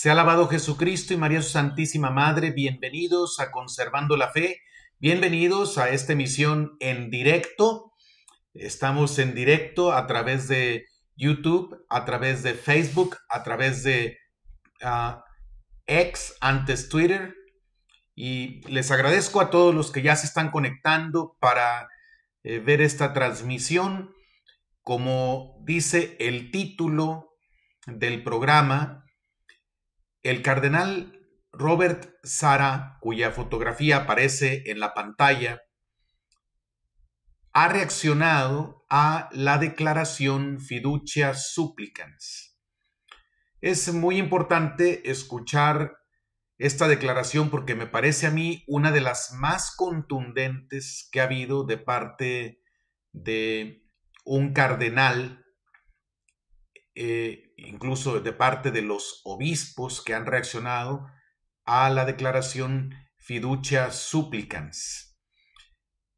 Se ha alabado Jesucristo y María su Santísima Madre. Bienvenidos a Conservando la Fe. Bienvenidos a esta emisión en directo. Estamos en directo a través de YouTube, a través de Facebook, a través de ex ah, antes Twitter. Y les agradezco a todos los que ya se están conectando para eh, ver esta transmisión. Como dice el título del programa, el cardenal Robert Sara, cuya fotografía aparece en la pantalla, ha reaccionado a la declaración fiducia supplicans. Es muy importante escuchar esta declaración porque me parece a mí una de las más contundentes que ha habido de parte de un cardenal eh, incluso de parte de los obispos que han reaccionado a la declaración fiducia supplicans.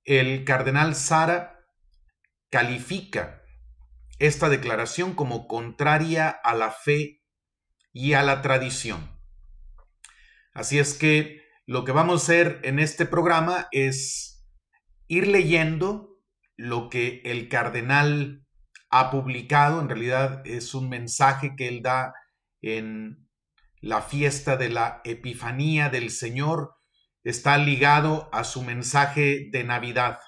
El cardenal Sara califica esta declaración como contraria a la fe y a la tradición. Así es que lo que vamos a hacer en este programa es ir leyendo lo que el cardenal ha publicado. En realidad es un mensaje que él da en la fiesta de la Epifanía del Señor. Está ligado a su mensaje de Navidad.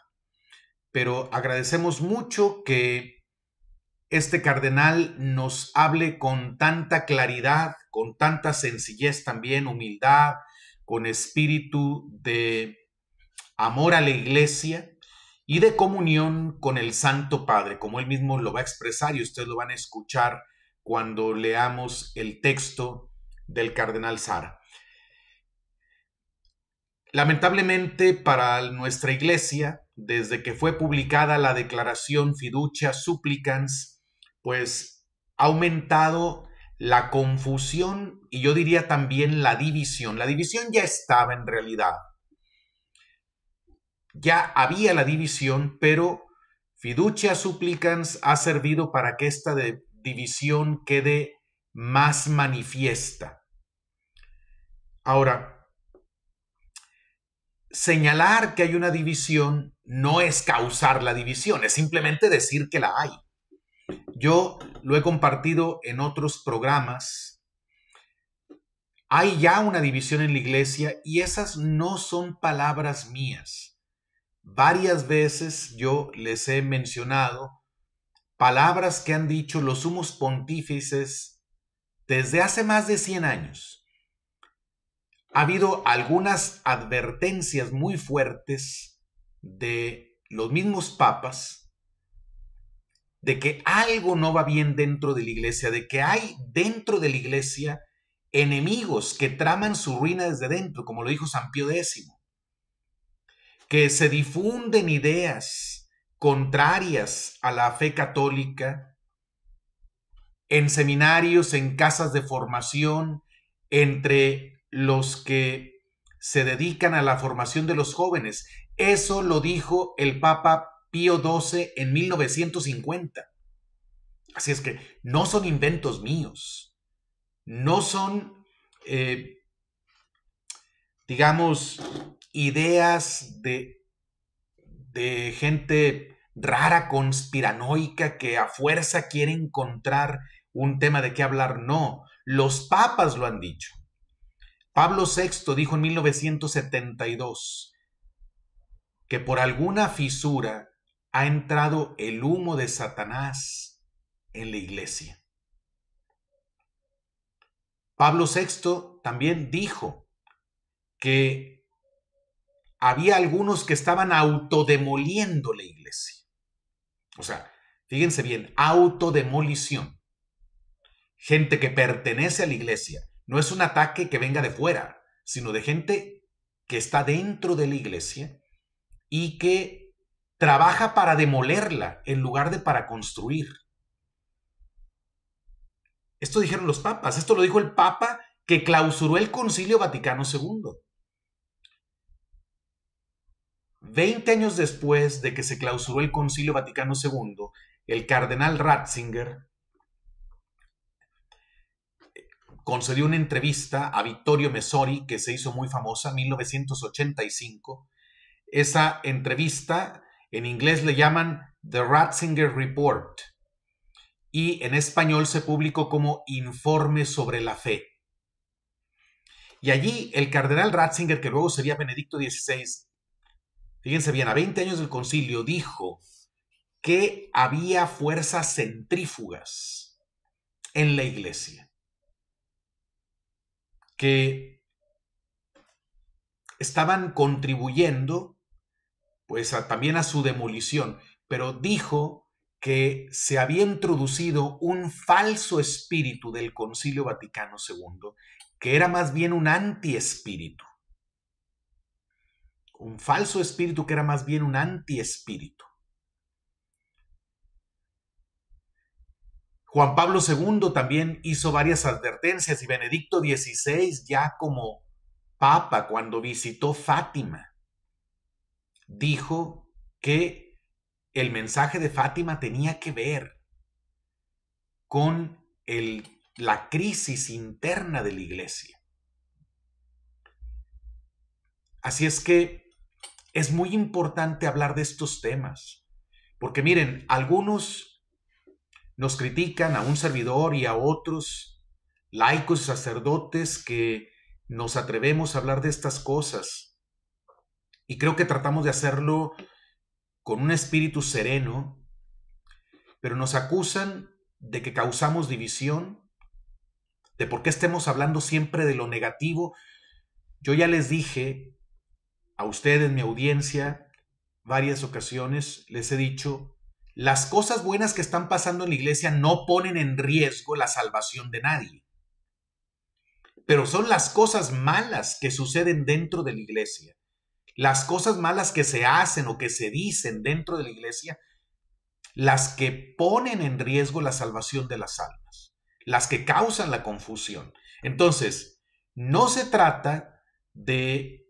Pero agradecemos mucho que este cardenal nos hable con tanta claridad, con tanta sencillez también, humildad, con espíritu de amor a la iglesia y de comunión con el Santo Padre, como él mismo lo va a expresar y ustedes lo van a escuchar cuando leamos el texto del cardenal Sara. Lamentablemente para nuestra iglesia, desde que fue publicada la declaración fiducia supplicans, pues ha aumentado la confusión y yo diría también la división. La división ya estaba en realidad, ya había la división, pero fiducia supplicans ha servido para que esta división quede más manifiesta. Ahora, señalar que hay una división no es causar la división, es simplemente decir que la hay. Yo lo he compartido en otros programas. Hay ya una división en la iglesia y esas no son palabras mías. Varias veces yo les he mencionado palabras que han dicho los sumos pontífices desde hace más de 100 años. Ha habido algunas advertencias muy fuertes de los mismos papas de que algo no va bien dentro de la iglesia, de que hay dentro de la iglesia enemigos que traman su ruina desde dentro, como lo dijo San Pío X que se difunden ideas contrarias a la fe católica en seminarios, en casas de formación, entre los que se dedican a la formación de los jóvenes. Eso lo dijo el Papa Pío XII en 1950. Así es que no son inventos míos, no son, eh, digamos, ideas de, de gente rara, conspiranoica, que a fuerza quiere encontrar un tema de qué hablar. No, los papas lo han dicho. Pablo VI dijo en 1972 que por alguna fisura ha entrado el humo de Satanás en la iglesia. Pablo VI también dijo que había algunos que estaban autodemoliendo la iglesia. O sea, fíjense bien, autodemolición. Gente que pertenece a la iglesia. No es un ataque que venga de fuera, sino de gente que está dentro de la iglesia y que trabaja para demolerla en lugar de para construir. Esto dijeron los papas, esto lo dijo el papa que clausuró el Concilio Vaticano II. Veinte años después de que se clausuró el Concilio Vaticano II, el cardenal Ratzinger eh, concedió una entrevista a Vittorio Messori, que se hizo muy famosa en 1985. Esa entrevista en inglés le llaman The Ratzinger Report y en español se publicó como Informe sobre la Fe. Y allí el cardenal Ratzinger, que luego sería Benedicto XVI, fíjense bien, a 20 años del concilio dijo que había fuerzas centrífugas en la iglesia, que estaban contribuyendo pues también a su demolición, pero dijo que se había introducido un falso espíritu del Concilio Vaticano II, que era más bien un antiespíritu un falso espíritu que era más bien un anti espíritu Juan Pablo II también hizo varias advertencias y Benedicto XVI ya como papa cuando visitó Fátima dijo que el mensaje de Fátima tenía que ver con la crisis interna de la iglesia. Así es que es muy importante hablar de estos temas. Porque miren, algunos nos critican a un servidor y a otros laicos y sacerdotes que nos atrevemos a hablar de estas cosas. Y creo que tratamos de hacerlo con un espíritu sereno, pero nos acusan de que causamos división, de por qué estemos hablando siempre de lo negativo. Yo ya les dije a ustedes, mi audiencia, varias ocasiones les he dicho, las cosas buenas que están pasando en la iglesia no ponen en riesgo la salvación de nadie. Pero son las cosas malas que suceden dentro de la iglesia, las cosas malas que se hacen o que se dicen dentro de la iglesia, las que ponen en riesgo la salvación de las almas, las que causan la confusión. Entonces, no se trata de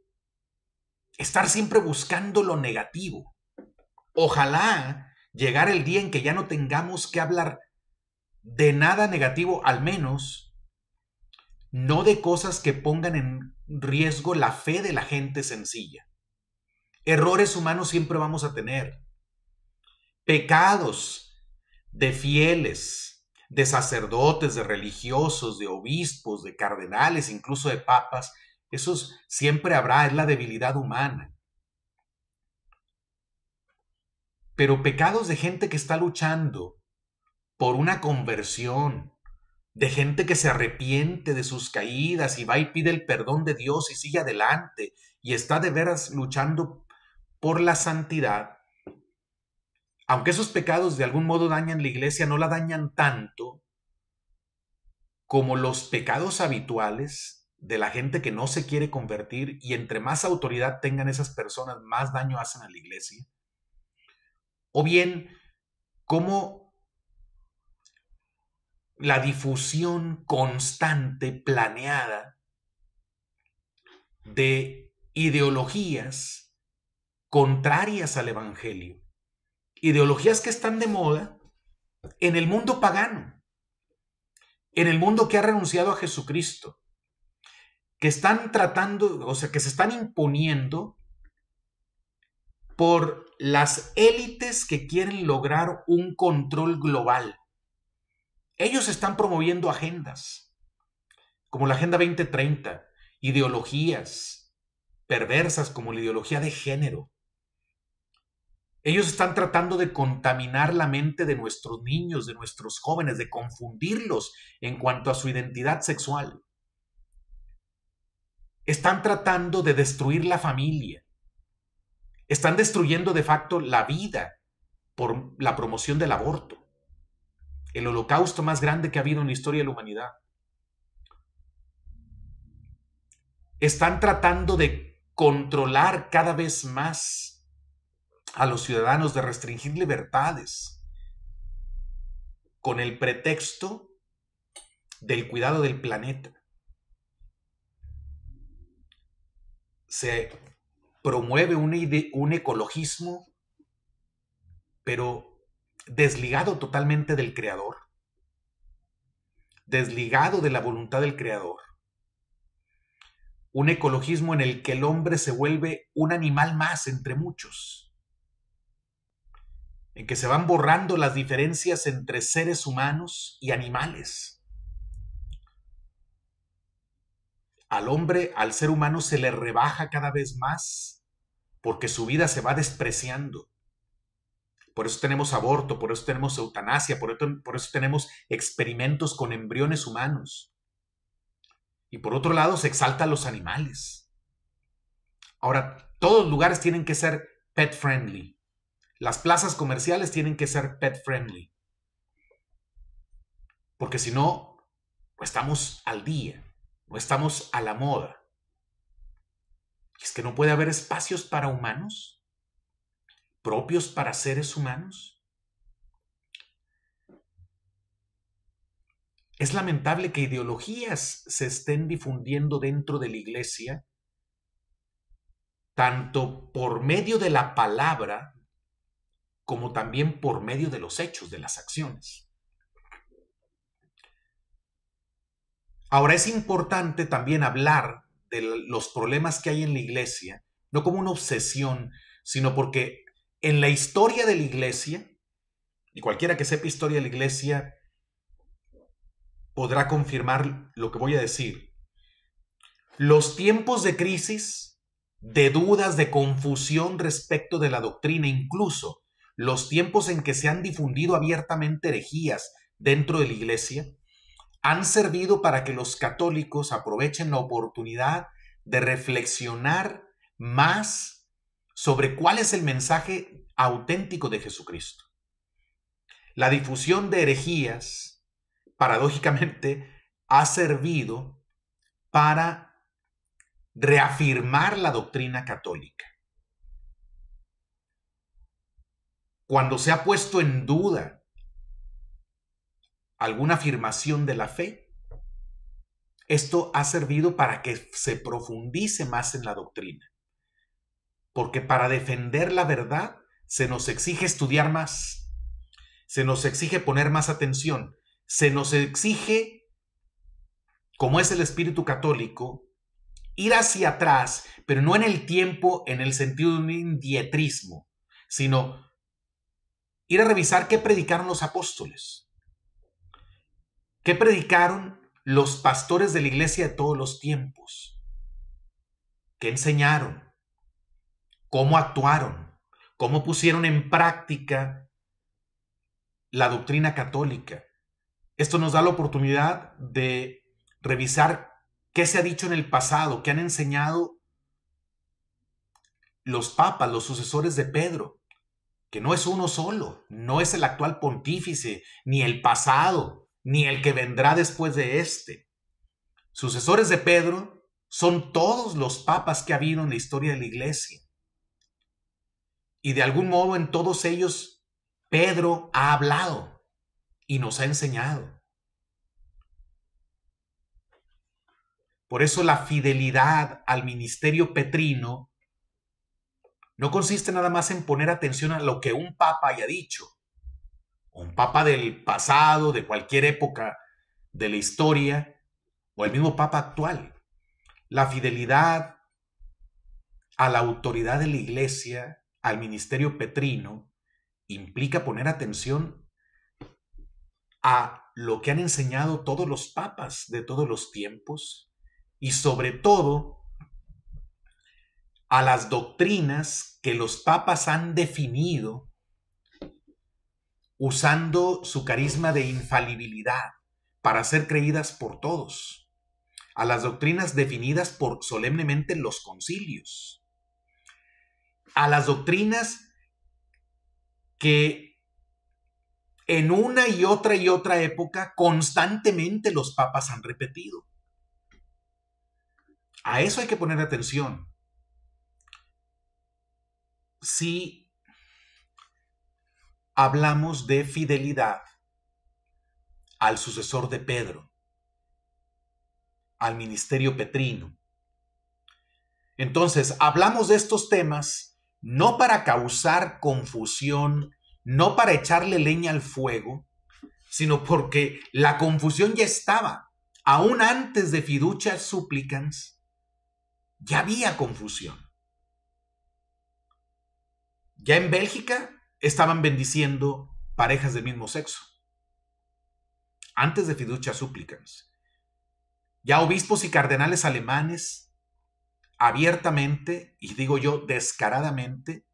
estar siempre buscando lo negativo. Ojalá llegar el día en que ya no tengamos que hablar de nada negativo, al menos, no de cosas que pongan en riesgo la fe de la gente sencilla. Errores humanos siempre vamos a tener. Pecados de fieles, de sacerdotes, de religiosos, de obispos, de cardenales, incluso de papas, eso siempre habrá, es la debilidad humana. Pero pecados de gente que está luchando por una conversión, de gente que se arrepiente de sus caídas y va y pide el perdón de Dios y sigue adelante y está de veras luchando por la santidad, aunque esos pecados de algún modo dañan la iglesia, no la dañan tanto como los pecados habituales de la gente que no se quiere convertir y entre más autoridad tengan esas personas, más daño hacen a la iglesia. O bien, cómo la difusión constante, planeada, de ideologías contrarias al Evangelio, ideologías que están de moda en el mundo pagano, en el mundo que ha renunciado a Jesucristo, que están tratando, o sea, que se están imponiendo por las élites que quieren lograr un control global. Ellos están promoviendo agendas, como la Agenda 2030, ideologías perversas como la ideología de género. Ellos están tratando de contaminar la mente de nuestros niños, de nuestros jóvenes, de confundirlos en cuanto a su identidad sexual. Están tratando de destruir la familia. Están destruyendo de facto la vida por la promoción del aborto. El holocausto más grande que ha habido en la historia de la humanidad. Están tratando de controlar cada vez más a los ciudadanos, de restringir libertades, con el pretexto del cuidado del planeta. se promueve un, ecologismo, pero desligado totalmente del creador, desligado de la voluntad del creador. Un ecologismo en el que el hombre se vuelve un animal más entre muchos, en que se van borrando las diferencias entre seres humanos y animales al hombre, al ser humano se le rebaja cada vez más porque su vida se va despreciando. Por eso tenemos aborto, por eso tenemos eutanasia, por eso, tenemos experimentos con embriones humanos. Y por otro lado, se exaltan los animales. Ahora, todos los lugares tienen que ser pet friendly. Las plazas comerciales tienen que ser pet friendly. Porque si no, estamos al día estamos a la moda. Es que no puede haber espacios para humanos, propios para seres humanos. Es lamentable que ideologías se estén difundiendo dentro de la iglesia, tanto por medio de la palabra como también por medio de los hechos, de las acciones. Ahora es importante también hablar de los problemas que hay en la iglesia, no como una obsesión, sino porque en la historia de la iglesia, y cualquiera que sepa historia de la iglesia podrá confirmar lo que voy a decir, los tiempos de crisis, de dudas, de confusión respecto de la doctrina, incluso los tiempos en que se han difundido abiertamente herejías dentro de la iglesia, han servido para que los católicos aprovechen la oportunidad de reflexionar más sobre cuál es el mensaje auténtico de Jesucristo. La difusión de herejías, paradójicamente, ha servido para reafirmar la doctrina católica. Cuando se ha puesto en duda alguna afirmación de la fe. Esto ha servido para que se profundice más en la doctrina, porque para defender la verdad se nos exige estudiar más, se nos exige poner más atención, se nos exige, como es el espíritu católico, ir hacia atrás, pero no en el tiempo en el sentido de un indietrismo sino ir a revisar qué predicaron los apóstoles, ¿Qué predicaron los pastores de la iglesia de todos los tiempos? ¿Qué enseñaron? ¿Cómo actuaron? ¿Cómo pusieron en práctica la doctrina católica? Esto nos da la oportunidad de revisar qué se ha dicho en el pasado, qué han enseñado los papas, los sucesores de Pedro, que no es uno solo, no es el actual pontífice, ni el pasado, ni el que vendrá después de éste. Sucesores de Pedro son todos los papas que ha habido en la historia de la iglesia. Y de algún modo en todos ellos Pedro ha hablado y nos ha enseñado. Por eso la fidelidad al ministerio petrino no consiste nada más en poner atención a lo que un papa haya dicho, un papa del pasado, de cualquier época de la historia, o el mismo papa actual. La fidelidad a la autoridad de la iglesia, al ministerio petrino, implica poner atención a lo que han enseñado todos los papas de todos los tiempos y sobre todo a las doctrinas que los papas han definido usando su carisma de infalibilidad para ser creídas por todos, a las doctrinas definidas por solemnemente los concilios, a las doctrinas que en una y otra y otra época constantemente los papas han repetido. A eso hay que poner atención. Si hablamos de fidelidad al sucesor de Pedro, al ministerio petrino. Entonces, hablamos de estos temas no para causar confusión, no para echarle leña al fuego, sino porque la confusión ya estaba. Aún antes de fiducia supplicans, ya había confusión. Ya en Bélgica estaban bendiciendo parejas del mismo sexo. Antes de fiducia súplicas, Ya obispos y cardenales alemanes abiertamente, y digo yo descaradamente,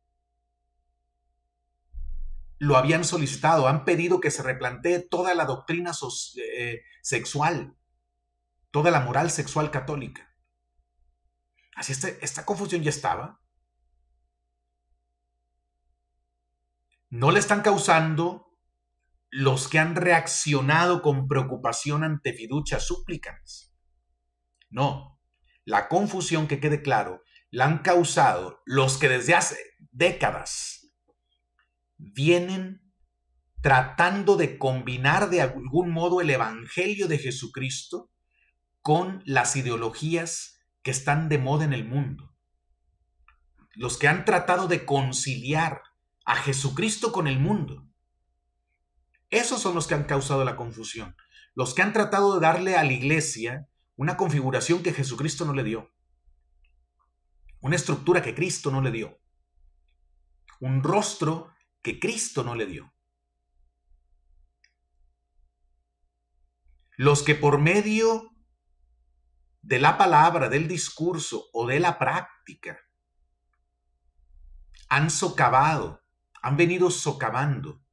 lo habían solicitado, han pedido que se replantee toda la doctrina eh, sexual, toda la moral sexual católica. Así este, esta confusión ya estaba. no le están causando los que han reaccionado con preocupación ante fiducia súplicas. No, la confusión que quede claro la han causado los que desde hace décadas vienen tratando de combinar de algún modo el Evangelio de Jesucristo con las ideologías que están de moda en el mundo. Los que han tratado de conciliar a Jesucristo con el mundo. Esos son los que han causado la confusión, los que han tratado de darle a la iglesia una configuración que Jesucristo no le dio, una estructura que Cristo no le dio, un rostro que Cristo no le dio. Los que por medio de la palabra, del discurso o de la práctica han socavado han venido socavando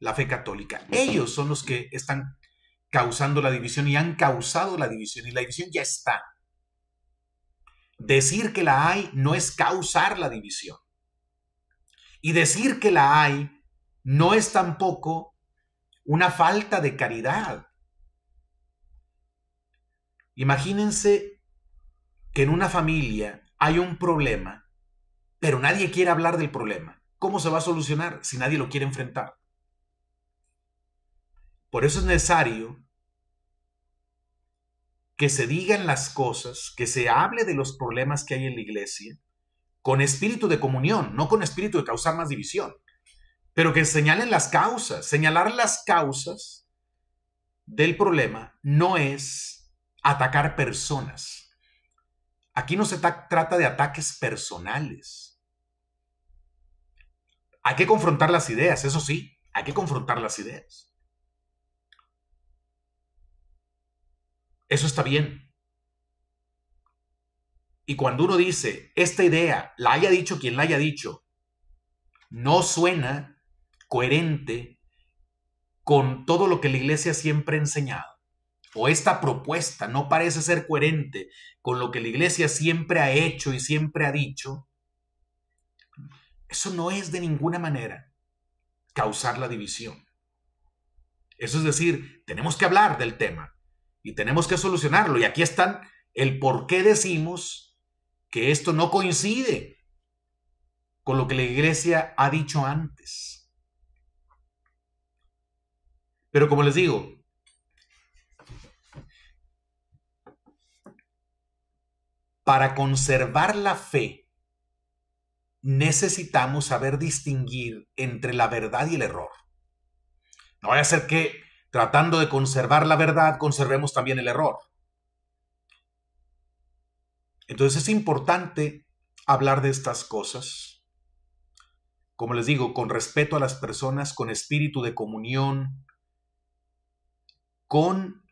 la fe católica. Ellos son los que están causando la división y han causado la división y la división ya está. Decir que la hay no es causar la división. Y decir que la hay no es tampoco una falta de caridad. Imagínense que en una familia hay un problema, pero nadie quiere hablar del problema. ¿cómo se va a solucionar si nadie lo quiere enfrentar? Por eso es necesario que se digan las cosas, que se hable de los problemas que hay en la iglesia, con espíritu de comunión, no con espíritu de causar más división, pero que señalen las causas. Señalar las causas del problema no es atacar personas. Aquí no se trata de ataques personales. Hay que confrontar las ideas, eso sí, hay que confrontar las ideas. Eso está bien. Y cuando uno dice, esta idea, la haya dicho quien la haya dicho, no suena coherente con todo lo que la iglesia siempre ha enseñado o esta propuesta no parece ser coherente con lo que la iglesia siempre ha hecho y siempre ha dicho, eso no es de ninguna manera causar la división. Eso es decir, tenemos que hablar del tema y tenemos que solucionarlo. Y aquí están el por qué decimos que esto no coincide con lo que la iglesia ha dicho antes. Pero como les digo, para conservar la fe, necesitamos saber distinguir entre la verdad y el error. No vaya a ser que tratando de conservar la verdad, conservemos también el error. Entonces es importante hablar de estas cosas, como les digo, con respeto a las personas, con espíritu de comunión, con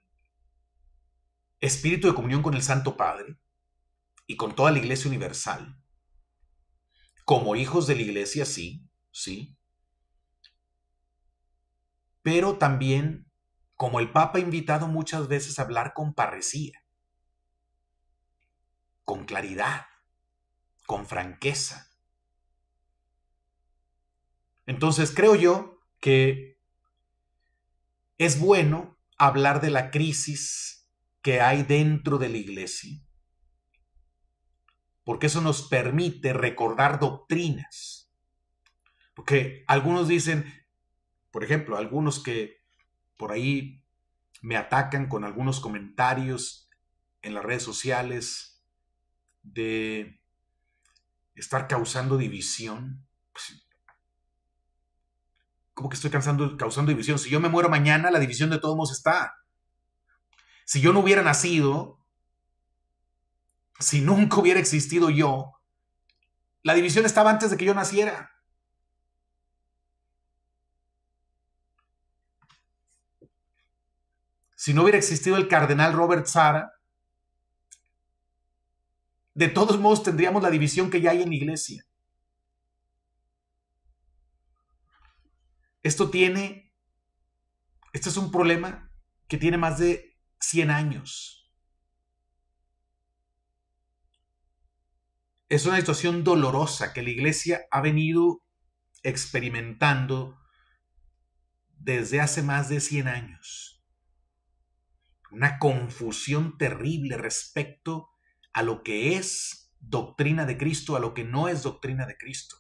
espíritu de comunión con el Santo Padre y con toda la Iglesia Universal. Como hijos de la iglesia, sí, sí. Pero también, como el Papa ha invitado muchas veces a hablar con parresía, con claridad, con franqueza. Entonces creo yo que es bueno hablar de la crisis que hay dentro de la iglesia, porque eso nos permite recordar doctrinas. Porque algunos dicen, por ejemplo, algunos que por ahí me atacan con algunos comentarios en las redes sociales de estar causando división. Pues, ¿Cómo que estoy causando, causando división? Si yo me muero mañana, la división de todos modos está. Si yo no hubiera nacido, si nunca hubiera existido yo, la división estaba antes de que yo naciera. Si no hubiera existido el cardenal Robert Sara, de todos modos tendríamos la división que ya hay en la iglesia. Esto tiene, este es un problema que tiene más de 100 años. es una situación dolorosa que la iglesia ha venido experimentando desde hace más de 100 años. Una confusión terrible respecto a lo que es doctrina de Cristo, a lo que no es doctrina de Cristo.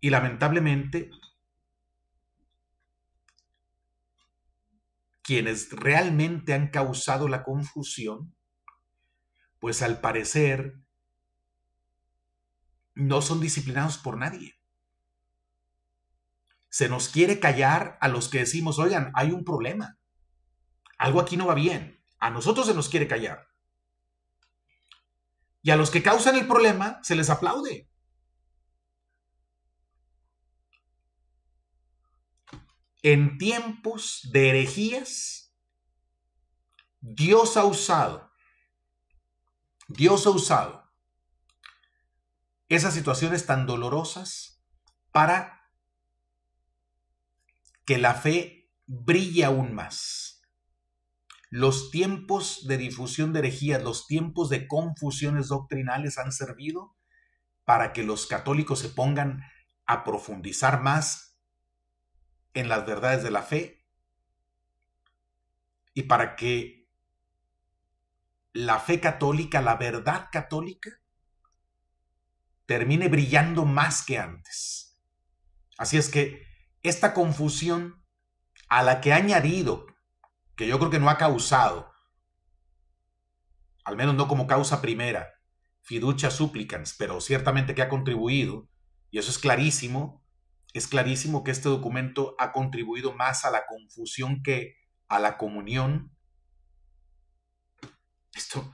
Y lamentablemente quienes realmente han causado la confusión, pues al parecer no son disciplinados por nadie. Se nos quiere callar a los que decimos, oigan, hay un problema, algo aquí no va bien, a nosotros se nos quiere callar. Y a los que causan el problema se les aplaude. en tiempos de herejías, Dios ha usado, Dios ha usado esas situaciones tan dolorosas para que la fe brille aún más. Los tiempos de difusión de herejías, los tiempos de confusiones doctrinales han servido para que los católicos se pongan a profundizar más en las verdades de la fe y para que la fe católica, la verdad católica, termine brillando más que antes. Así es que esta confusión a la que ha añadido, que yo creo que no ha causado, al menos no como causa primera, fiducia supplicans, pero ciertamente que ha contribuido, y eso es clarísimo, es clarísimo que este documento ha contribuido más a la confusión que a la comunión. Esto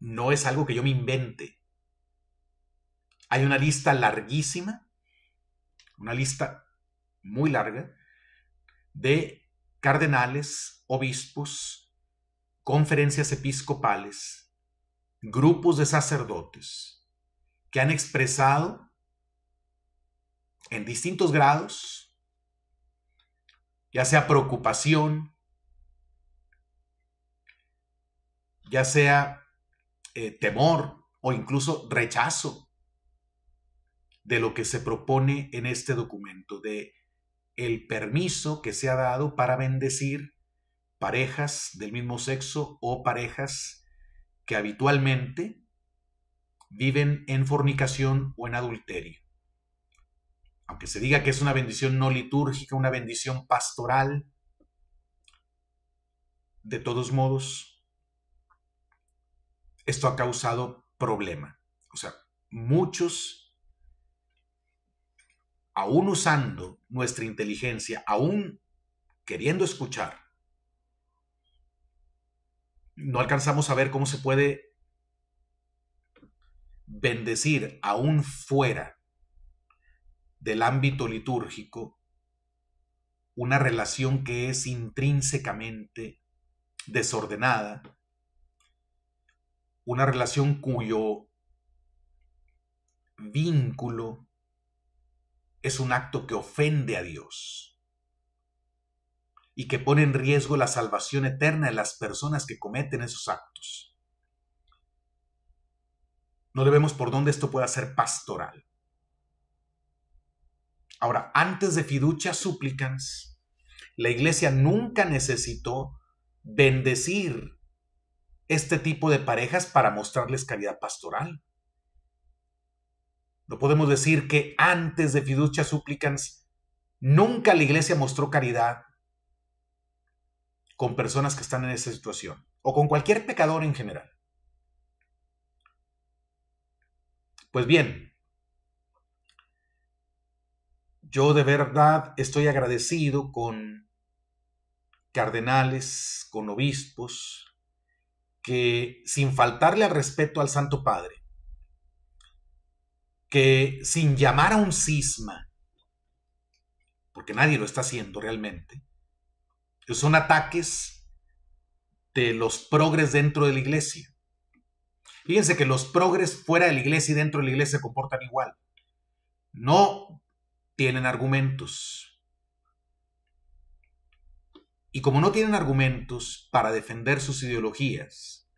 no es algo que yo me invente. Hay una lista larguísima, una lista muy larga, de cardenales, obispos, conferencias episcopales, grupos de sacerdotes que han expresado en distintos grados, ya sea preocupación, ya sea eh, temor o incluso rechazo de lo que se propone en este documento, de el permiso que se ha dado para bendecir parejas del mismo sexo o parejas que habitualmente viven en fornicación o en adulterio aunque se diga que es una bendición no litúrgica, una bendición pastoral, de todos modos, esto ha causado problema. O sea, muchos, aún usando nuestra inteligencia, aún queriendo escuchar, no alcanzamos a ver cómo se puede bendecir aún fuera del ámbito litúrgico, una relación que es intrínsecamente desordenada, una relación cuyo vínculo es un acto que ofende a Dios y que pone en riesgo la salvación eterna de las personas que cometen esos actos. No debemos por dónde esto pueda ser pastoral. Ahora, antes de fiducia supplicans, la iglesia nunca necesitó bendecir este tipo de parejas para mostrarles caridad pastoral. No podemos decir que antes de fiducia supplicans nunca la iglesia mostró caridad con personas que están en esa situación o con cualquier pecador en general. Pues bien, yo de verdad estoy agradecido con cardenales, con obispos, que sin faltarle al respeto al Santo Padre, que sin llamar a un cisma, porque nadie lo está haciendo realmente, que son ataques de los progres dentro de la iglesia. Fíjense que los progres fuera de la iglesia y dentro de la iglesia se comportan igual. No tienen argumentos. Y como no tienen argumentos para defender sus ideologías,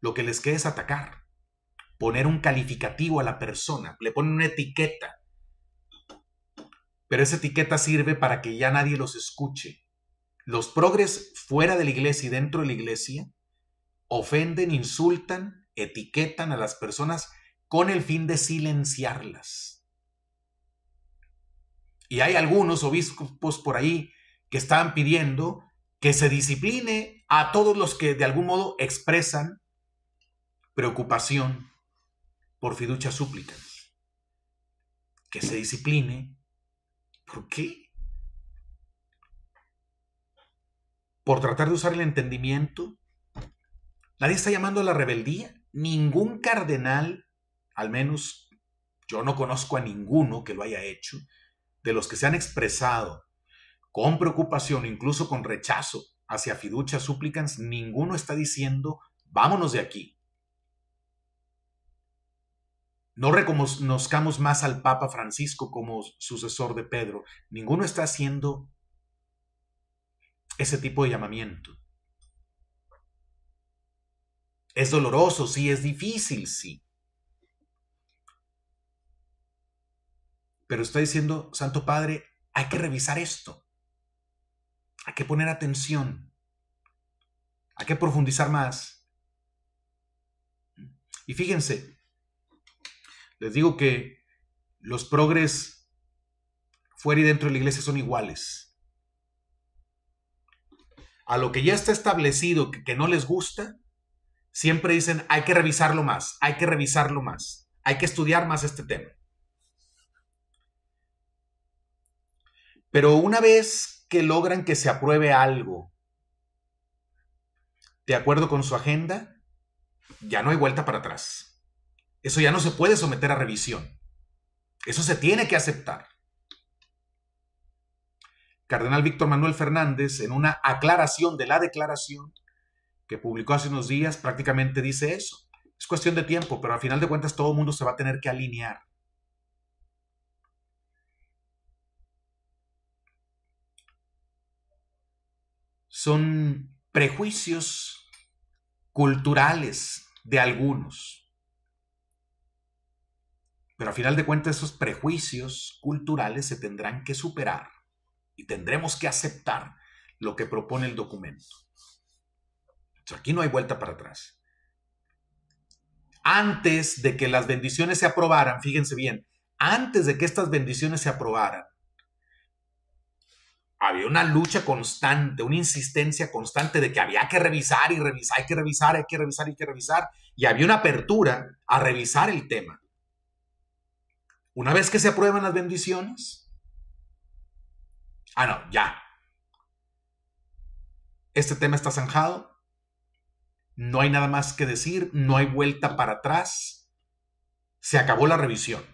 lo que les queda es atacar, poner un calificativo a la persona, le ponen una etiqueta. Pero esa etiqueta sirve para que ya nadie los escuche. Los progres fuera de la iglesia y dentro de la iglesia ofenden, insultan, etiquetan a las personas con el fin de silenciarlas, y hay algunos obispos por ahí que están pidiendo que se discipline a todos los que de algún modo expresan preocupación por fiducia súplicas. Que se discipline. ¿Por qué? ¿Por tratar de usar el entendimiento? ¿Nadie está llamando a la rebeldía? Ningún cardenal, al menos yo no conozco a ninguno que lo haya hecho, de los que se han expresado con preocupación, incluso con rechazo hacia fiducia súplicas, ninguno está diciendo, vámonos de aquí. No reconozcamos más al Papa Francisco como sucesor de Pedro. Ninguno está haciendo ese tipo de llamamiento. Es doloroso, sí, es difícil, sí. pero está diciendo, Santo Padre, hay que revisar esto. Hay que poner atención. Hay que profundizar más. Y fíjense, les digo que los progres fuera y dentro de la iglesia son iguales. A lo que ya está establecido que, que no les gusta, siempre dicen, hay que revisarlo más, hay que revisarlo más, hay que estudiar más este tema. Pero una vez que logran que se apruebe algo, de acuerdo con su agenda, ya no hay vuelta para atrás. Eso ya no se puede someter a revisión. Eso se tiene que aceptar. Cardenal Víctor Manuel Fernández, en una aclaración de la declaración que publicó hace unos días, prácticamente dice eso. Es cuestión de tiempo, pero al final de cuentas todo el mundo se va a tener que alinear. son prejuicios culturales de algunos. Pero a final de cuentas esos prejuicios culturales se tendrán que superar y tendremos que aceptar lo que propone el documento. aquí no hay vuelta para atrás. Antes de que las bendiciones se aprobaran, fíjense bien, antes de que estas bendiciones se aprobaran, había una lucha constante, una insistencia constante de que había que revisar y revisar, hay que revisar, hay que revisar, hay que revisar, y había una apertura a revisar el tema. Una vez que se aprueban las bendiciones, ah, no, ya. Este tema está zanjado, no hay nada más que decir, no hay vuelta para atrás, se acabó la revisión.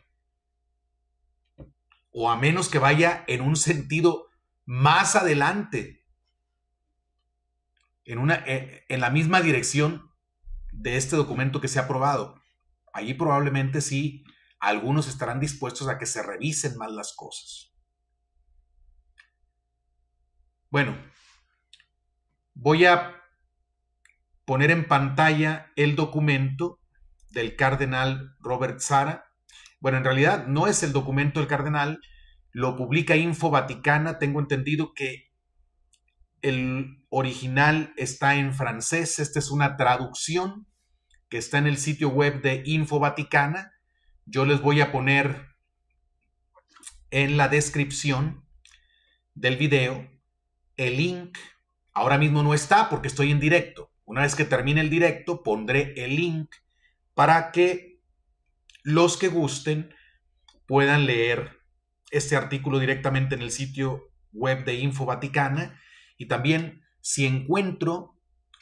O a menos que vaya en un sentido más adelante, en, eh, en la misma dirección de este documento que se ha aprobado. Allí probablemente sí, algunos estarán dispuestos a que se revisen más las cosas. Bueno, voy a poner en pantalla el documento del cardenal Robert Sara. Bueno, en realidad no es el documento del cardenal, lo publica Info Vaticana, tengo entendido que el original está en francés, esta es una traducción que está en el sitio web de Info Vaticana. Yo les voy a poner en la descripción del video el link. Ahora mismo no está porque estoy en directo. Una vez que termine el directo pondré el link para que los que gusten puedan leer este artículo directamente en el sitio web de Info y también si encuentro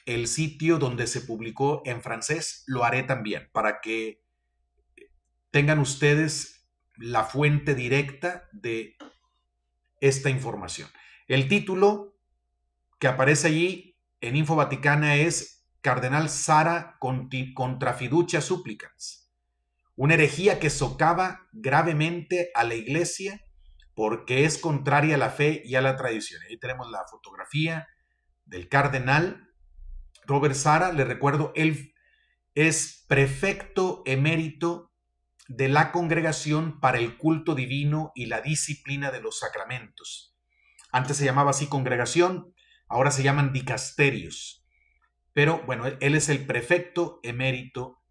el sitio donde se publicó en francés, lo haré también para que tengan ustedes la fuente directa de esta información. El título que aparece allí en Info es Cardenal Sara contra Fiducia súplicas" una herejía que socava gravemente a la iglesia porque es contraria a la fe y a la tradición. Ahí tenemos la fotografía del cardenal Robert Sara, le recuerdo, él es prefecto emérito de la Congregación para el Culto Divino y la Disciplina de los Sacramentos. Antes se llamaba así congregación, ahora se llaman dicasterios. Pero bueno, él es el prefecto emérito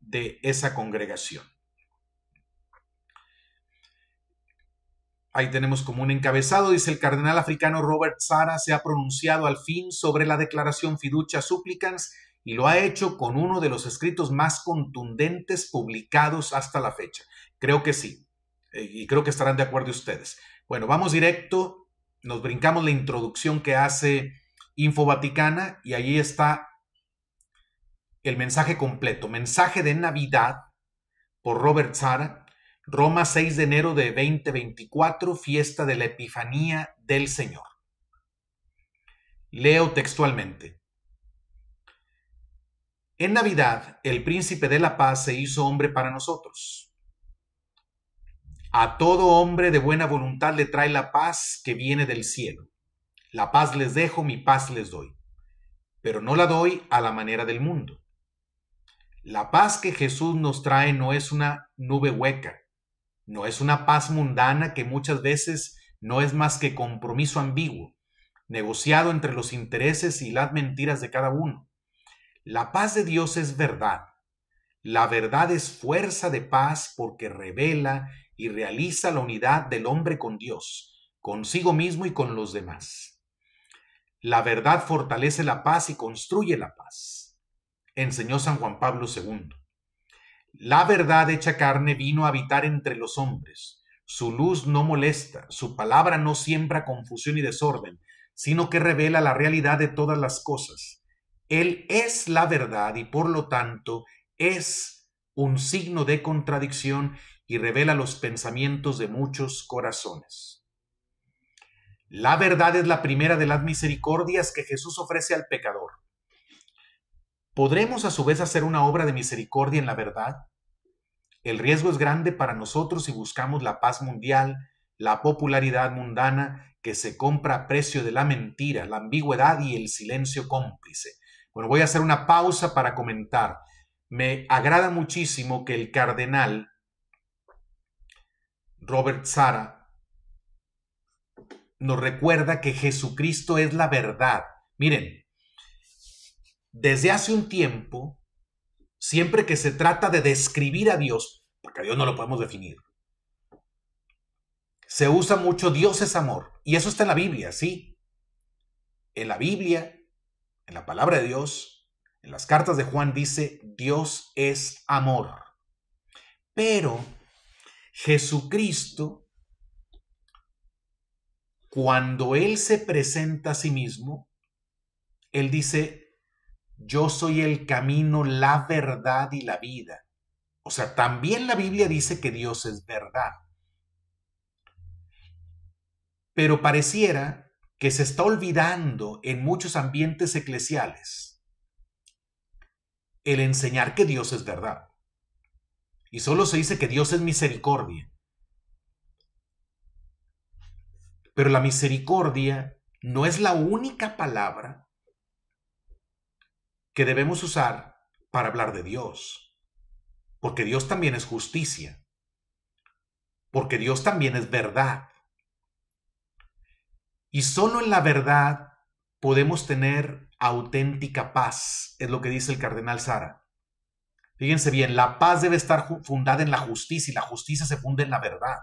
de esa congregación. Ahí tenemos como un encabezado, dice el cardenal africano Robert Sara se ha pronunciado al fin sobre la declaración fiducia supplicans y lo ha hecho con uno de los escritos más contundentes publicados hasta la fecha. Creo que sí, eh, y creo que estarán de acuerdo ustedes. Bueno, vamos directo, nos brincamos la introducción que hace Info Vaticana y allí está el mensaje completo, mensaje de Navidad por Robert Zara, Roma 6 de enero de 2024, fiesta de la Epifanía del Señor. Leo textualmente. En Navidad, el príncipe de la paz se hizo hombre para nosotros. A todo hombre de buena voluntad le trae la paz que viene del cielo. La paz les dejo, mi paz les doy, pero no la doy a la manera del mundo. La paz que Jesús nos trae no es una nube hueca, no es una paz mundana que muchas veces no es más que compromiso ambiguo, negociado entre los intereses y las mentiras de cada uno. La paz de Dios es verdad. La verdad es fuerza de paz porque revela y realiza la unidad del hombre con Dios, consigo mismo y con los demás. La verdad fortalece la paz y construye la paz enseñó San Juan Pablo II. La verdad hecha carne vino a habitar entre los hombres. Su luz no molesta, su palabra no siembra confusión y desorden, sino que revela la realidad de todas las cosas. Él es la verdad y por lo tanto es un signo de contradicción y revela los pensamientos de muchos corazones. La verdad es la primera de las misericordias que Jesús ofrece al pecador. ¿Podremos a su vez hacer una obra de misericordia en la verdad? El riesgo es grande para nosotros si buscamos la paz mundial, la popularidad mundana que se compra a precio de la mentira, la ambigüedad y el silencio cómplice. Bueno, voy a hacer una pausa para comentar. Me agrada muchísimo que el cardenal Robert Sara nos recuerda que Jesucristo es la verdad. Miren, desde hace un tiempo, siempre que se trata de describir a Dios, porque a Dios no lo podemos definir, se usa mucho Dios es amor. Y eso está en la Biblia, sí. En la Biblia, en la palabra de Dios, en las cartas de Juan dice, Dios es amor. Pero Jesucristo, cuando Él se presenta a sí mismo, Él dice, yo soy el camino, la verdad y la vida. O sea, también la Biblia dice que Dios es verdad. Pero pareciera que se está olvidando en muchos ambientes eclesiales el enseñar que Dios es verdad. Y solo se dice que Dios es misericordia. Pero la misericordia no es la única palabra que debemos usar para hablar de Dios. Porque Dios también es justicia. Porque Dios también es verdad. Y solo en la verdad podemos tener auténtica paz, es lo que dice el cardenal Sara. Fíjense bien, la paz debe estar fundada en la justicia y la justicia se funda en la verdad.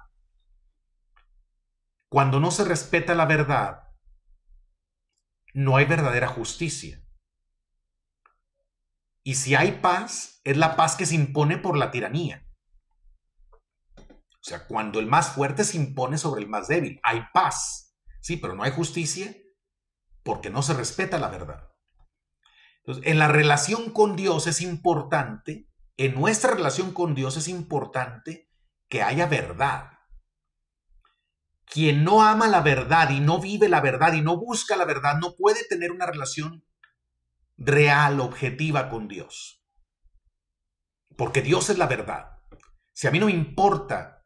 Cuando no se respeta la verdad, no hay verdadera justicia. Y si hay paz, es la paz que se impone por la tiranía. O sea, cuando el más fuerte se impone sobre el más débil, hay paz. Sí, pero no hay justicia porque no se respeta la verdad. Entonces, en la relación con Dios es importante, en nuestra relación con Dios es importante que haya verdad. Quien no ama la verdad y no vive la verdad y no busca la verdad no puede tener una relación real, objetiva con Dios. Porque Dios es la verdad. Si a mí no me importa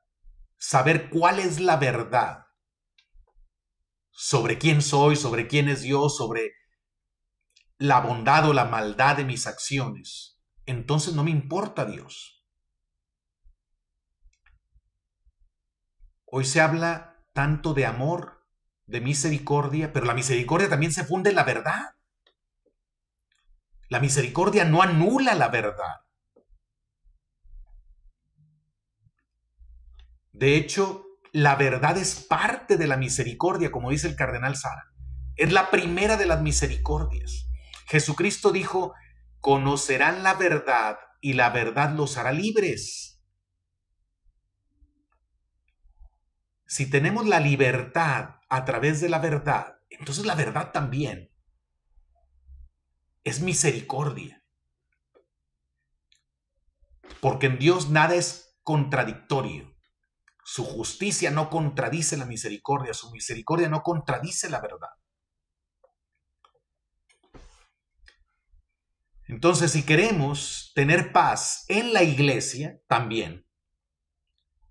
saber cuál es la verdad sobre quién soy, sobre quién es Dios, sobre la bondad o la maldad de mis acciones, entonces no me importa Dios. Hoy se habla tanto de amor, de misericordia, pero la misericordia también se funde en la verdad. La misericordia no anula la verdad. De hecho, la verdad es parte de la misericordia, como dice el cardenal Sara. Es la primera de las misericordias. Jesucristo dijo, conocerán la verdad y la verdad los hará libres. Si tenemos la libertad a través de la verdad, entonces la verdad también es misericordia. Porque en Dios nada es contradictorio. Su justicia no contradice la misericordia, su misericordia no contradice la verdad. Entonces, si queremos tener paz en la iglesia también,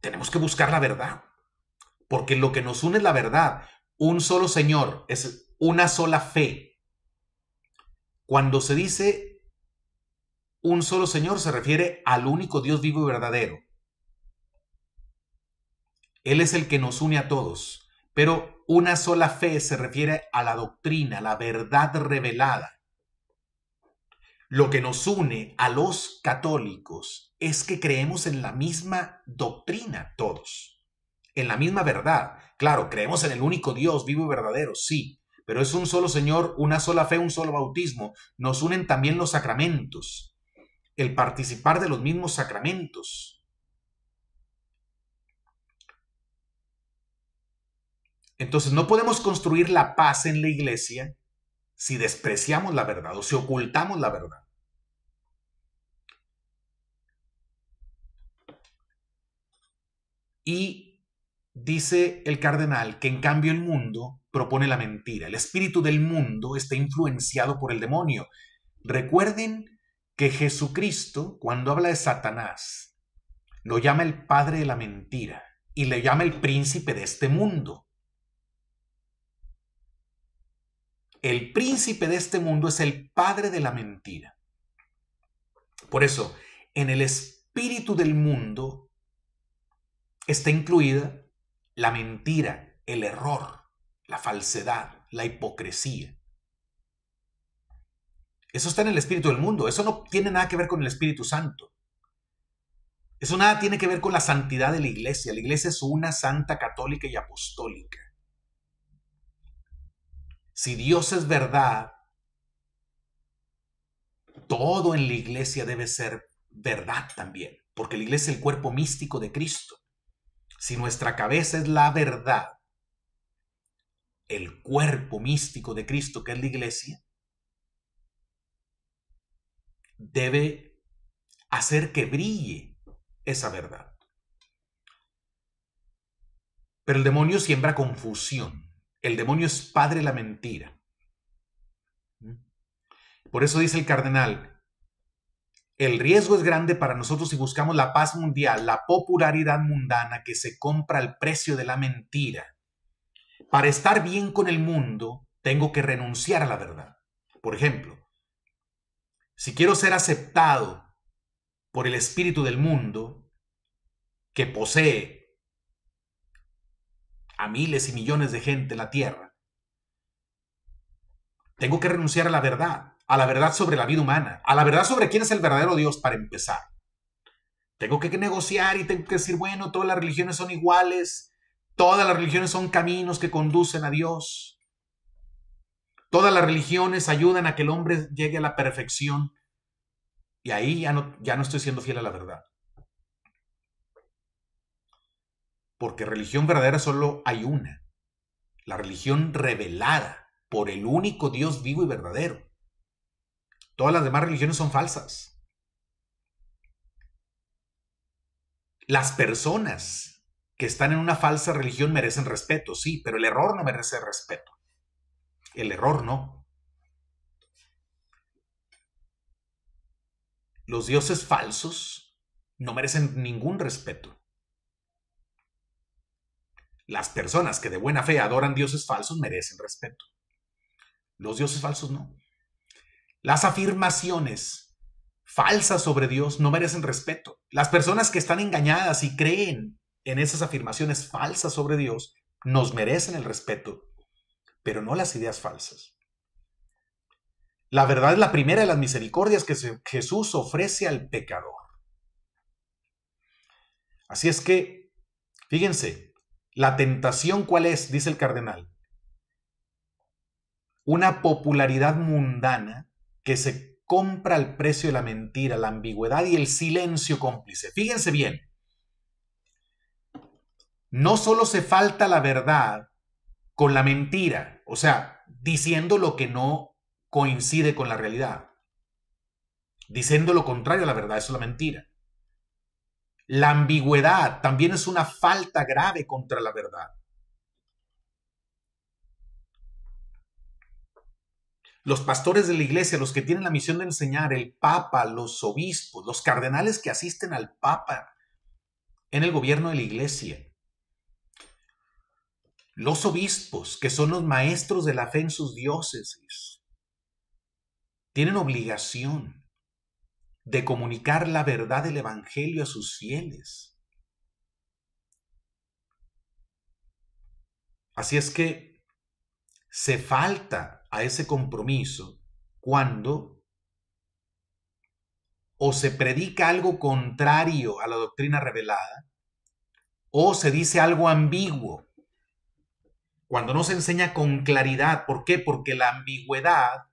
tenemos que buscar la verdad. Porque lo que nos une es la verdad. Un solo Señor es una sola fe, cuando se dice un solo Señor, se refiere al único Dios vivo y verdadero. Él es el que nos une a todos, pero una sola fe se refiere a la doctrina, la verdad revelada. Lo que nos une a los católicos es que creemos en la misma doctrina todos, en la misma verdad. Claro, creemos en el único Dios vivo y verdadero, sí, pero es un solo Señor, una sola fe, un solo bautismo. Nos unen también los sacramentos, el participar de los mismos sacramentos. Entonces no podemos construir la paz en la iglesia si despreciamos la verdad o si ocultamos la verdad. Y dice el cardenal que en cambio el mundo propone la mentira. El espíritu del mundo está influenciado por el demonio. Recuerden que Jesucristo, cuando habla de Satanás, lo llama el padre de la mentira y le llama el príncipe de este mundo. El príncipe de este mundo es el padre de la mentira. Por eso, en el espíritu del mundo está incluida la mentira, el error la falsedad, la hipocresía. Eso está en el espíritu del mundo, eso no tiene nada que ver con el Espíritu Santo. Eso nada tiene que ver con la santidad de la iglesia. La iglesia es una santa católica y apostólica. Si Dios es verdad, todo en la iglesia debe ser verdad también, porque la iglesia es el cuerpo místico de Cristo. Si nuestra cabeza es la verdad, el cuerpo místico de Cristo, que es la iglesia, debe hacer que brille esa verdad. Pero el demonio siembra confusión. El demonio es padre de la mentira. ¿Mm? Por eso dice el cardenal, el riesgo es grande para nosotros si buscamos la paz mundial, la popularidad mundana que se compra al precio de la mentira para estar bien con el mundo, tengo que renunciar a la verdad. Por ejemplo, si quiero ser aceptado por el espíritu del mundo que posee a miles y millones de gente en la tierra, tengo que renunciar a la verdad, a la verdad sobre la vida humana, a la verdad sobre quién es el verdadero Dios para empezar. Tengo que negociar y tengo que decir, bueno, todas las religiones son iguales, Todas las religiones son caminos que conducen a Dios. Todas las religiones ayudan a que el hombre llegue a la perfección. Y ahí ya no, ya no estoy siendo fiel a la verdad. Porque religión verdadera solo hay una. La religión revelada por el único Dios vivo y verdadero. Todas las demás religiones son falsas. Las personas que están en una falsa religión merecen respeto, sí, pero el error no merece respeto. El error no. Los dioses falsos no merecen ningún respeto. Las personas que de buena fe adoran dioses falsos merecen respeto. Los dioses falsos no. Las afirmaciones falsas sobre Dios no merecen respeto. Las personas que están engañadas y creen en esas afirmaciones falsas sobre Dios nos merecen el respeto, pero no las ideas falsas. La verdad es la primera de las misericordias que Jesús ofrece al pecador. Así es que, fíjense, la tentación cuál es, dice el cardenal, una popularidad mundana que se compra al precio de la mentira, la ambigüedad y el silencio cómplice. Fíjense bien, no solo se falta la verdad con la mentira, o sea, diciendo lo que no coincide con la realidad, diciendo lo contrario a la verdad, eso es la mentira. La ambigüedad también es una falta grave contra la verdad. Los pastores de la iglesia, los que tienen la misión de enseñar, el papa, los obispos, los cardenales que asisten al papa en el gobierno de la iglesia, los obispos, que son los maestros de la fe en sus diócesis, tienen obligación de comunicar la verdad del Evangelio a sus fieles. Así es que se falta a ese compromiso cuando o se predica algo contrario a la doctrina revelada o se dice algo ambiguo cuando no se enseña con claridad. ¿Por qué? Porque la ambigüedad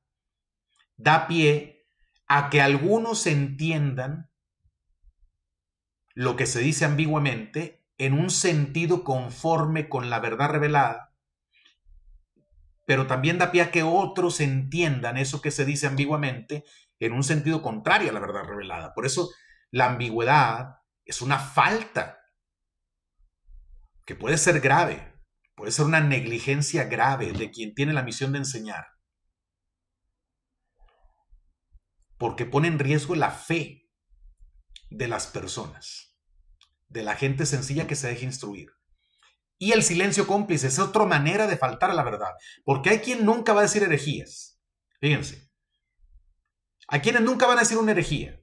da pie a que algunos entiendan lo que se dice ambiguamente en un sentido conforme con la verdad revelada, pero también da pie a que otros entiendan eso que se dice ambiguamente en un sentido contrario a la verdad revelada. Por eso la ambigüedad es una falta que puede ser grave, Puede ser una negligencia grave de quien tiene la misión de enseñar. Porque pone en riesgo la fe de las personas, de la gente sencilla que se deja instruir. Y el silencio cómplice es otra manera de faltar a la verdad. Porque hay quien nunca va a decir herejías. Fíjense. Hay quienes nunca van a decir una herejía.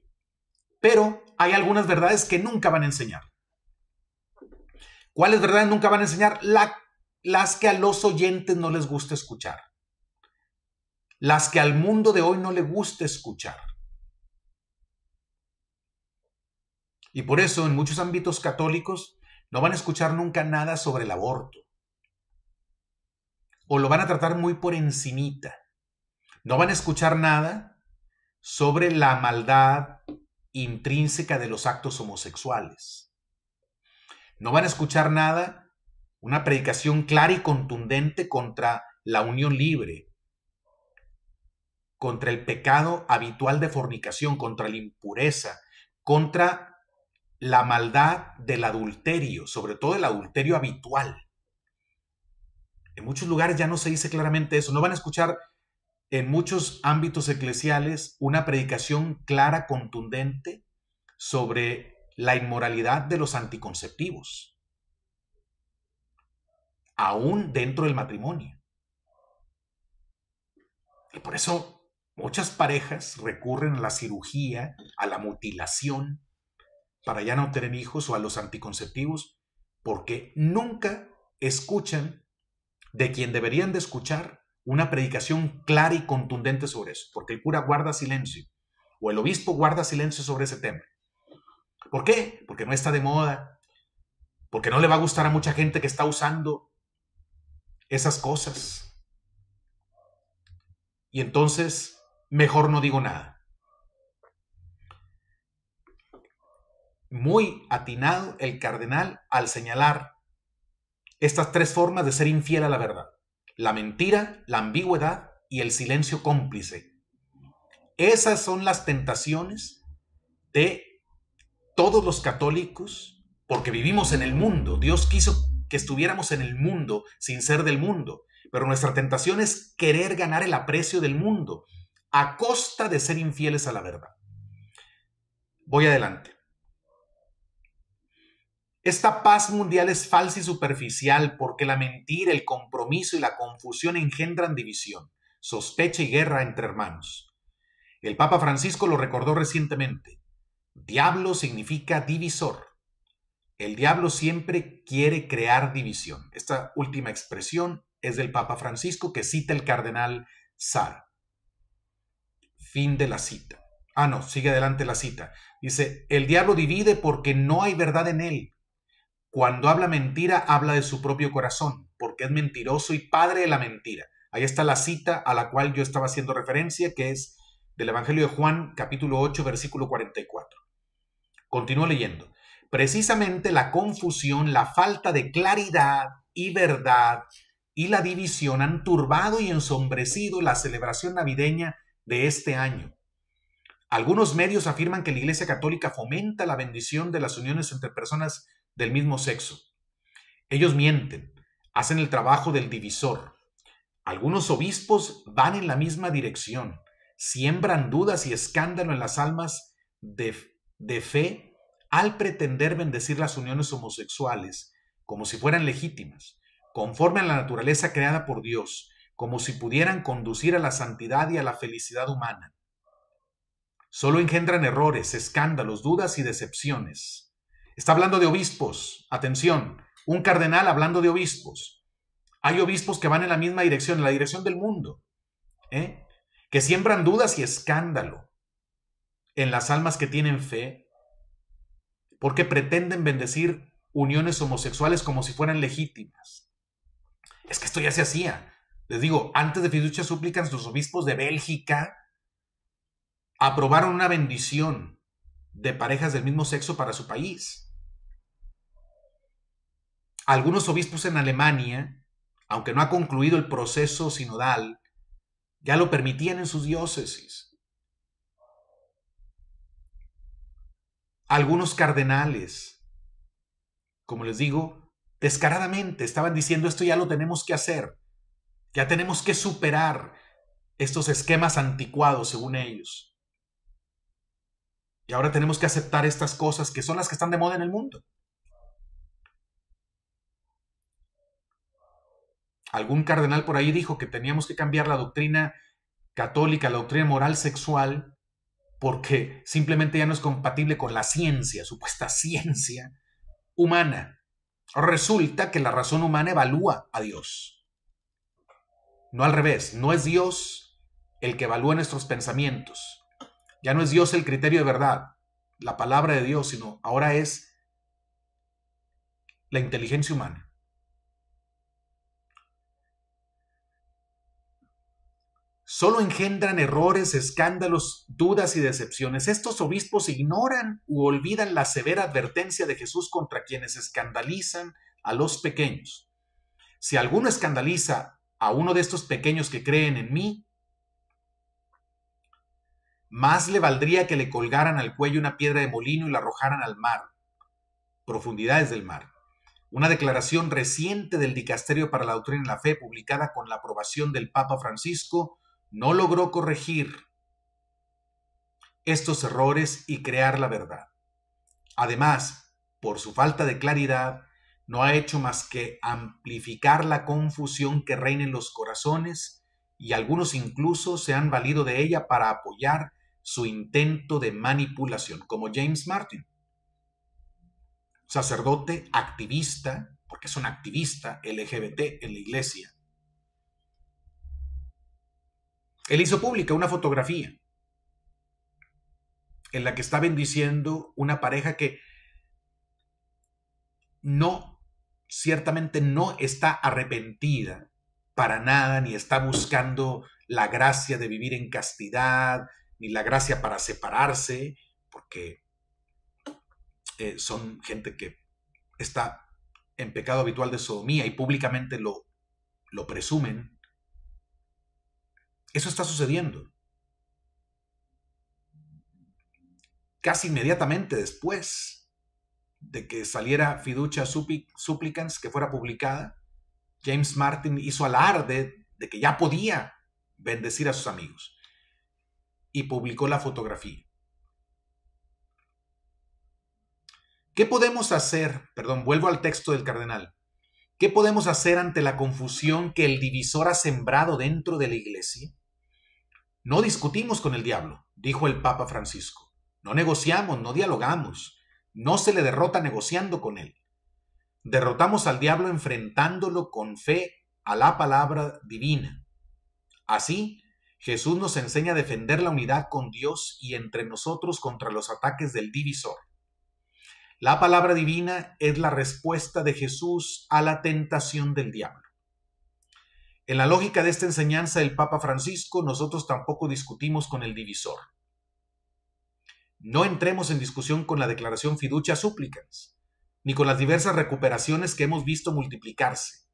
Pero hay algunas verdades que nunca van a enseñar. ¿Cuáles verdades nunca van a enseñar? La las que a los oyentes no les gusta escuchar, las que al mundo de hoy no le gusta escuchar. Y por eso en muchos ámbitos católicos no van a escuchar nunca nada sobre el aborto. O lo van a tratar muy por encimita. No van a escuchar nada sobre la maldad intrínseca de los actos homosexuales. No van a escuchar nada una predicación clara y contundente contra la unión libre, contra el pecado habitual de fornicación, contra la impureza, contra la maldad del adulterio, sobre todo el adulterio habitual. En muchos lugares ya no se dice claramente eso. No van a escuchar en muchos ámbitos eclesiales una predicación clara, contundente sobre la inmoralidad de los anticonceptivos aún dentro del matrimonio. Y por eso muchas parejas recurren a la cirugía, a la mutilación, para ya no tener hijos o a los anticonceptivos, porque nunca escuchan de quien deberían de escuchar una predicación clara y contundente sobre eso, porque el cura guarda silencio o el obispo guarda silencio sobre ese tema. ¿Por qué? Porque no está de moda, porque no le va a gustar a mucha gente que está usando esas cosas. Y entonces, mejor no digo nada. Muy atinado el cardenal al señalar estas tres formas de ser infiel a la verdad. La mentira, la ambigüedad y el silencio cómplice. Esas son las tentaciones de todos los católicos, porque vivimos en el mundo. Dios quiso que estuviéramos en el mundo sin ser del mundo, pero nuestra tentación es querer ganar el aprecio del mundo a costa de ser infieles a la verdad. Voy adelante. Esta paz mundial es falsa y superficial porque la mentira, el compromiso y la confusión engendran división, sospecha y guerra entre hermanos. El Papa Francisco lo recordó recientemente. Diablo significa divisor. El diablo siempre quiere crear división. Esta última expresión es del Papa Francisco que cita el cardenal Sar. Fin de la cita. Ah, no, sigue adelante la cita. Dice, el diablo divide porque no hay verdad en él. Cuando habla mentira, habla de su propio corazón, porque es mentiroso y padre de la mentira. Ahí está la cita a la cual yo estaba haciendo referencia, que es del Evangelio de Juan, capítulo 8, versículo 44. Continúo leyendo precisamente la confusión, la falta de claridad y verdad y la división han turbado y ensombrecido la celebración navideña de este año. Algunos medios afirman que la Iglesia Católica fomenta la bendición de las uniones entre personas del mismo sexo. Ellos mienten, hacen el trabajo del divisor. Algunos obispos van en la misma dirección, siembran dudas y escándalo en las almas de, de fe al pretender bendecir las uniones homosexuales como si fueran legítimas, conforme a la naturaleza creada por Dios, como si pudieran conducir a la santidad y a la felicidad humana. Solo engendran errores, escándalos, dudas y decepciones. Está hablando de obispos. Atención, un cardenal hablando de obispos. Hay obispos que van en la misma dirección, en la dirección del mundo, ¿eh? que siembran dudas y escándalo en las almas que tienen fe porque pretenden bendecir uniones homosexuales como si fueran legítimas. Es que esto ya se hacía. Les digo, antes de fiducia súplicas, los obispos de Bélgica aprobaron una bendición de parejas del mismo sexo para su país. Algunos obispos en Alemania, aunque no ha concluido el proceso sinodal, ya lo permitían en sus diócesis. algunos cardenales, como les digo, descaradamente estaban diciendo esto ya lo tenemos que hacer, ya tenemos que superar estos esquemas anticuados según ellos. Y ahora tenemos que aceptar estas cosas que son las que están de moda en el mundo. Algún cardenal por ahí dijo que teníamos que cambiar la doctrina católica, la doctrina moral sexual, porque simplemente ya no es compatible con la ciencia, supuesta ciencia humana. Resulta que la razón humana evalúa a Dios. No al revés, no es Dios el que evalúa nuestros pensamientos. Ya no es Dios el criterio de verdad, la palabra de Dios, sino ahora es la inteligencia humana. solo engendran errores, escándalos, dudas y decepciones. Estos obispos ignoran u olvidan la severa advertencia de Jesús contra quienes escandalizan a los pequeños. Si alguno escandaliza a uno de estos pequeños que creen en mí, más le valdría que le colgaran al cuello una piedra de molino y la arrojaran al mar, profundidades del mar. Una declaración reciente del Dicasterio para la Doctrina en la Fe, publicada con la aprobación del Papa Francisco, no logró corregir estos errores y crear la verdad. Además, por su falta de claridad, no ha hecho más que amplificar la confusión que reina en los corazones y algunos incluso se han valido de ella para apoyar su intento de manipulación, como James Martin, sacerdote activista, porque es un activista LGBT en la iglesia, Él hizo pública una fotografía en la que está bendiciendo una pareja que no, ciertamente no está arrepentida para nada, ni está buscando la gracia de vivir en castidad, ni la gracia para separarse, porque eh, son gente que está en pecado habitual de sodomía y públicamente lo, lo presumen. Eso está sucediendo. Casi inmediatamente después de que saliera Fiducia Supplicants, que fuera publicada, James Martin hizo alarde de que ya podía bendecir a sus amigos y publicó la fotografía. ¿Qué podemos hacer? Perdón, vuelvo al texto del cardenal. ¿Qué podemos hacer ante la confusión que el divisor ha sembrado dentro de la iglesia? No discutimos con el diablo, dijo el Papa Francisco. No negociamos, no dialogamos. No se le derrota negociando con él. Derrotamos al diablo enfrentándolo con fe a la palabra divina. Así, Jesús nos enseña a defender la unidad con Dios y entre nosotros contra los ataques del divisor. La palabra divina es la respuesta de Jesús a la tentación del diablo. En la lógica de esta enseñanza del Papa Francisco, nosotros tampoco discutimos con el divisor. No entremos en discusión con la declaración fiducia súplicas, ni con las diversas recuperaciones que hemos visto multiplicarse.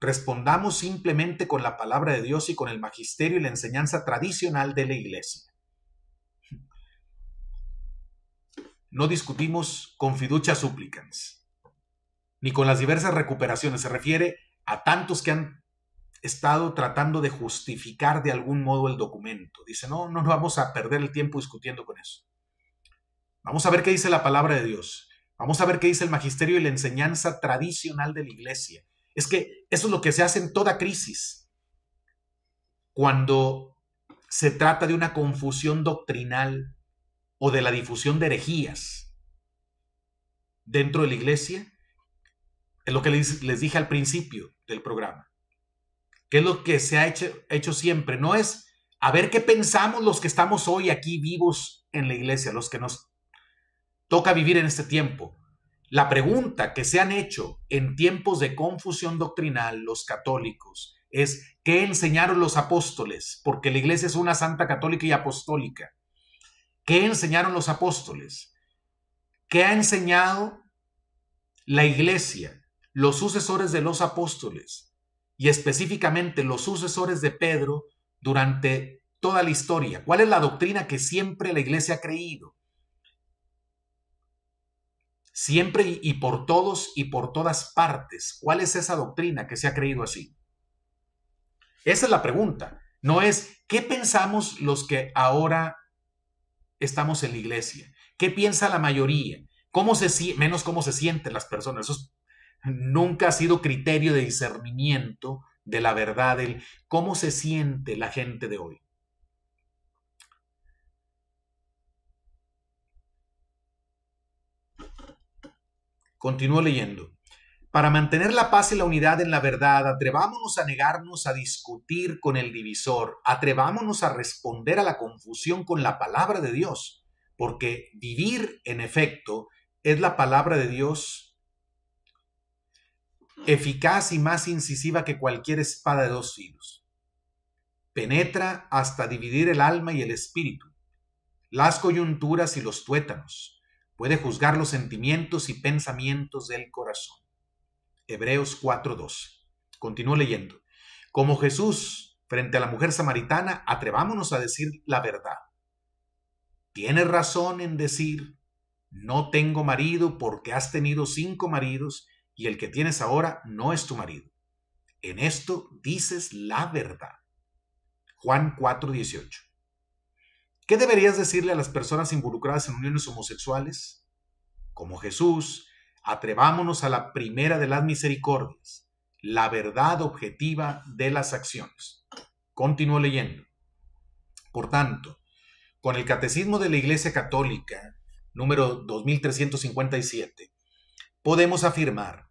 Respondamos simplemente con la palabra de Dios y con el magisterio y la enseñanza tradicional de la Iglesia. No discutimos con fiducia súplicas, ni con las diversas recuperaciones. Se refiere a tantos que han estado tratando de justificar de algún modo el documento. Dice, no, no nos vamos a perder el tiempo discutiendo con eso. Vamos a ver qué dice la palabra de Dios. Vamos a ver qué dice el magisterio y la enseñanza tradicional de la iglesia. Es que eso es lo que se hace en toda crisis. Cuando se trata de una confusión doctrinal o de la difusión de herejías dentro de la iglesia, es lo que les dije al principio del programa que es lo que se ha hecho, hecho siempre, no es a ver qué pensamos los que estamos hoy aquí vivos en la iglesia, los que nos toca vivir en este tiempo. La pregunta que se han hecho en tiempos de confusión doctrinal los católicos es ¿qué enseñaron los apóstoles? Porque la iglesia es una santa católica y apostólica. ¿Qué enseñaron los apóstoles? ¿Qué ha enseñado la iglesia, los sucesores de los apóstoles? y específicamente los sucesores de Pedro durante toda la historia? ¿Cuál es la doctrina que siempre la iglesia ha creído? Siempre y por todos y por todas partes. ¿Cuál es esa doctrina que se ha creído así? Esa es la pregunta. No es qué pensamos los que ahora estamos en la iglesia. ¿Qué piensa la mayoría? ¿Cómo se menos cómo se sienten las personas? Eso nunca ha sido criterio de discernimiento de la verdad, el cómo se siente la gente de hoy. Continúo leyendo. Para mantener la paz y la unidad en la verdad, atrevámonos a negarnos a discutir con el divisor, atrevámonos a responder a la confusión con la palabra de Dios, porque vivir, en efecto, es la palabra de Dios eficaz y más incisiva que cualquier espada de dos filos. Penetra hasta dividir el alma y el espíritu, las coyunturas y los tuétanos. Puede juzgar los sentimientos y pensamientos del corazón. Hebreos 4:12. Continúo leyendo. Como Jesús frente a la mujer samaritana, atrevámonos a decir la verdad. Tiene razón en decir, no tengo marido porque has tenido cinco maridos y el que tienes ahora no es tu marido. En esto dices la verdad. Juan 4:18. ¿Qué deberías decirle a las personas involucradas en uniones homosexuales? Como Jesús, atrevámonos a la primera de las misericordias, la verdad objetiva de las acciones. Continúo leyendo. Por tanto, con el Catecismo de la Iglesia Católica, número 2357, podemos afirmar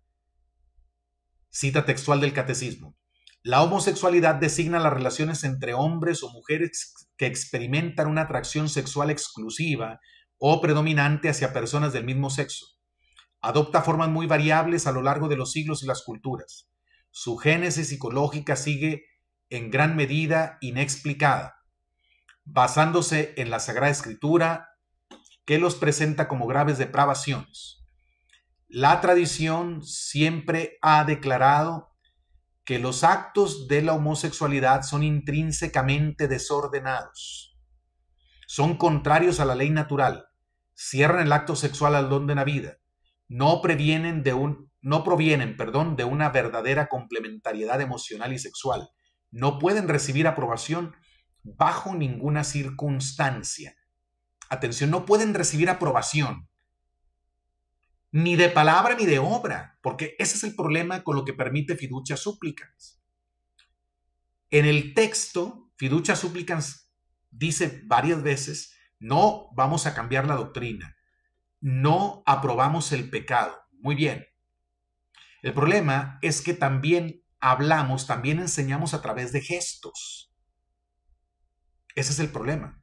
Cita textual del catecismo. La homosexualidad designa las relaciones entre hombres o mujeres que experimentan una atracción sexual exclusiva o predominante hacia personas del mismo sexo. Adopta formas muy variables a lo largo de los siglos y las culturas. Su génesis psicológica sigue en gran medida inexplicada, basándose en la Sagrada Escritura, que los presenta como graves depravaciones. La tradición siempre ha declarado que los actos de la homosexualidad son intrínsecamente desordenados, son contrarios a la ley natural, cierran el acto sexual al don de la vida, no de un no provienen, perdón, de una verdadera complementariedad emocional y sexual. No pueden recibir aprobación bajo ninguna circunstancia. Atención, no pueden recibir aprobación ni de palabra ni de obra, porque ese es el problema con lo que permite fiducia súplicas. En el texto, fiducia súplicas dice varias veces, no vamos a cambiar la doctrina, no aprobamos el pecado. Muy bien. El problema es que también hablamos, también enseñamos a través de gestos. Ese es el problema.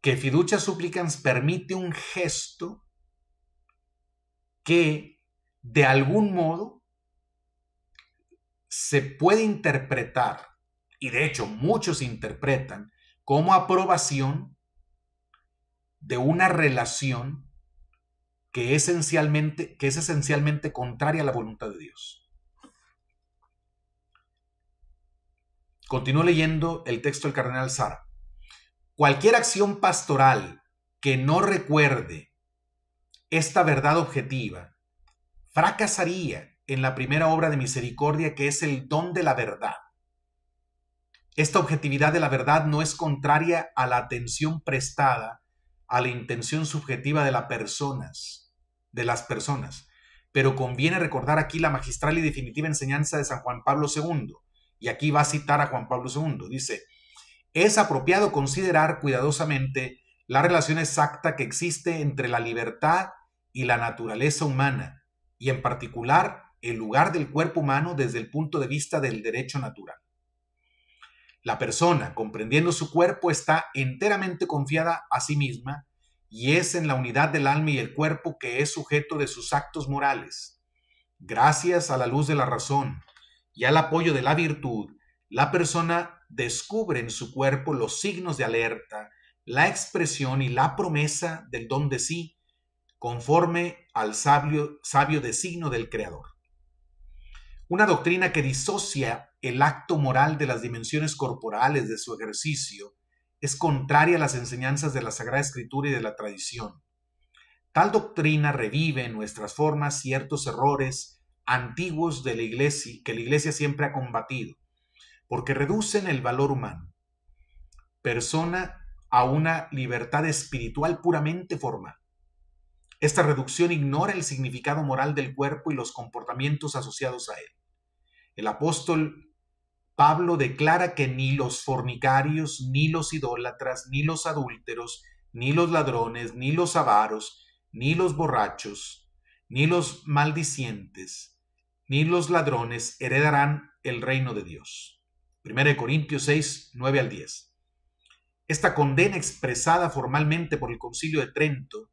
Que fiducia súplicas permite un gesto que de algún modo se puede interpretar, y de hecho muchos interpretan, como aprobación de una relación que, esencialmente, que es esencialmente contraria a la voluntad de Dios. Continúo leyendo el texto del cardenal Sara. Cualquier acción pastoral que no recuerde esta verdad objetiva, fracasaría en la primera obra de misericordia que es el don de la verdad. Esta objetividad de la verdad no es contraria a la atención prestada a la intención subjetiva de las personas, de las personas, pero conviene recordar aquí la magistral y definitiva enseñanza de San Juan Pablo II, y aquí va a citar a Juan Pablo II, dice, es apropiado considerar cuidadosamente la relación exacta que existe entre la libertad y la naturaleza humana, y en particular el lugar del cuerpo humano desde el punto de vista del derecho natural. La persona, comprendiendo su cuerpo, está enteramente confiada a sí misma y es en la unidad del alma y el cuerpo que es sujeto de sus actos morales. Gracias a la luz de la razón y al apoyo de la virtud, la persona descubre en su cuerpo los signos de alerta, la expresión y la promesa del don de sí, conforme al sabio, sabio designo del Creador. Una doctrina que disocia el acto moral de las dimensiones corporales de su ejercicio es contraria a las enseñanzas de la Sagrada Escritura y de la tradición. Tal doctrina revive en nuestras formas ciertos errores antiguos de la Iglesia que la Iglesia siempre ha combatido, porque reducen el valor humano, persona a una libertad espiritual puramente formal. Esta reducción ignora el significado moral del cuerpo y los comportamientos asociados a él. El apóstol Pablo declara que ni los fornicarios, ni los idólatras, ni los adúlteros, ni los ladrones, ni los avaros, ni los borrachos, ni los maldicientes, ni los ladrones heredarán el reino de Dios. 1 Corintios 6, 9 al 10. Esta condena expresada formalmente por el Concilio de Trento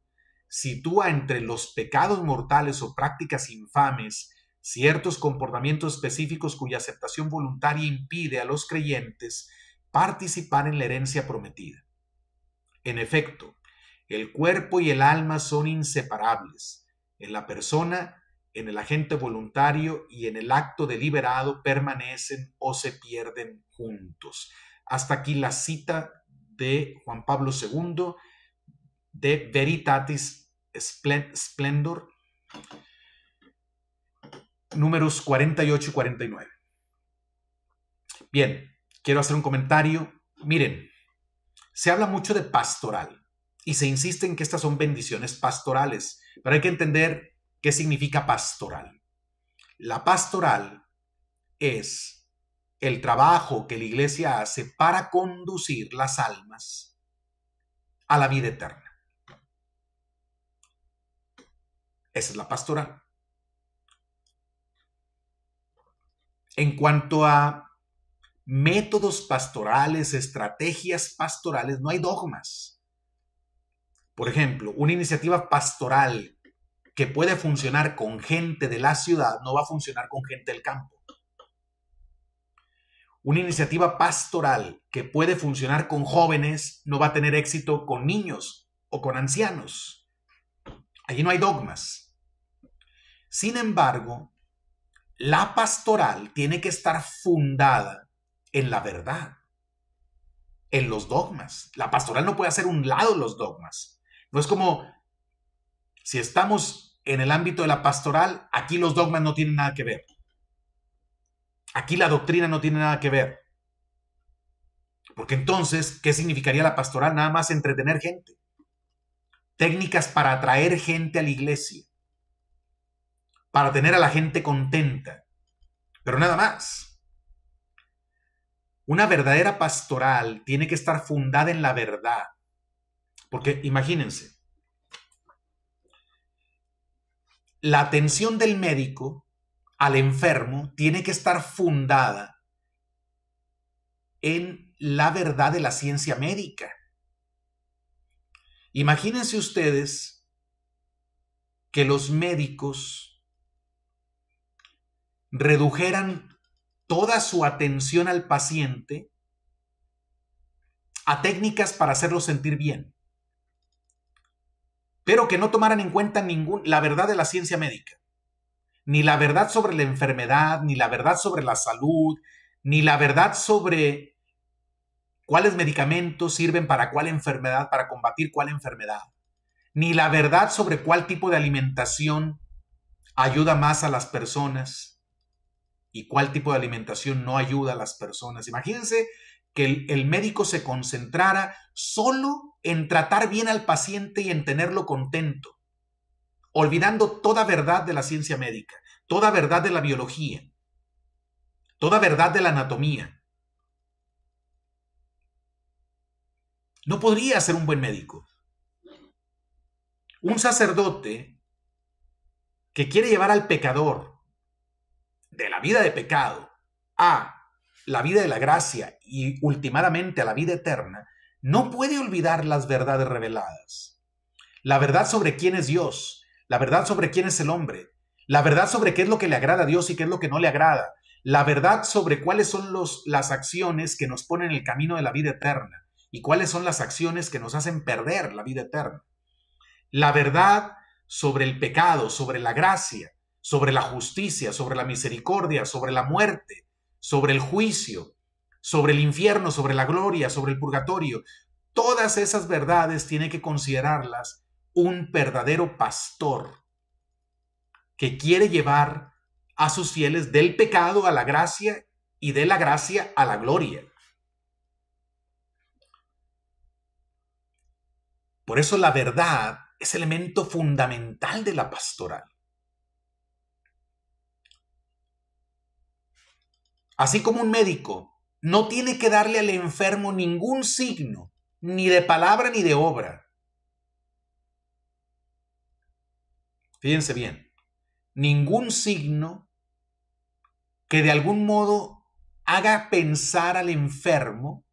sitúa entre los pecados mortales o prácticas infames ciertos comportamientos específicos cuya aceptación voluntaria impide a los creyentes participar en la herencia prometida. En efecto, el cuerpo y el alma son inseparables en la persona, en el agente voluntario y en el acto deliberado permanecen o se pierden juntos. Hasta aquí la cita de Juan Pablo II de Veritatis Splendor, números 48 y 49. Bien, quiero hacer un comentario. Miren, se habla mucho de pastoral y se insiste en que estas son bendiciones pastorales, pero hay que entender qué significa pastoral. La pastoral es el trabajo que la iglesia hace para conducir las almas a la vida eterna. Esa es la pastoral En cuanto a métodos pastorales, estrategias pastorales, no hay dogmas. Por ejemplo, una iniciativa pastoral que puede funcionar con gente de la ciudad no va a funcionar con gente del campo. Una iniciativa pastoral que puede funcionar con jóvenes no va a tener éxito con niños o con ancianos. Allí no hay dogmas. Sin embargo, la pastoral tiene que estar fundada en la verdad, en los dogmas. La pastoral no puede hacer un lado los dogmas. No es como si estamos en el ámbito de la pastoral, aquí los dogmas no tienen nada que ver. Aquí la doctrina no tiene nada que ver. Porque entonces, ¿qué significaría la pastoral? Nada más entretener gente. Técnicas para atraer gente a la iglesia para tener a la gente contenta. Pero nada más. Una verdadera pastoral tiene que estar fundada en la verdad. Porque imagínense, la atención del médico al enfermo tiene que estar fundada en la verdad de la ciencia médica. Imagínense ustedes que los médicos redujeran toda su atención al paciente a técnicas para hacerlo sentir bien, pero que no tomaran en cuenta ninguna la verdad de la ciencia médica, ni la verdad sobre la enfermedad, ni la verdad sobre la salud, ni la verdad sobre cuáles medicamentos sirven para cuál enfermedad, para combatir cuál enfermedad, ni la verdad sobre cuál tipo de alimentación ayuda más a las personas y cuál tipo de alimentación no ayuda a las personas. Imagínense que el, médico se concentrara solo en tratar bien al paciente y en tenerlo contento, olvidando toda verdad de la ciencia médica, toda verdad de la biología, toda verdad de la anatomía. No podría ser un buen médico. Un sacerdote que quiere llevar al pecador de la vida de pecado a la vida de la gracia y últimamente a la vida eterna, no puede olvidar las verdades reveladas. La verdad sobre quién es Dios, la verdad sobre quién es el hombre, la verdad sobre qué es lo que le agrada a Dios y qué es lo que no le agrada, la verdad sobre cuáles son las acciones que nos ponen en el camino de la vida eterna y cuáles son las acciones que nos hacen perder la vida eterna. La verdad sobre el pecado, sobre la gracia, sobre la justicia, sobre la misericordia, sobre la muerte, sobre el juicio, sobre el infierno, sobre la gloria, sobre el purgatorio. Todas esas verdades tiene que considerarlas un verdadero pastor que quiere llevar a sus fieles del pecado a la gracia y de la gracia a la gloria. Por eso la verdad es elemento fundamental de la pastoral. Así como un médico no tiene que darle al enfermo ningún signo, ni de palabra ni de obra. Fíjense bien, ningún signo que de algún modo haga pensar al enfermo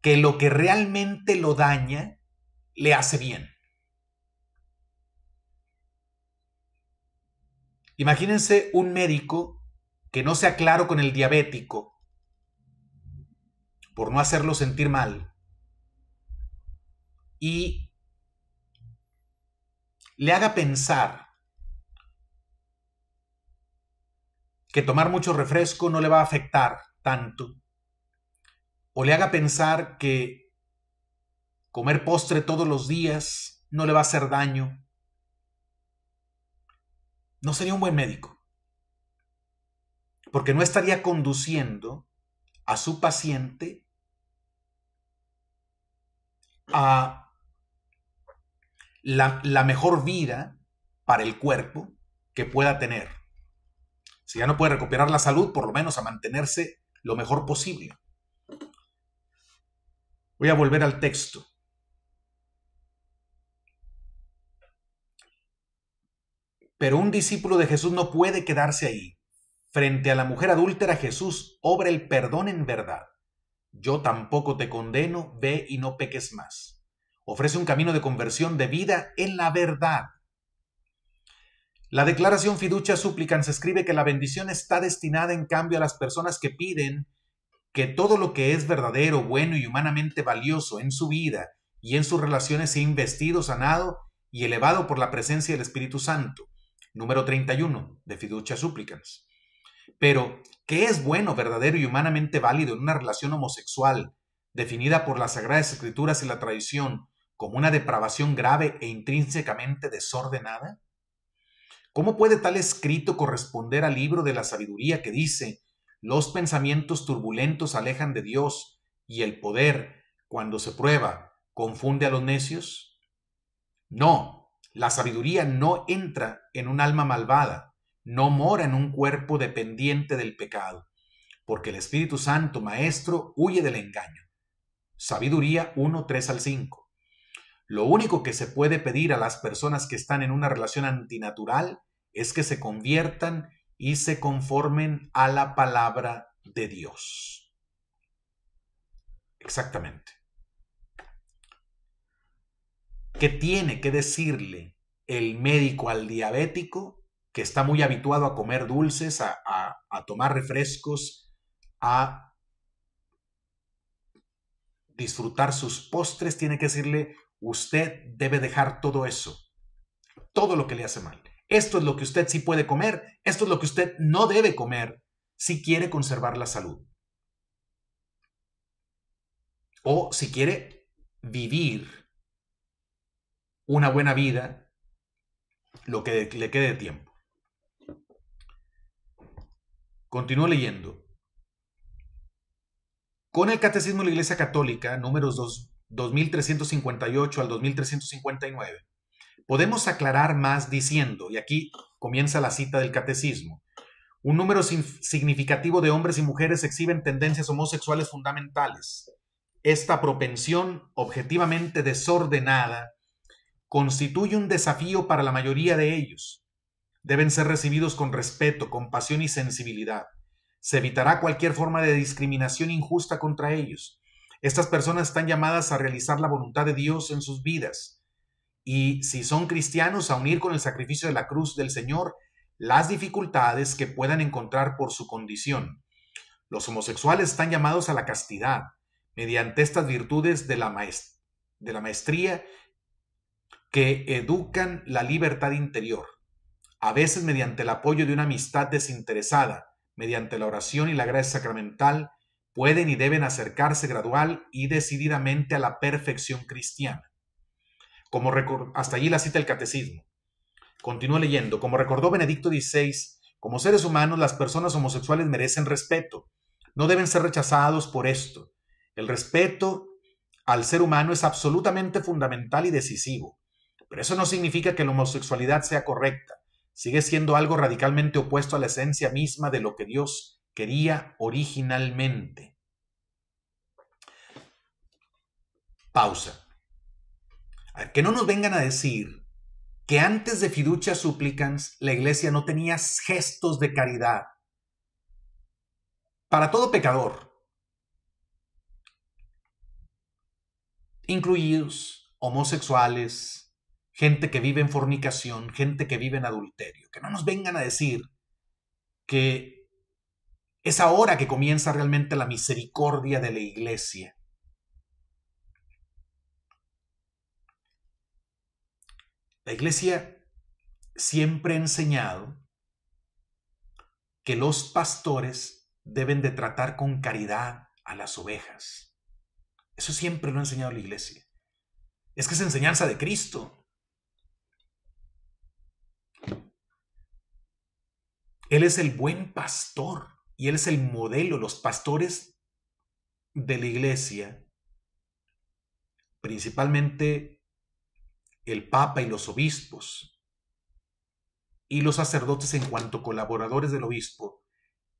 que lo que realmente lo daña le hace bien. Imagínense un médico que no sea claro con el diabético, por no hacerlo sentir mal, y le haga pensar que tomar mucho refresco no le va a afectar tanto, o le haga pensar que comer postre todos los días no le va a hacer daño, no sería un buen médico porque no estaría conduciendo a su paciente a la, mejor vida para el cuerpo que pueda tener. Si ya no puede recuperar la salud, por lo menos a mantenerse lo mejor posible. Voy a volver al texto. Pero un discípulo de Jesús no puede quedarse ahí Frente a la mujer adúltera Jesús obra el perdón en verdad. Yo tampoco te condeno, ve y no peques más. Ofrece un camino de conversión de vida en la verdad. La declaración fiducia se escribe que la bendición está destinada en cambio a las personas que piden que todo lo que es verdadero, bueno y humanamente valioso en su vida y en sus relaciones sea investido, sanado y elevado por la presencia del Espíritu Santo. Número 31 de Fiducia Supplicans. Pero, ¿qué es bueno, verdadero y humanamente válido en una relación homosexual, definida por las Sagradas Escrituras y la tradición como una depravación grave e intrínsecamente desordenada? ¿Cómo puede tal escrito corresponder al libro de la sabiduría que dice, los pensamientos turbulentos alejan de Dios y el poder, cuando se prueba, confunde a los necios? No, la sabiduría no entra en un alma malvada, no mora en un cuerpo dependiente del pecado, porque el Espíritu Santo, Maestro, huye del engaño. Sabiduría 1, 3 al 5. Lo único que se puede pedir a las personas que están en una relación antinatural es que se conviertan y se conformen a la palabra de Dios. Exactamente. ¿Qué tiene que decirle el médico al diabético que está muy habituado a comer dulces, a, tomar refrescos, a disfrutar sus postres, tiene que decirle, usted debe dejar todo eso, todo lo que le hace mal. Esto es lo que usted sí puede comer, esto es lo que usted no debe comer si quiere conservar la salud. O si quiere vivir una buena vida, lo que le quede de tiempo. Continúo leyendo. Con el Catecismo de la Iglesia Católica, números 2358 al 2359, podemos aclarar más diciendo, y aquí comienza la cita del Catecismo, un número significativo de hombres y mujeres exhiben tendencias homosexuales fundamentales. Esta propensión objetivamente desordenada constituye un desafío para la mayoría de ellos deben ser recibidos con respeto, compasión y sensibilidad. Se evitará cualquier forma de discriminación injusta contra ellos. Estas personas están llamadas a realizar la voluntad de Dios en sus vidas. Y si son cristianos, a unir con el sacrificio de la cruz del Señor las dificultades que puedan encontrar por su condición. Los homosexuales están llamados a la castidad mediante estas virtudes de la, maestría que educan la libertad interior a veces mediante el apoyo de una amistad desinteresada, mediante la oración y la gracia sacramental, pueden y deben acercarse gradual y decididamente a la perfección cristiana. Como hasta allí la cita el catecismo. Continúa leyendo, como recordó Benedicto XVI, como seres humanos las personas homosexuales merecen respeto, no deben ser rechazados por esto. El respeto al ser humano es absolutamente fundamental y decisivo, pero eso no significa que la homosexualidad sea correcta, sigue siendo algo radicalmente opuesto a la esencia misma de lo que Dios quería originalmente. Pausa. que no nos vengan a decir que antes de fiducia supplicans la iglesia no tenía gestos de caridad. Para todo pecador, incluidos homosexuales, gente que vive en fornicación, gente que vive en adulterio. Que no nos vengan a decir que es ahora que comienza realmente la misericordia de la iglesia. La iglesia siempre ha enseñado que los pastores deben de tratar con caridad a las ovejas. Eso siempre lo ha enseñado la iglesia. Es que es enseñanza de Cristo. Él es el buen pastor y Él es el modelo. Los pastores de la iglesia, principalmente el Papa y los obispos, y los sacerdotes en cuanto colaboradores del obispo,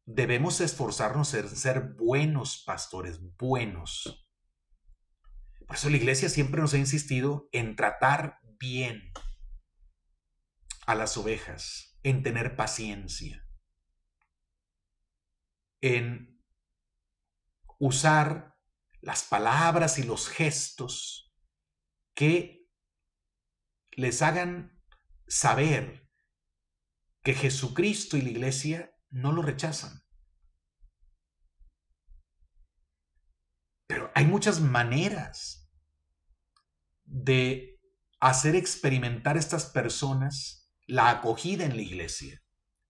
debemos esforzarnos en ser buenos pastores, buenos. Por eso la iglesia siempre nos ha insistido en tratar bien a las ovejas en tener paciencia, en usar las palabras y los gestos que les hagan saber que Jesucristo y la iglesia no lo rechazan. Pero hay muchas maneras de hacer experimentar a estas personas la acogida en la iglesia.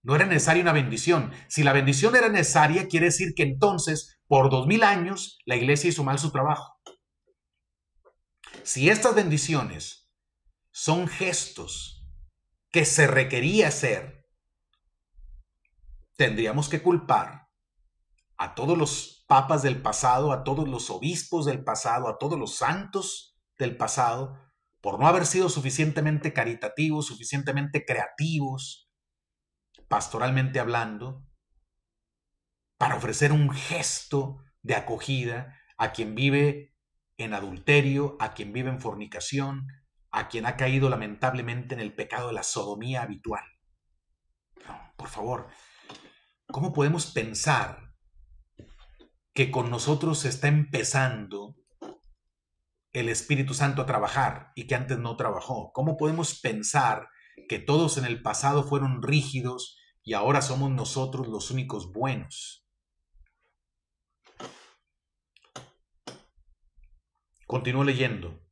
No era necesaria una bendición. Si la bendición era necesaria, quiere decir que entonces, por dos mil años, la iglesia hizo mal su trabajo. Si estas bendiciones son gestos que se requería hacer, tendríamos que culpar a todos los papas del pasado, a todos los obispos del pasado, a todos los santos del pasado por no haber sido suficientemente caritativos, suficientemente creativos, pastoralmente hablando, para ofrecer un gesto de acogida a quien vive en adulterio, a quien vive en fornicación, a quien ha caído lamentablemente en el pecado de la sodomía habitual. por favor, ¿cómo podemos pensar que con nosotros se está empezando el Espíritu Santo a trabajar y que antes no trabajó? ¿Cómo podemos pensar que todos en el pasado fueron rígidos y ahora somos nosotros los únicos buenos? Continúo leyendo.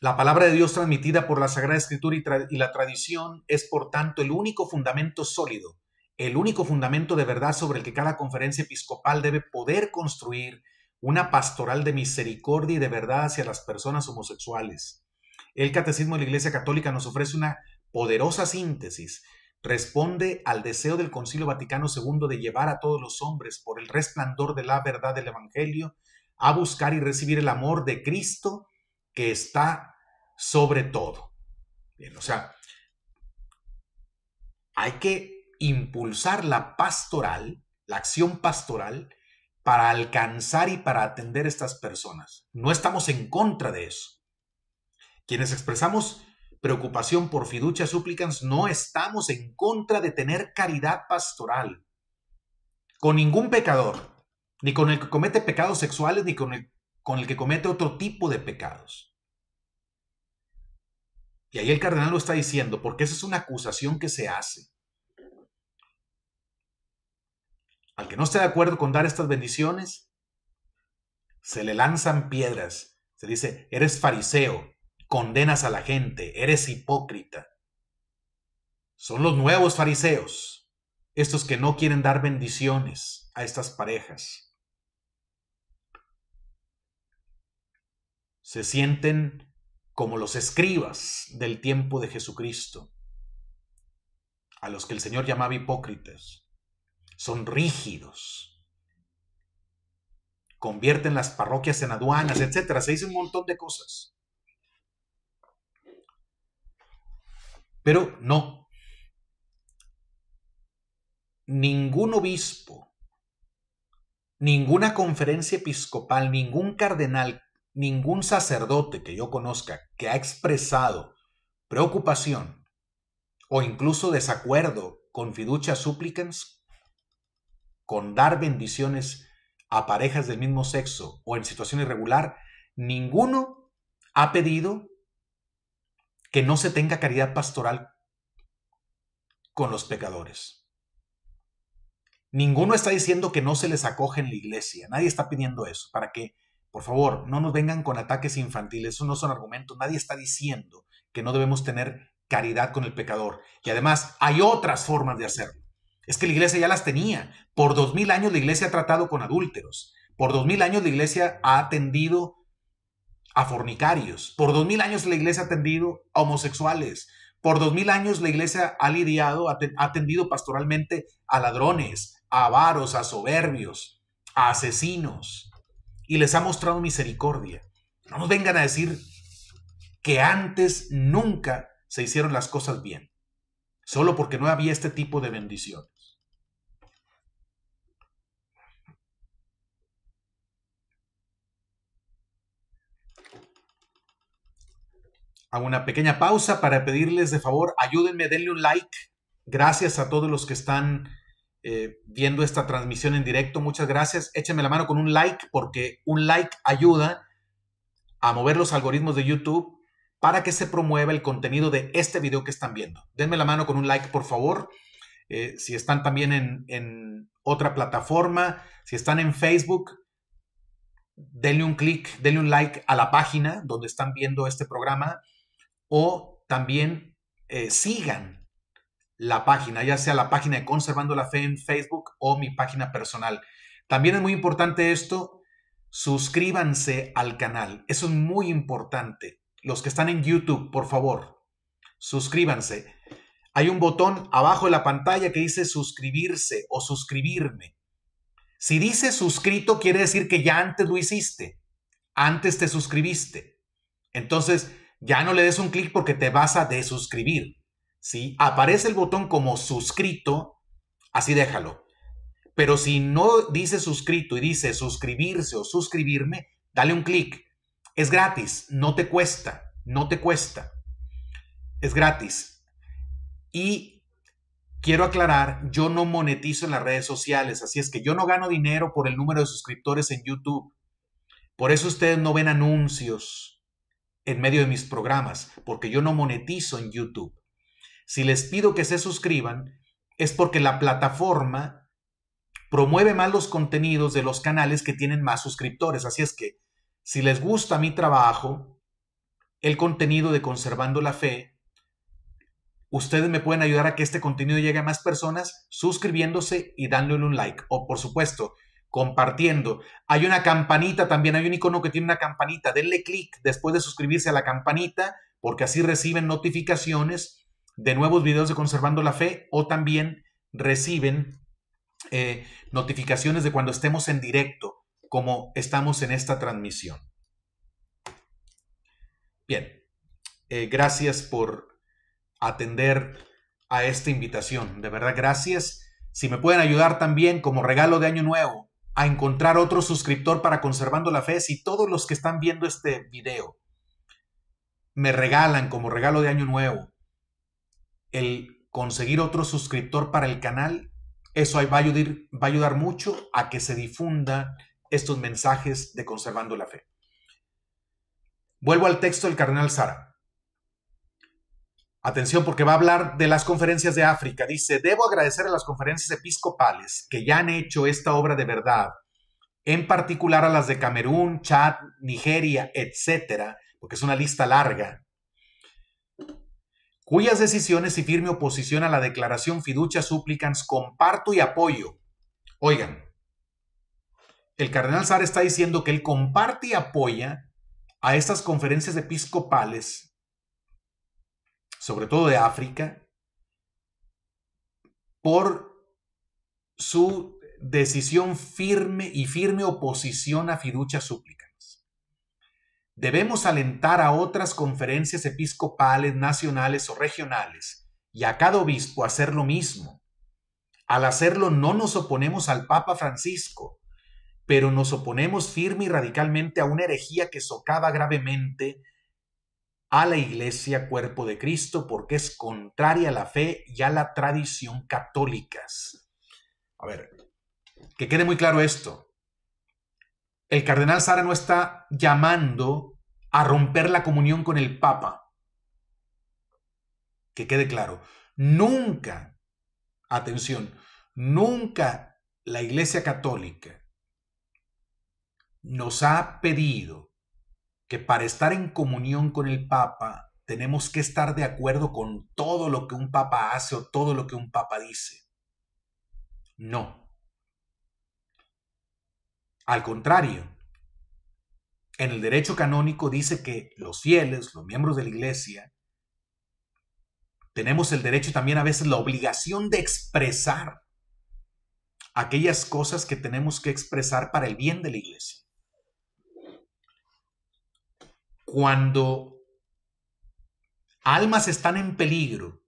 La palabra de Dios transmitida por la Sagrada Escritura y, y la tradición es, por tanto, el único fundamento sólido el único fundamento de verdad sobre el que cada conferencia episcopal debe poder construir una pastoral de misericordia y de verdad hacia las personas homosexuales. El Catecismo de la Iglesia Católica nos ofrece una poderosa síntesis. Responde al deseo del Concilio Vaticano II de llevar a todos los hombres por el resplandor de la verdad del Evangelio a buscar y recibir el amor de Cristo que está sobre todo. Bien, o sea, hay que impulsar la pastoral, la acción pastoral, para alcanzar y para atender estas personas. No estamos en contra de eso. Quienes expresamos preocupación por fiducia súplicas no estamos en contra de tener caridad pastoral con ningún pecador, ni con el que comete pecados sexuales, ni con con el que comete otro tipo de pecados. Y ahí el cardenal lo está diciendo, porque esa es una acusación que se hace. Al que no esté de acuerdo con dar estas bendiciones, se le lanzan piedras. Se dice, eres fariseo, condenas a la gente, eres hipócrita. Son los nuevos fariseos, estos que no quieren dar bendiciones a estas parejas. Se sienten como los escribas del tiempo de Jesucristo, a los que el Señor llamaba hipócritas son rígidos. Convierten las parroquias en aduanas, etc. Se dice un montón de cosas. Pero no. Ningún obispo, ninguna conferencia episcopal, ningún cardenal, ningún sacerdote que yo conozca que ha expresado preocupación o incluso desacuerdo con fiducia supplicans con dar bendiciones a parejas del mismo sexo o en situación irregular, ninguno ha pedido que no se tenga caridad pastoral con los pecadores. Ninguno está diciendo que no se les acoge en la iglesia. Nadie está pidiendo eso. Para que, por favor, no nos vengan con ataques infantiles. Eso no son argumentos. Nadie está diciendo que no debemos tener caridad con el pecador. Y además hay otras formas de hacerlo. Es que la iglesia ya las tenía. Por dos mil años la iglesia ha tratado con adúlteros. Por dos mil años la iglesia ha atendido a fornicarios. Por dos mil años la iglesia ha atendido a homosexuales. Por dos mil años la iglesia ha lidiado, ha atendido pastoralmente a ladrones, a avaros, a soberbios, a asesinos. Y les ha mostrado misericordia. No nos vengan a decir que antes nunca se hicieron las cosas bien, solo porque no había este tipo de bendición. hago una pequeña pausa para pedirles de favor, ayúdenme, denle un like. Gracias a todos los que están eh, viendo esta transmisión en directo. Muchas gracias. Échenme la mano con un like porque un like ayuda a mover los algoritmos de YouTube para que se promueva el contenido de este video que están viendo. Denme la mano con un like, por favor. Eh, si están también en, en otra plataforma, si están en Facebook, denle un clic, denle un like a la página donde están viendo este programa o también eh, sigan la página, ya sea la página de Conservando la Fe en Facebook o mi página personal. También es muy importante esto, suscríbanse al canal, eso es muy importante. Los que están en YouTube, por favor, suscríbanse. Hay un botón abajo de la pantalla que dice suscribirse o suscribirme. Si dice suscrito, quiere decir que ya antes lo hiciste, antes te suscribiste. Entonces, ya no le des un clic porque te vas a desuscribir. si Aparece el botón como suscrito, así déjalo. Pero si no dice suscrito y dice suscribirse o suscribirme, dale un clic. Es gratis, no te cuesta, no te cuesta. Es gratis. Y quiero aclarar, yo no monetizo en las redes sociales, así es que yo no gano dinero por el número de suscriptores en YouTube. Por eso ustedes no ven anuncios en medio de mis programas, porque yo no monetizo en YouTube. Si les pido que se suscriban, es porque la plataforma promueve más los contenidos de los canales que tienen más suscriptores. Así es que, si les gusta mi trabajo, el contenido de Conservando la Fe, ustedes me pueden ayudar a que este contenido llegue a más personas suscribiéndose y dándole un like. O, por supuesto, compartiendo. Hay una campanita también, hay un icono que tiene una campanita. Denle clic después de suscribirse a la campanita porque así reciben notificaciones de nuevos videos de Conservando la Fe o también reciben eh, notificaciones de cuando estemos en directo, como estamos en esta transmisión. Bien, eh, gracias por atender a esta invitación. De verdad, gracias. Si me pueden ayudar también como regalo de Año Nuevo, a encontrar otro suscriptor para Conservando la Fe si todos los que están viendo este video me regalan como regalo de Año Nuevo el conseguir otro suscriptor para el canal, eso va a ayudar, mucho a que se difunda estos mensajes de Conservando la Fe. Vuelvo al texto del cardenal Sara. Atención porque va a hablar de las conferencias de África. Dice, debo agradecer a las conferencias episcopales que ya han hecho esta obra de verdad, en particular a las de Camerún, Chad, Nigeria, etcétera, porque es una lista larga, cuyas decisiones y firme oposición a la declaración fiducia suplican comparto y apoyo. Oigan, el cardenal Sar está diciendo que él comparte y apoya a estas conferencias episcopales sobre todo de África, por su decisión firme y firme oposición a fiducias súplicas. Debemos alentar a otras conferencias episcopales, nacionales o regionales y a cada obispo a hacer lo mismo. Al hacerlo no nos oponemos al Papa Francisco, pero nos oponemos firme y radicalmente a una herejía que socava gravemente a la iglesia cuerpo de Cristo porque es contraria a la fe y a la tradición católicas. A ver, que quede muy claro esto. El cardenal Sara no está llamando a romper la comunión con el Papa. Que quede claro. Nunca, atención, nunca la Iglesia Católica nos ha pedido que para estar en comunión con el Papa tenemos que estar de acuerdo con todo lo que un Papa hace o todo lo que un Papa dice. No. Al contrario, en el derecho canónico dice que los fieles, los miembros de la Iglesia, tenemos el derecho y también a veces la obligación de expresar aquellas cosas que tenemos que expresar para el bien de la Iglesia cuando almas están en peligro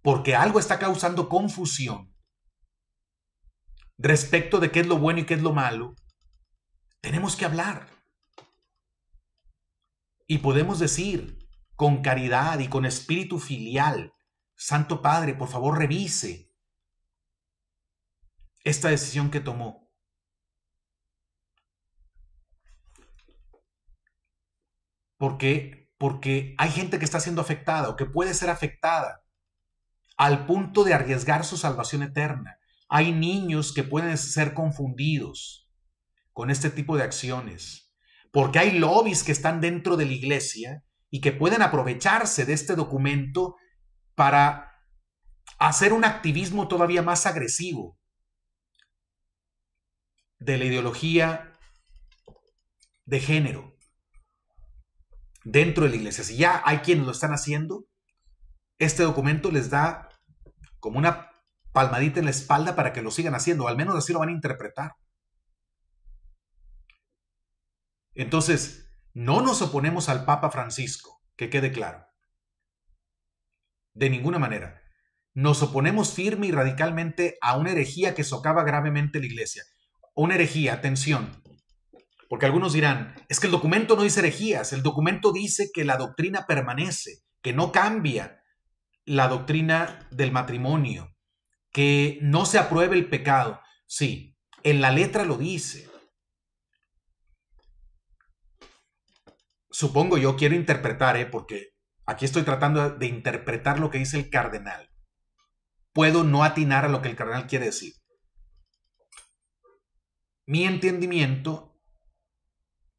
porque algo está causando confusión respecto de qué es lo bueno y qué es lo malo, tenemos que hablar. Y podemos decir con caridad y con espíritu filial, Santo Padre, por favor revise esta decisión que tomó porque, porque hay gente que está siendo afectada o que puede ser afectada al punto de arriesgar su salvación eterna. Hay niños que pueden ser confundidos con este tipo de acciones, porque hay lobbies que están dentro de la iglesia y que pueden aprovecharse de este documento para hacer un activismo todavía más agresivo de la ideología de género dentro de la iglesia. Si ya hay quienes lo están haciendo, este documento les da como una palmadita en la espalda para que lo sigan haciendo, al menos así lo van a interpretar. Entonces, no nos oponemos al Papa Francisco, que quede claro. De ninguna manera. Nos oponemos firme y radicalmente a una herejía que socava gravemente la iglesia. Una herejía, atención, porque algunos dirán, es que el documento no dice herejías, el documento dice que la doctrina permanece, que no cambia la doctrina del matrimonio, que no se apruebe el pecado. Sí, en la letra lo dice. Supongo yo quiero interpretar, ¿eh? porque aquí estoy tratando de interpretar lo que dice el cardenal. Puedo no atinar a lo que el cardenal quiere decir. Mi entendimiento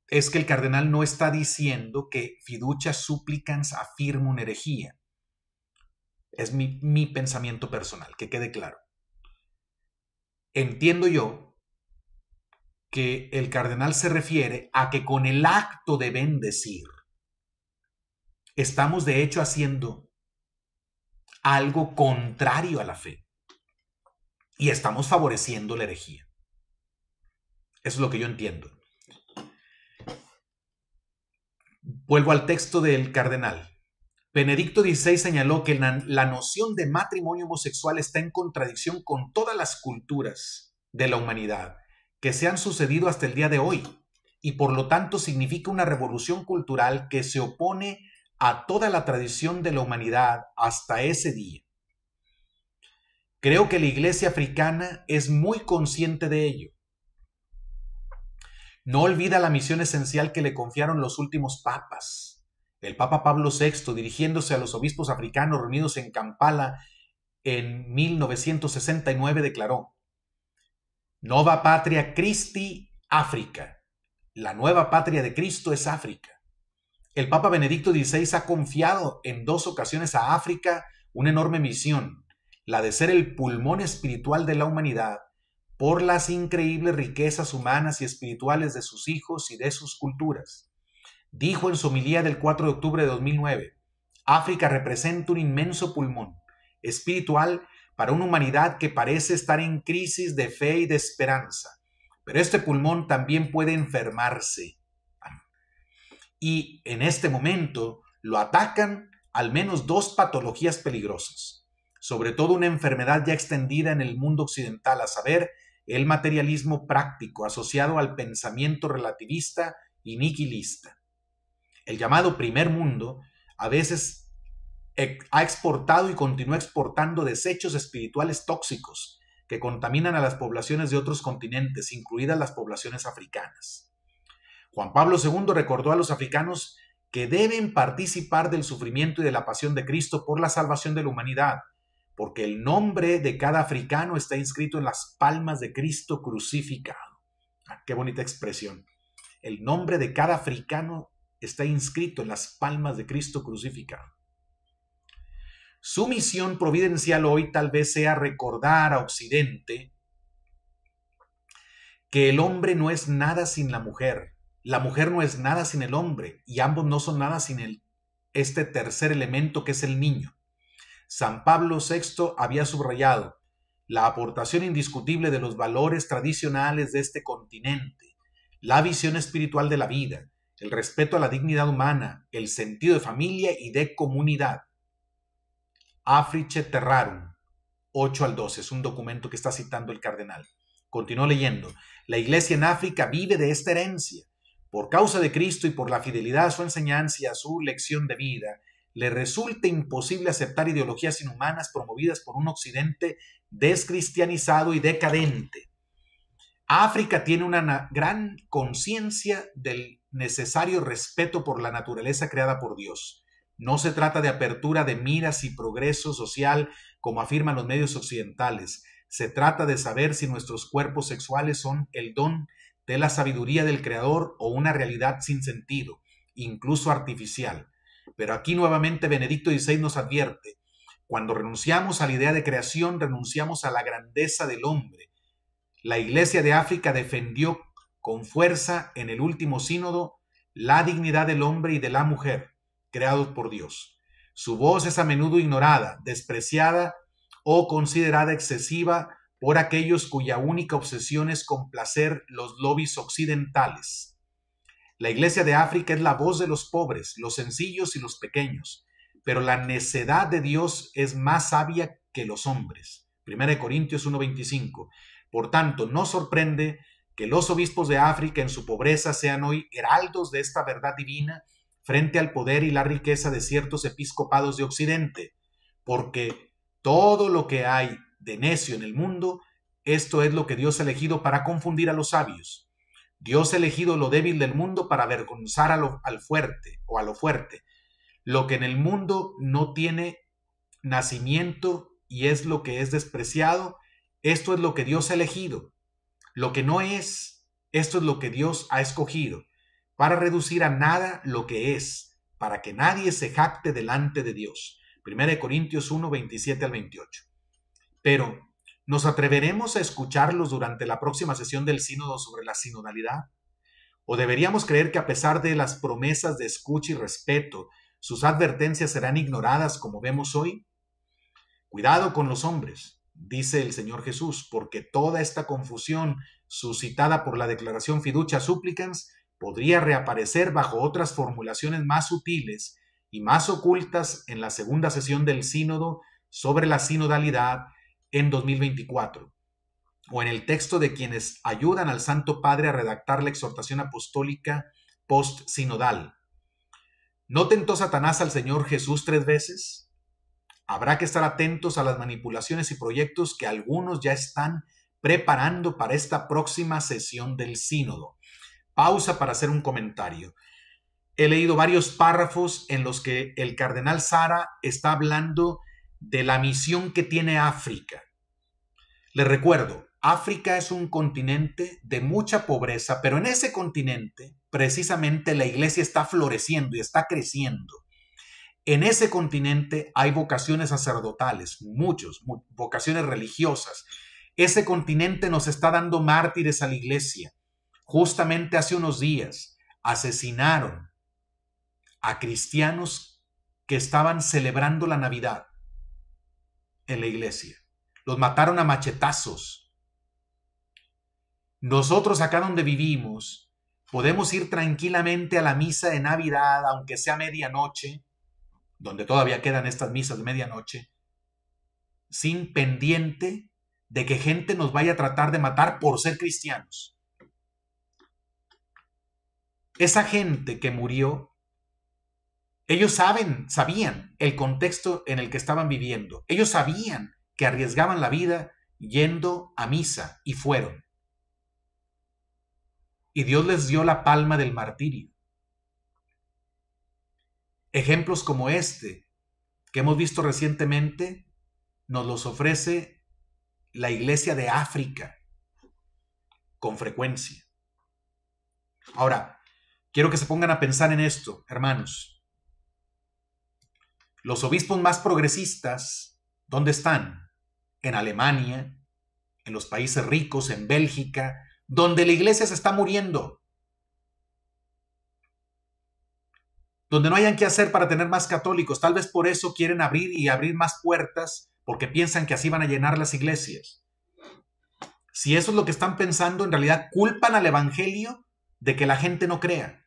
es que el cardenal no está diciendo que fiducia supplicans afirma una herejía. Es mi, mi pensamiento personal, que quede claro. Entiendo yo que el cardenal se refiere a que con el acto de bendecir estamos de hecho haciendo algo contrario a la fe y estamos favoreciendo la herejía. Eso es lo que yo entiendo. Vuelvo al texto del cardenal. Benedicto XVI señaló que la noción de matrimonio homosexual está en contradicción con todas las culturas de la humanidad que se han sucedido hasta el día de hoy y por lo tanto significa una revolución cultural que se opone a toda la tradición de la humanidad hasta ese día. Creo que la Iglesia africana es muy consciente de ello no olvida la misión esencial que le confiaron los últimos papas. El Papa Pablo VI, dirigiéndose a los obispos africanos reunidos en Kampala en 1969, declaró, Nova Patria Christi, África. La nueva patria de Cristo es África. El Papa Benedicto XVI ha confiado en dos ocasiones a África una enorme misión, la de ser el pulmón espiritual de la humanidad por las increíbles riquezas humanas y espirituales de sus hijos y de sus culturas. Dijo en su homilía del 4 de octubre de 2009, África representa un inmenso pulmón espiritual para una humanidad que parece estar en crisis de fe y de esperanza, pero este pulmón también puede enfermarse. Y en este momento lo atacan al menos dos patologías peligrosas, sobre todo una enfermedad ya extendida en el mundo occidental, a saber, el materialismo práctico asociado al pensamiento relativista y niquilista. El llamado primer mundo a veces ha exportado y continúa exportando desechos espirituales tóxicos que contaminan a las poblaciones de otros continentes, incluidas las poblaciones africanas. Juan Pablo II recordó a los africanos que deben participar del sufrimiento y de la pasión de Cristo por la salvación de la humanidad, porque el nombre de cada africano está inscrito en las palmas de Cristo crucificado. Ah, qué bonita expresión. El nombre de cada africano está inscrito en las palmas de Cristo crucificado. Su misión providencial hoy tal vez sea recordar a Occidente que el hombre no es nada sin la mujer, la mujer no es nada sin el hombre y ambos no son nada sin el, este tercer elemento que es el niño. San Pablo VI había subrayado la aportación indiscutible de los valores tradicionales de este continente, la visión espiritual de la vida, el respeto a la dignidad humana, el sentido de familia y de comunidad. Africe Terrarum, 8 al 12, es un documento que está citando el cardenal. Continuó leyendo, la iglesia en África vive de esta herencia. Por causa de Cristo y por la fidelidad a su enseñanza y a su lección de vida, le resulta imposible aceptar ideologías inhumanas promovidas por un occidente descristianizado y decadente. África tiene una gran conciencia del necesario respeto por la naturaleza creada por Dios. No se trata de apertura de miras y progreso social, como afirman los medios occidentales. Se trata de saber si nuestros cuerpos sexuales son el don de la sabiduría del Creador o una realidad sin sentido, incluso artificial. Pero aquí nuevamente Benedicto XVI nos advierte, cuando renunciamos a la idea de creación, renunciamos a la grandeza del hombre. La Iglesia de África defendió con fuerza en el último sínodo la dignidad del hombre y de la mujer, creados por Dios. Su voz es a menudo ignorada, despreciada o considerada excesiva por aquellos cuya única obsesión es complacer los lobbies occidentales. La iglesia de África es la voz de los pobres, los sencillos y los pequeños, pero la necedad de Dios es más sabia que los hombres. 1 Corintios 1:25. Por tanto, no sorprende que los obispos de África en su pobreza sean hoy heraldos de esta verdad divina frente al poder y la riqueza de ciertos episcopados de Occidente, porque todo lo que hay de necio en el mundo, esto es lo que Dios ha elegido para confundir a los sabios. Dios ha elegido lo débil del mundo para avergonzar al fuerte o a lo fuerte, lo que en el mundo no tiene nacimiento y es lo que es despreciado, esto es lo que Dios ha elegido, lo que no es, esto es lo que Dios ha escogido, para reducir a nada lo que es, para que nadie se jacte delante de Dios. 1 Corintios 1, 27 al 28. Pero ¿Nos atreveremos a escucharlos durante la próxima sesión del sínodo sobre la sinodalidad? ¿O deberíamos creer que a pesar de las promesas de escucha y respeto, sus advertencias serán ignoradas como vemos hoy? Cuidado con los hombres, dice el Señor Jesús, porque toda esta confusión suscitada por la declaración fiducia supplicans podría reaparecer bajo otras formulaciones más sutiles y más ocultas en la segunda sesión del sínodo sobre la sinodalidad en 2024, o en el texto de quienes ayudan al Santo Padre a redactar la exhortación apostólica post-sinodal. ¿No tentó Satanás al Señor Jesús tres veces? Habrá que estar atentos a las manipulaciones y proyectos que algunos ya están preparando para esta próxima sesión del sínodo. Pausa para hacer un comentario. He leído varios párrafos en los que el cardenal Sara está hablando de la misión que tiene África. Le recuerdo, África es un continente de mucha pobreza, pero en ese continente precisamente la iglesia está floreciendo y está creciendo. En ese continente hay vocaciones sacerdotales, muchos, vocaciones religiosas. Ese continente nos está dando mártires a la iglesia. Justamente hace unos días asesinaron a cristianos que estaban celebrando la Navidad en la iglesia. Los mataron a machetazos. Nosotros acá donde vivimos podemos ir tranquilamente a la misa de Navidad, aunque sea medianoche, donde todavía quedan estas misas de medianoche, sin pendiente de que gente nos vaya a tratar de matar por ser cristianos. Esa gente que murió ellos saben, sabían el contexto en el que estaban viviendo. Ellos sabían que arriesgaban la vida yendo a misa y fueron. Y Dios les dio la palma del martirio. Ejemplos como este, que hemos visto recientemente, nos los ofrece la iglesia de África con frecuencia. Ahora, quiero que se pongan a pensar en esto, hermanos. Los obispos más progresistas, ¿dónde están? En Alemania, en los países ricos, en Bélgica, donde la iglesia se está muriendo, donde no hayan que hacer para tener más católicos. Tal vez por eso quieren abrir y abrir más puertas, porque piensan que así van a llenar las iglesias. Si eso es lo que están pensando, en realidad culpan al Evangelio de que la gente no crea.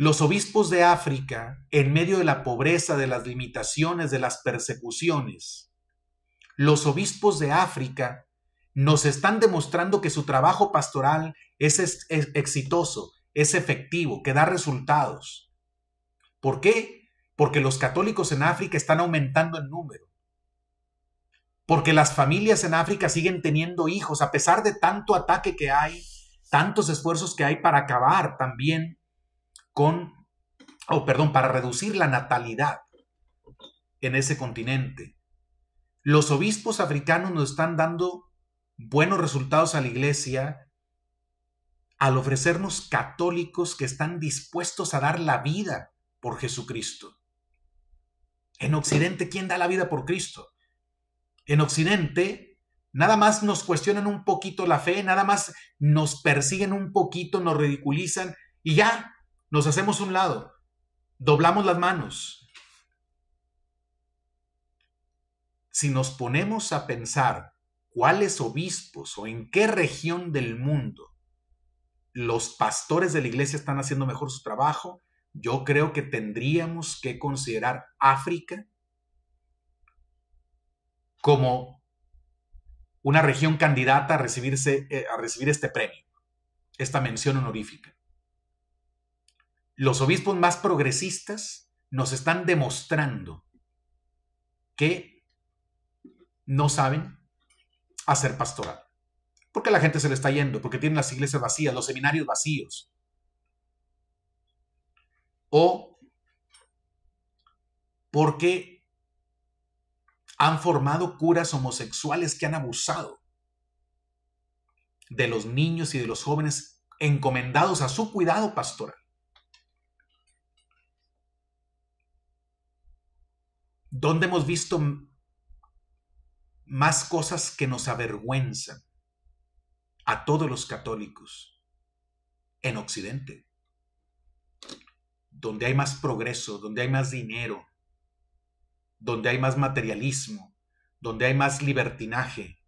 Los obispos de África, en medio de la pobreza, de las limitaciones, de las persecuciones, los obispos de África nos están demostrando que su trabajo pastoral es, exitoso, es efectivo, que da resultados. ¿Por qué? Porque los católicos en África están aumentando en número. Porque las familias en África siguen teniendo hijos, a pesar de tanto ataque que hay, tantos esfuerzos que hay para acabar también con, perdón, para reducir la natalidad en ese continente. Los obispos africanos nos están dando buenos resultados a la iglesia al ofrecernos católicos que están dispuestos a dar la vida por Jesucristo. En Occidente, ¿quién da la vida por Cristo? En Occidente, nada más nos cuestionan un poquito la fe, nada más nos persiguen un poquito, nos ridiculizan y ya nos hacemos un lado, doblamos las manos. Si nos ponemos a pensar cuáles obispos o en qué región del mundo los pastores de la iglesia están haciendo mejor su trabajo, yo creo que tendríamos que considerar África como una región candidata a, eh, recibir este premio, esta mención honorífica los obispos más progresistas nos están demostrando que no saben hacer pastoral. Porque la gente se le está yendo, porque tienen las iglesias vacías, los seminarios vacíos. O porque han formado curas homosexuales que han abusado de los niños y de los jóvenes encomendados a su cuidado pastoral. donde hemos visto más cosas que nos avergüenzan a todos los católicos en Occidente, donde hay más progreso, donde hay más dinero, donde hay más materialismo, donde hay más libertinaje.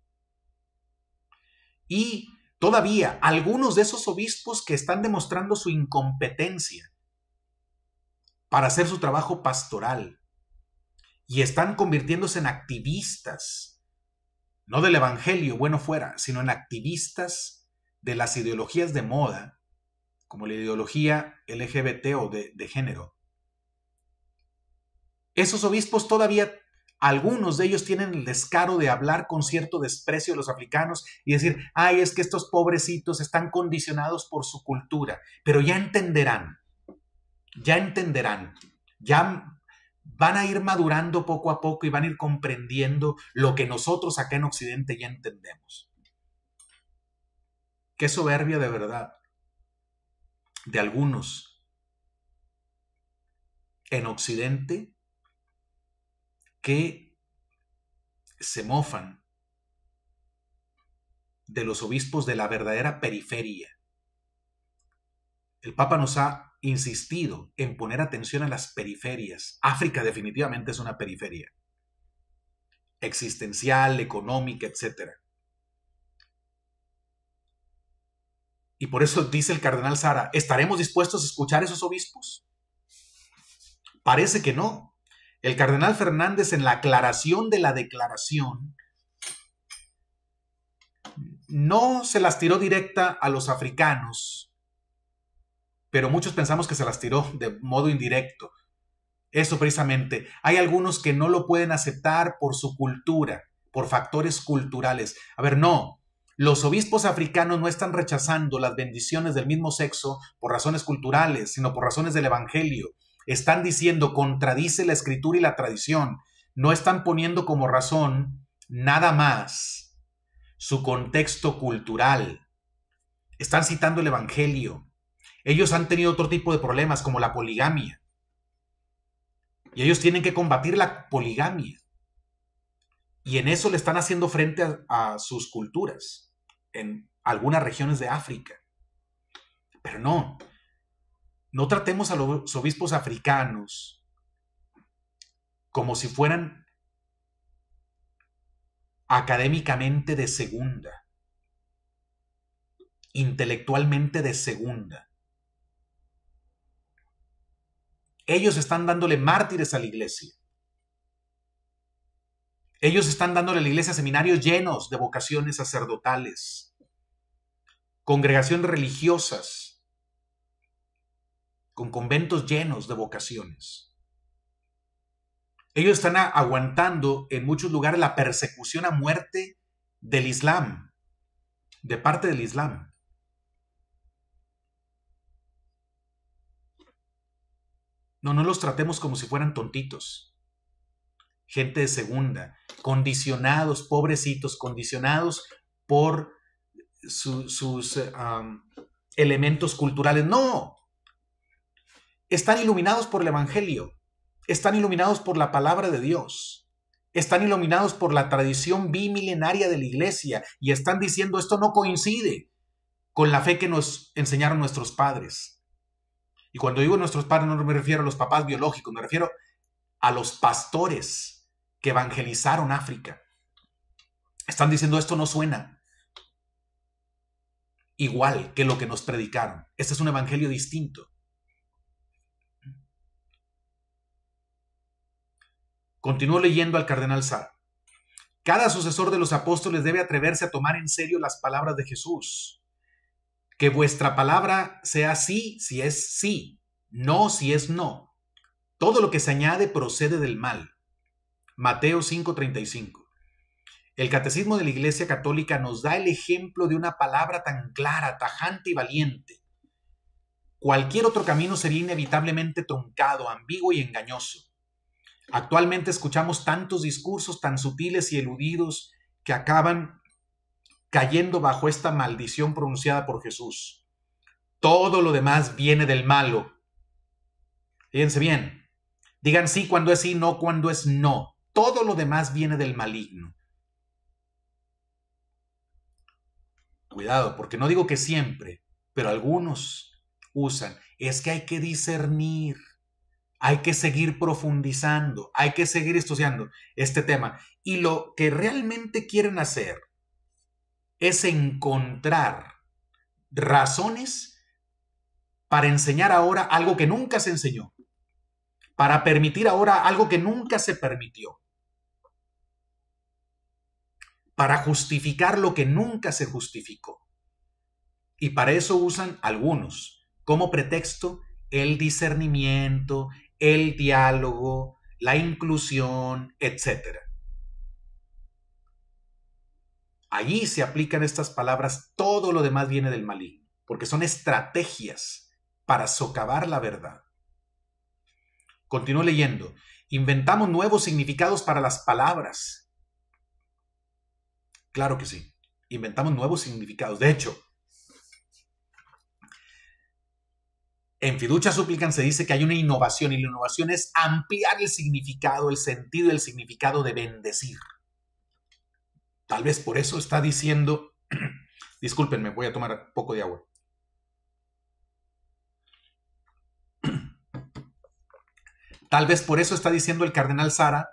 Y todavía algunos de esos obispos que están demostrando su incompetencia para hacer su trabajo pastoral, y están convirtiéndose en activistas, no del Evangelio, bueno fuera, sino en activistas de las ideologías de moda, como la ideología LGBT o de, género. Esos obispos todavía, algunos de ellos tienen el descaro de hablar con cierto desprecio de los africanos y decir, ay, es que estos pobrecitos están condicionados por su cultura, pero ya entenderán, ya entenderán, ya van a ir madurando poco a poco y van a ir comprendiendo lo que nosotros acá en Occidente ya entendemos. Qué soberbia de verdad de algunos en Occidente que se mofan de los obispos de la verdadera periferia. El Papa nos ha insistido en poner atención a las periferias. África definitivamente es una periferia. Existencial, económica, etc. Y por eso dice el cardenal Sara, ¿estaremos dispuestos a escuchar a esos obispos? Parece que no. El cardenal Fernández en la aclaración de la declaración no se las tiró directa a los africanos, pero muchos pensamos que se las tiró de modo indirecto. Eso precisamente. Hay algunos que no lo pueden aceptar por su cultura, por factores culturales. A ver, no. Los obispos africanos no están rechazando las bendiciones del mismo sexo por razones culturales, sino por razones del Evangelio. Están diciendo contradice la escritura y la tradición. No están poniendo como razón nada más su contexto cultural. Están citando el Evangelio. Ellos han tenido otro tipo de problemas, como la poligamia. Y ellos tienen que combatir la poligamia. Y en eso le están haciendo frente a, sus culturas, en algunas regiones de África. Pero no, no tratemos a los obispos africanos como si fueran académicamente de segunda, intelectualmente de segunda. Ellos están dándole mártires a la iglesia. Ellos están dándole a la iglesia seminarios llenos de vocaciones sacerdotales, congregaciones religiosas, con conventos llenos de vocaciones. Ellos están aguantando en muchos lugares la persecución a muerte del Islam, de parte del Islam. No, no los tratemos como si fueran tontitos. Gente de segunda, condicionados, pobrecitos, condicionados por sus elementos culturales. No. Están iluminados por el Evangelio. Están iluminados por la palabra de Dios. Están iluminados por la tradición bimilenaria de la iglesia y están diciendo esto no coincide con la fe que nos enseñaron nuestros padres. Y cuando digo nuestros padres no me refiero a los papás biológicos, me refiero a los pastores que evangelizaron África. Están diciendo esto no suena igual que lo que nos predicaron. Este es un evangelio distinto. Continúo leyendo al cardenal Sá. Cada sucesor de los apóstoles debe atreverse a tomar en serio las palabras de Jesús que vuestra palabra sea sí si es sí, no si es no. Todo lo que se añade procede del mal. Mateo 5:35. El Catecismo de la Iglesia Católica nos da el ejemplo de una palabra tan clara, tajante y valiente. Cualquier otro camino sería inevitablemente truncado, ambiguo y engañoso. Actualmente escuchamos tantos discursos tan sutiles y eludidos que acaban cayendo bajo esta maldición pronunciada por Jesús. Todo lo demás viene del malo. Fíjense bien. Digan sí cuando es sí, no cuando es no. Todo lo demás viene del maligno. Cuidado, porque no digo que siempre, pero algunos usan. Es que hay que discernir, hay que seguir profundizando, hay que seguir estudiando este tema. Y lo que realmente quieren hacer es encontrar razones para enseñar ahora algo que nunca se enseñó, para permitir ahora algo que nunca se permitió, para justificar lo que nunca se justificó. Y para eso usan algunos como pretexto el discernimiento, el diálogo, la inclusión, etcétera allí se aplican estas palabras, todo lo demás viene del malí, porque son estrategias para socavar la verdad. Continúo leyendo. Inventamos nuevos significados para las palabras. Claro que sí. Inventamos nuevos significados. De hecho, en Fiducha suplican se dice que hay una innovación y la innovación es ampliar el significado, el sentido, el significado de bendecir. Tal vez por eso está diciendo, discúlpenme, voy a tomar un poco de agua. Tal vez por eso está diciendo el cardenal Sara,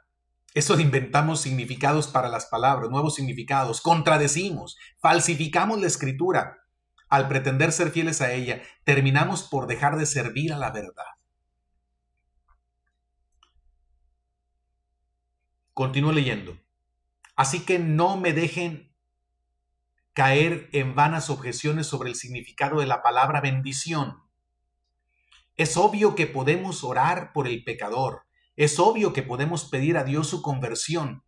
eso de inventamos significados para las palabras, nuevos significados, contradecimos, falsificamos la escritura. Al pretender ser fieles a ella, terminamos por dejar de servir a la verdad. Continúo leyendo. Así que no me dejen caer en vanas objeciones sobre el significado de la palabra bendición. Es obvio que podemos orar por el pecador. Es obvio que podemos pedir a Dios su conversión.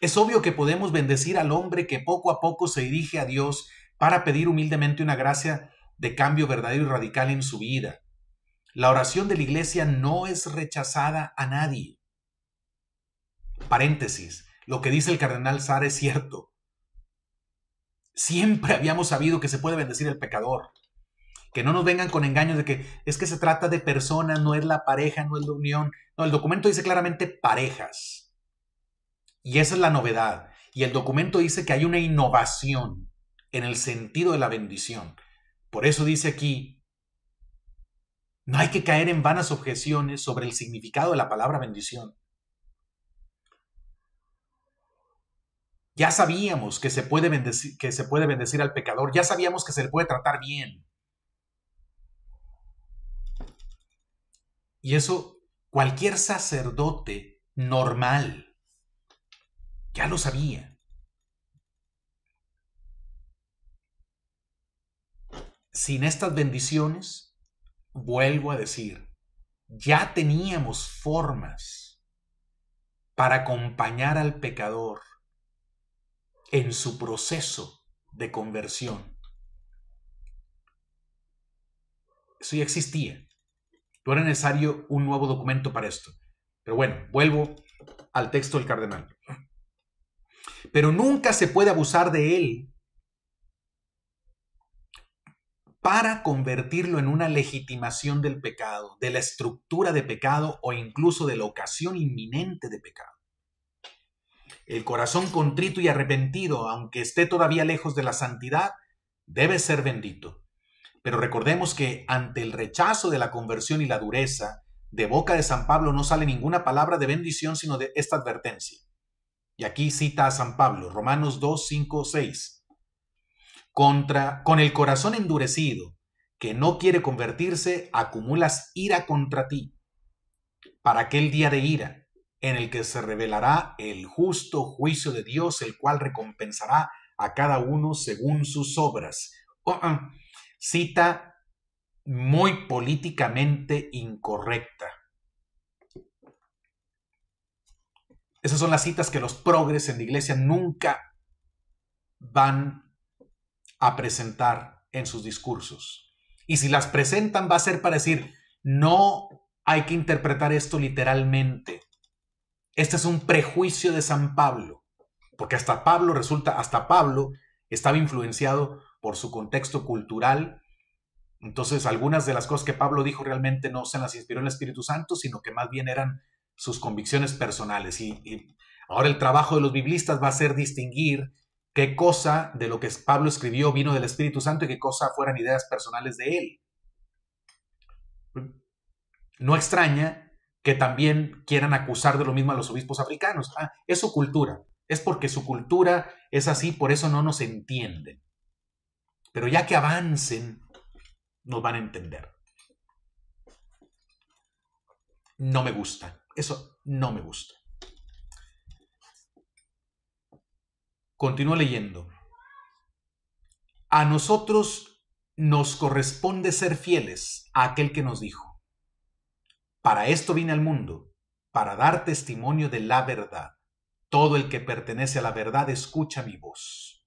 Es obvio que podemos bendecir al hombre que poco a poco se dirige a Dios para pedir humildemente una gracia de cambio verdadero y radical en su vida. La oración de la iglesia no es rechazada a nadie. Paréntesis lo que dice el cardenal Zara es cierto. Siempre habíamos sabido que se puede bendecir el pecador. Que no nos vengan con engaños de que es que se trata de personas, no es la pareja, no es la unión. No, el documento dice claramente parejas. Y esa es la novedad. Y el documento dice que hay una innovación en el sentido de la bendición. Por eso dice aquí, no hay que caer en vanas objeciones sobre el significado de la palabra bendición. Ya sabíamos que se, puede bendecir, que se puede bendecir al pecador, ya sabíamos que se le puede tratar bien. Y eso cualquier sacerdote normal ya lo sabía. Sin estas bendiciones, vuelvo a decir, ya teníamos formas para acompañar al pecador en su proceso de conversión. Eso ya existía. No era necesario un nuevo documento para esto. Pero bueno, vuelvo al texto del cardenal. Pero nunca se puede abusar de él para convertirlo en una legitimación del pecado, de la estructura de pecado o incluso de la ocasión inminente de pecado. El corazón contrito y arrepentido, aunque esté todavía lejos de la santidad, debe ser bendito. Pero recordemos que ante el rechazo de la conversión y la dureza, de boca de San Pablo no sale ninguna palabra de bendición sino de esta advertencia. Y aquí cita a San Pablo, Romanos 2, 5, 6. Contra, con el corazón endurecido, que no quiere convertirse, acumulas ira contra ti, para aquel día de ira, en el que se revelará el justo juicio de Dios, el cual recompensará a cada uno según sus obras. Oh, ah, cita muy políticamente incorrecta. Esas son las citas que los progres en la iglesia nunca van a presentar en sus discursos. Y si las presentan va a ser para decir, no hay que interpretar esto literalmente este es un prejuicio de San Pablo, porque hasta Pablo resulta, hasta Pablo estaba influenciado por su contexto cultural. Entonces, algunas de las cosas que Pablo dijo realmente no se las inspiró el Espíritu Santo, sino que más bien eran sus convicciones personales. Y, y ahora el trabajo de los biblistas va a ser distinguir qué cosa de lo que Pablo escribió vino del Espíritu Santo y qué cosa fueran ideas personales de él. No extraña que también quieran acusar de lo mismo a los obispos africanos. Ah, es su cultura, es porque su cultura es así, por eso no nos entienden. Pero ya que avancen, nos van a entender. No me gusta, eso no me gusta. Continúo leyendo. A nosotros nos corresponde ser fieles a aquel que nos dijo para esto vine al mundo, para dar testimonio de la verdad. Todo el que pertenece a la verdad escucha mi voz.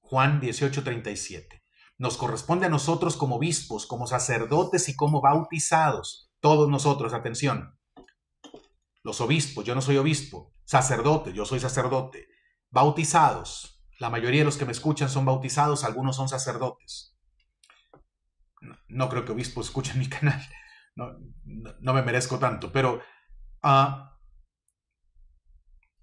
Juan 18:37. Nos corresponde a nosotros como obispos, como sacerdotes y como bautizados. Todos nosotros, atención. Los obispos, yo no soy obispo. Sacerdote, yo soy sacerdote. Bautizados, la mayoría de los que me escuchan son bautizados, algunos son sacerdotes. No, creo que obispos escuchen mi canal no, me merezco tanto, pero ah,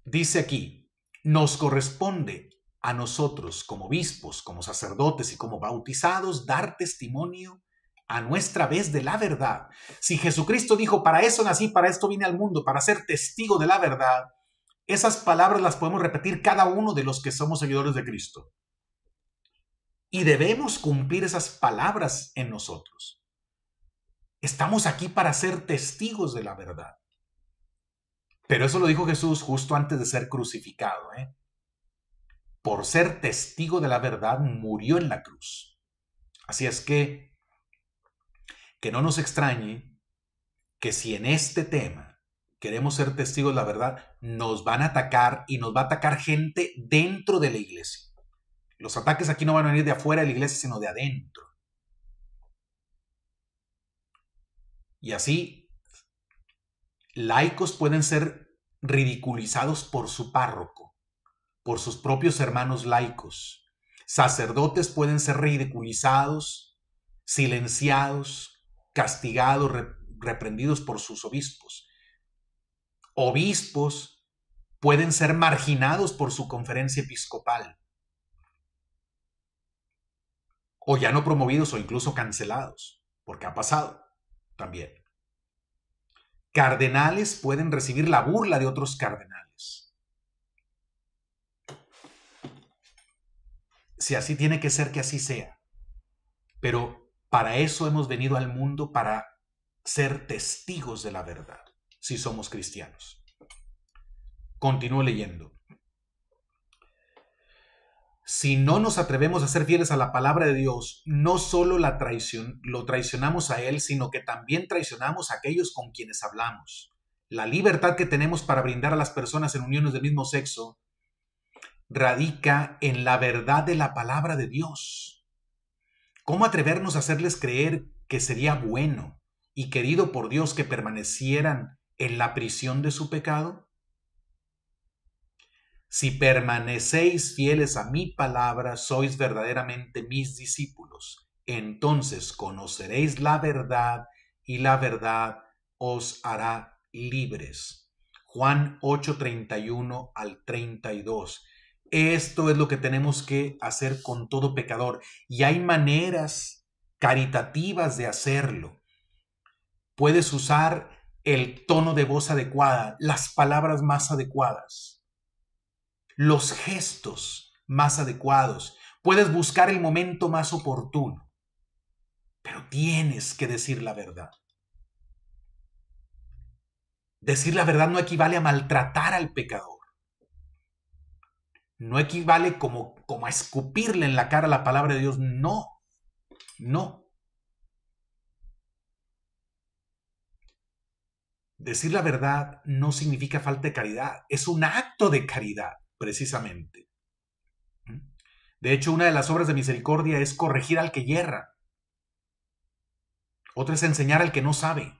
dice aquí, nos corresponde a nosotros como obispos, como sacerdotes y como bautizados dar testimonio a nuestra vez de la verdad. Si Jesucristo dijo, para eso nací, para esto vine al mundo, para ser testigo de la verdad, esas palabras las podemos repetir cada uno de los que somos seguidores de Cristo. Y debemos cumplir esas palabras en nosotros. Estamos aquí para ser testigos de la verdad. Pero eso lo dijo Jesús justo antes de ser crucificado. ¿eh? Por ser testigo de la verdad, murió en la cruz. Así es que, que no nos extrañe que si en este tema queremos ser testigos de la verdad, nos van a atacar y nos va a atacar gente dentro de la iglesia. Los ataques aquí no van a venir de afuera de la iglesia, sino de adentro. Y así, laicos pueden ser ridiculizados por su párroco, por sus propios hermanos laicos. Sacerdotes pueden ser ridiculizados, silenciados, castigados, reprendidos por sus obispos. Obispos pueden ser marginados por su conferencia episcopal, o ya no promovidos o incluso cancelados, porque ha pasado también. Cardenales pueden recibir la burla de otros cardenales. Si así tiene que ser, que así sea. Pero para eso hemos venido al mundo, para ser testigos de la verdad, si somos cristianos. Continúo leyendo si no nos atrevemos a ser fieles a la palabra de Dios, no solo la lo traicionamos a Él, sino que también traicionamos a aquellos con quienes hablamos. La libertad que tenemos para brindar a las personas en uniones del mismo sexo radica en la verdad de la palabra de Dios. ¿Cómo atrevernos a hacerles creer que sería bueno y querido por Dios que permanecieran en la prisión de su pecado? Si permanecéis fieles a mi palabra, sois verdaderamente mis discípulos. Entonces conoceréis la verdad y la verdad os hará libres. Juan 8:31 al 32. Esto es lo que tenemos que hacer con todo pecador y hay maneras caritativas de hacerlo. Puedes usar el tono de voz adecuada, las palabras más adecuadas los gestos más adecuados, puedes buscar el momento más oportuno, pero tienes que decir la verdad. Decir la verdad no equivale a maltratar al pecador. No equivale como, como a escupirle en la cara la palabra de Dios. No, no. Decir la verdad no significa falta de caridad, es un acto de caridad precisamente. De hecho, una de las obras de misericordia es corregir al que hierra. Otra es enseñar al que no sabe.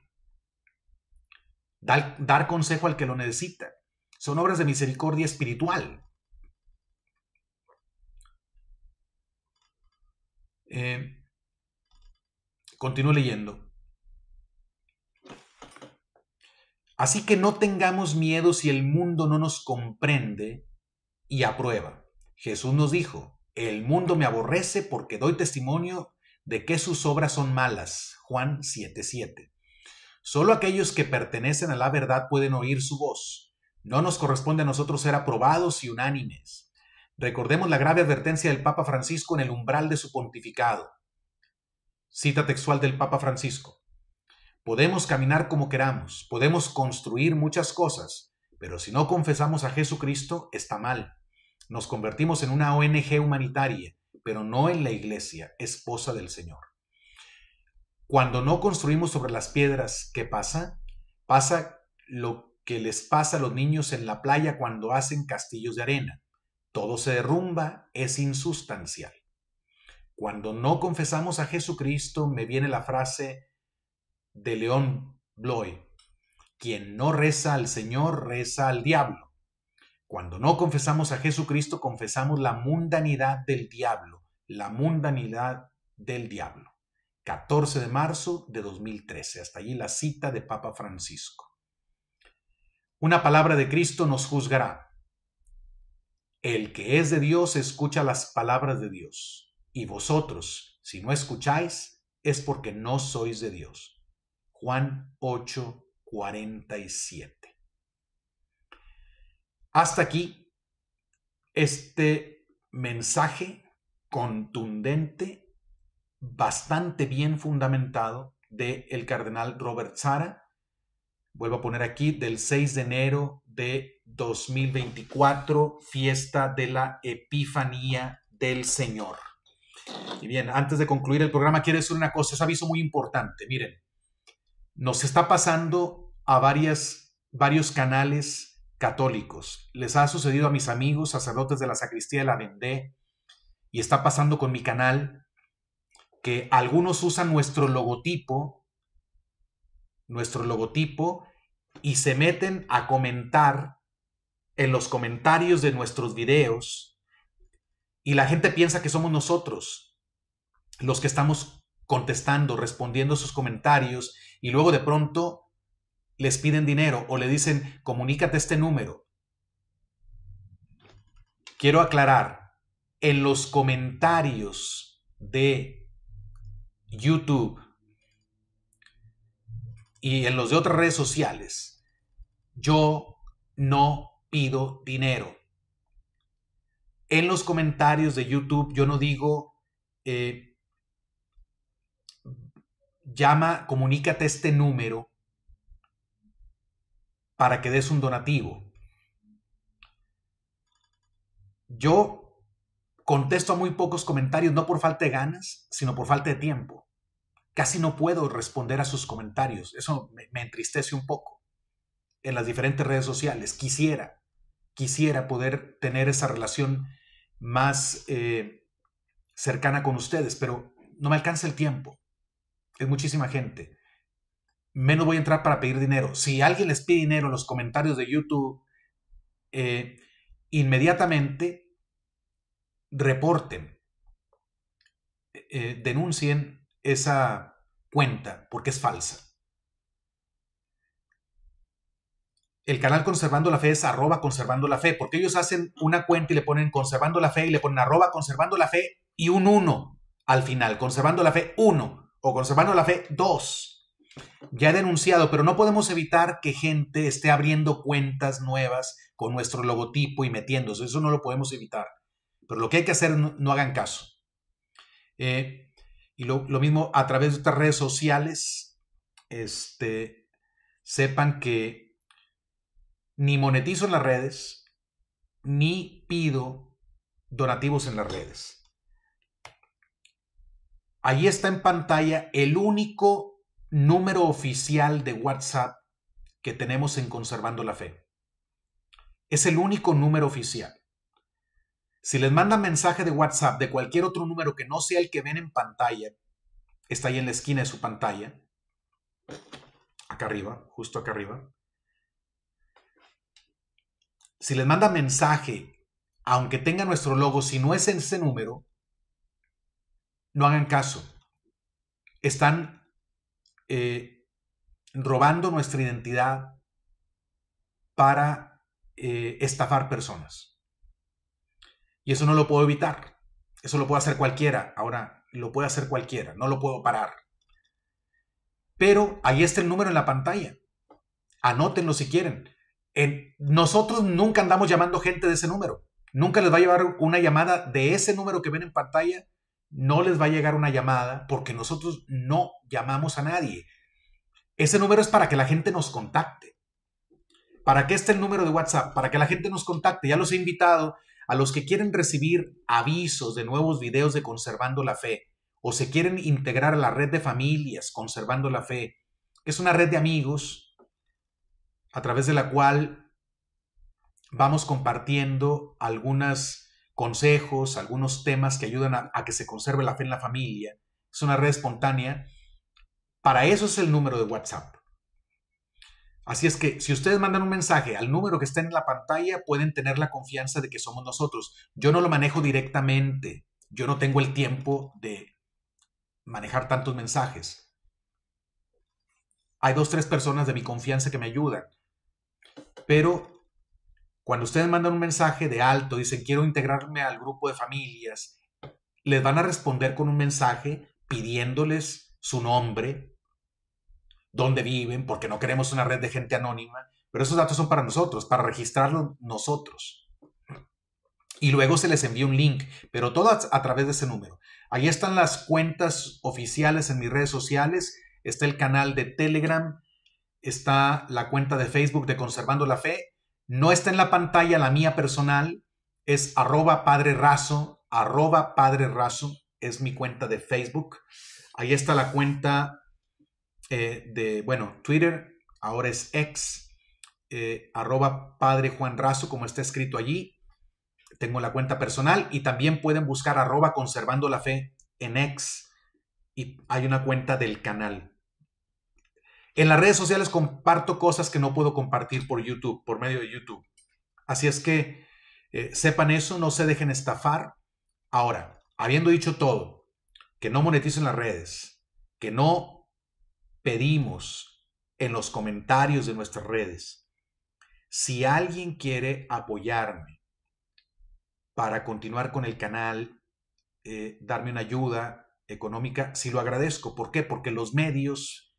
Dar, consejo al que lo necesita. Son obras de misericordia espiritual. Eh, continúo leyendo. Así que no tengamos miedo si el mundo no nos comprende y aprueba. Jesús nos dijo, el mundo me aborrece porque doy testimonio de que sus obras son malas. Juan 7:7. Solo aquellos que pertenecen a la verdad pueden oír su voz. No nos corresponde a nosotros ser aprobados y unánimes. Recordemos la grave advertencia del Papa Francisco en el umbral de su pontificado. Cita textual del Papa Francisco. Podemos caminar como queramos, podemos construir muchas cosas, pero si no confesamos a Jesucristo, está mal. Nos convertimos en una ONG humanitaria, pero no en la iglesia, esposa del Señor. Cuando no construimos sobre las piedras, ¿qué pasa? Pasa lo que les pasa a los niños en la playa cuando hacen castillos de arena. Todo se derrumba, es insustancial. Cuando no confesamos a Jesucristo, me viene la frase de León Bloy, quien no reza al Señor, reza al diablo. Cuando no confesamos a Jesucristo, confesamos la mundanidad del diablo, la mundanidad del diablo. 14 de marzo de 2013. Hasta allí la cita de Papa Francisco. Una palabra de Cristo nos juzgará. El que es de Dios escucha las palabras de Dios. Y vosotros, si no escucháis, es porque no sois de Dios. Juan 8, 47. Hasta aquí este mensaje contundente, bastante bien fundamentado del el cardenal Robert Sara. Vuelvo a poner aquí del 6 de enero de 2024, fiesta de la Epifanía del Señor. Y bien, antes de concluir el programa, quiero decir una cosa, es aviso muy importante. Miren, nos está pasando a varias, varios canales católicos. Les ha sucedido a mis amigos sacerdotes de la sacristía de la vendé y está pasando con mi canal que algunos usan nuestro logotipo, nuestro logotipo, y se meten a comentar en los comentarios de nuestros videos y la gente piensa que somos nosotros los que estamos contestando, respondiendo sus comentarios y luego de pronto les piden dinero o le dicen, comunícate este número. Quiero aclarar, en los comentarios de YouTube y en los de otras redes sociales, yo no pido dinero. En los comentarios de YouTube yo no digo, eh, llama, comunícate este número para que des un donativo. Yo contesto a muy pocos comentarios, no por falta de ganas, sino por falta de tiempo. Casi no puedo responder a sus comentarios. Eso me, entristece un poco. En las diferentes redes sociales. Quisiera, quisiera poder tener esa relación más eh, cercana con ustedes, pero no me alcanza el tiempo. hay muchísima gente menos voy a entrar para pedir dinero. Si alguien les pide dinero en los comentarios de YouTube, eh, inmediatamente reporten, eh, eh, denuncien esa cuenta porque es falsa. El canal Conservando la Fe es arroba conservando la fe, porque ellos hacen una cuenta y le ponen conservando la fe y le ponen arroba conservando la fe y un 1 al final, conservando la fe 1 o conservando la fe 2 ya he denunciado, pero no podemos evitar que gente esté abriendo cuentas nuevas con nuestro logotipo y metiéndose. Eso no lo podemos evitar. Pero lo que hay que hacer, no, no hagan caso. Eh, y lo, mismo a través de otras redes sociales, este, sepan que ni monetizo en las redes, ni pido donativos en las redes. Ahí está en pantalla el único número oficial de WhatsApp que tenemos en Conservando la Fe. Es el único número oficial. Si les manda mensaje de WhatsApp de cualquier otro número que no sea el que ven en pantalla, está ahí en la esquina de su pantalla, acá arriba, justo acá arriba. Si les manda mensaje, aunque tenga nuestro logo, si no es ese número, no hagan caso. Están eh, robando nuestra identidad para eh, estafar personas. Y eso no lo puedo evitar. Eso lo puede hacer cualquiera. Ahora, lo puede hacer cualquiera. No lo puedo parar. Pero ahí está el número en la pantalla. Anótenlo si quieren. nosotros nunca andamos llamando gente de ese número. Nunca les va a llevar una llamada de ese número que ven en pantalla no les va a llegar una llamada porque nosotros no llamamos a nadie. Ese número es para que la gente nos contacte. ¿Para qué está el número de WhatsApp? Para que la gente nos contacte. Ya los he invitado a los que quieren recibir avisos de nuevos videos de Conservando la Fe o se quieren integrar a la red de familias Conservando la Fe, que es una red de amigos a través de la cual vamos compartiendo algunas consejos, algunos temas que ayudan a, que se conserve la fe en la familia. Es una red espontánea. Para eso es el número de WhatsApp. Así es que si ustedes mandan un mensaje al número que está en la pantalla, pueden tener la confianza de que somos nosotros. Yo no lo manejo directamente. Yo no tengo el tiempo de manejar tantos mensajes. Hay dos, tres personas de mi confianza que me ayudan. Pero cuando ustedes mandan un mensaje de alto, dicen quiero integrarme al grupo de familias, les van a responder con un mensaje pidiéndoles su nombre, dónde viven, porque no queremos una red de gente anónima, pero esos datos son para nosotros, para registrarlos nosotros. Y luego se les envía un link, pero todo a través de ese número. Ahí están las cuentas oficiales en mis redes sociales, está el canal de Telegram, está la cuenta de Facebook de Conservando la Fe no está en la pantalla la mía personal, es arroba padre raso, arroba padre raso, es mi cuenta de Facebook. Ahí está la cuenta eh, de, bueno, Twitter, ahora es ex, eh, arroba padre Juan Raso, como está escrito allí. Tengo la cuenta personal y también pueden buscar arroba conservando la fe en ex y hay una cuenta del canal. En las redes sociales comparto cosas que no puedo compartir por YouTube, por medio de YouTube. Así es que eh, sepan eso, no se dejen estafar. Ahora, habiendo dicho todo, que no moneticen las redes, que no pedimos en los comentarios de nuestras redes, si alguien quiere apoyarme para continuar con el canal, eh, darme una ayuda económica, si lo agradezco. ¿Por qué? Porque los medios